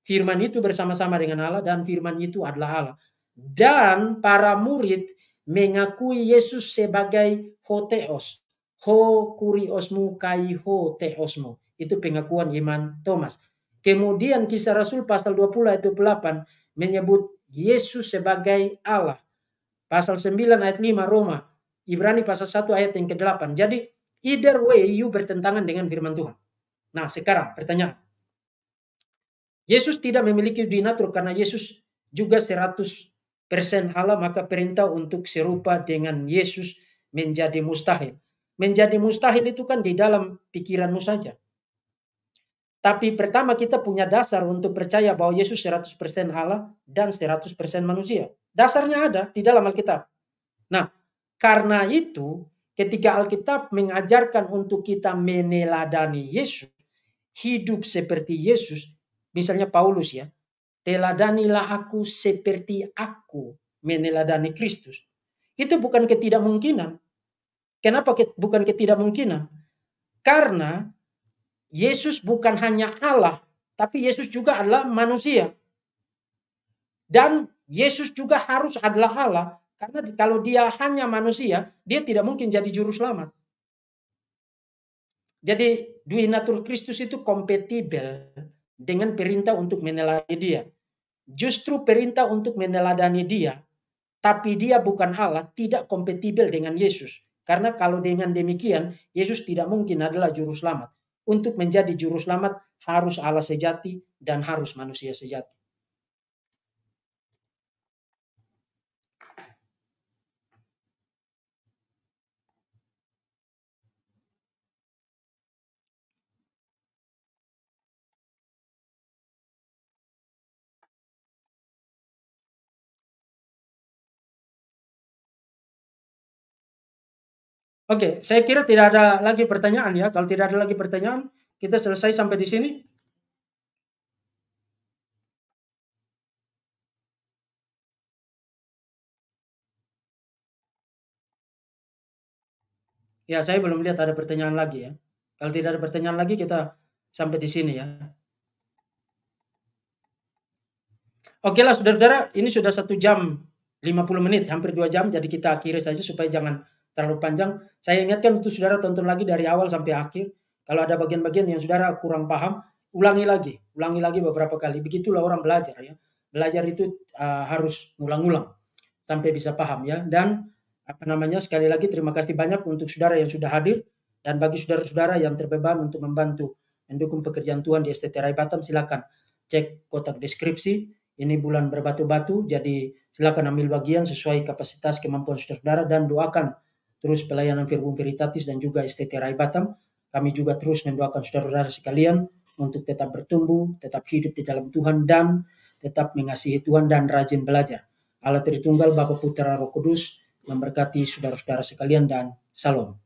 Firman itu bersama-sama dengan Allah dan firman itu adalah Allah. Dan para murid mengakui Yesus sebagai hoteos. Ho kuriosmu kai hoteosmu. Itu pengakuan iman Thomas. Kemudian kisah Rasul pasal 20 ayat 28 menyebut Yesus sebagai Allah. Pasal 9 ayat 5 Roma. Ibrani pasal 1 ayat yang ke-8. Jadi either way you bertentangan dengan firman Tuhan. Nah sekarang pertanyaan. Yesus tidak memiliki dinatur karena Yesus juga 100% Allah maka perintah untuk serupa dengan Yesus menjadi mustahil. Menjadi mustahil itu kan di dalam pikiranmu saja. Tapi pertama kita punya dasar untuk percaya bahwa Yesus 100% Allah dan 100% manusia. Dasarnya ada di dalam Alkitab. Nah, karena itu ketika Alkitab mengajarkan untuk kita meneladani Yesus, hidup seperti Yesus, Misalnya Paulus ya, teladanilah aku seperti aku meneladani Kristus. Itu bukan ketidakmungkinan. Kenapa bukan ketidakmungkinan? Karena Yesus bukan hanya Allah, tapi Yesus juga adalah manusia. Dan Yesus juga harus adalah Allah, karena kalau dia hanya manusia, dia tidak mungkin jadi juru selamat. Jadi dui natur Kristus itu kompatibel dengan perintah untuk meneladani dia. Justru perintah untuk meneladani dia, tapi dia bukan Allah, tidak kompatibel dengan Yesus. Karena kalau dengan demikian, Yesus tidak mungkin adalah juru selamat. Untuk menjadi juru selamat harus Allah sejati dan harus manusia sejati. Oke, saya kira tidak ada lagi pertanyaan ya. Kalau tidak ada lagi pertanyaan, kita selesai sampai di sini. Ya, saya belum lihat ada pertanyaan lagi ya. Kalau tidak ada pertanyaan lagi, kita sampai di sini ya. Oke lah, saudara-saudara, ini sudah satu jam 50 menit, hampir dua jam, jadi kita akhiri saja supaya jangan terlalu panjang. Saya ingatkan untuk saudara tonton lagi dari awal sampai akhir. Kalau ada bagian-bagian yang saudara kurang paham, ulangi lagi, ulangi lagi beberapa kali. Begitulah orang belajar ya. Belajar itu uh, harus ulang-ulang sampai bisa paham ya. Dan apa namanya sekali lagi terima kasih banyak untuk saudara yang sudah hadir dan bagi saudara-saudara yang terbeban untuk membantu mendukung pekerjaan Tuhan di STT Rai Batam silakan cek kotak deskripsi ini bulan berbatu-batu jadi silakan ambil bagian sesuai kapasitas kemampuan saudara-saudara dan doakan terus pelayanan Verbum Veritatis dan juga STT Rai Batam. Kami juga terus mendoakan saudara-saudara sekalian untuk tetap bertumbuh, tetap hidup di dalam Tuhan dan tetap mengasihi Tuhan dan rajin belajar. Allah Tritunggal Bapa Putera Roh Kudus memberkati saudara-saudara sekalian dan salam.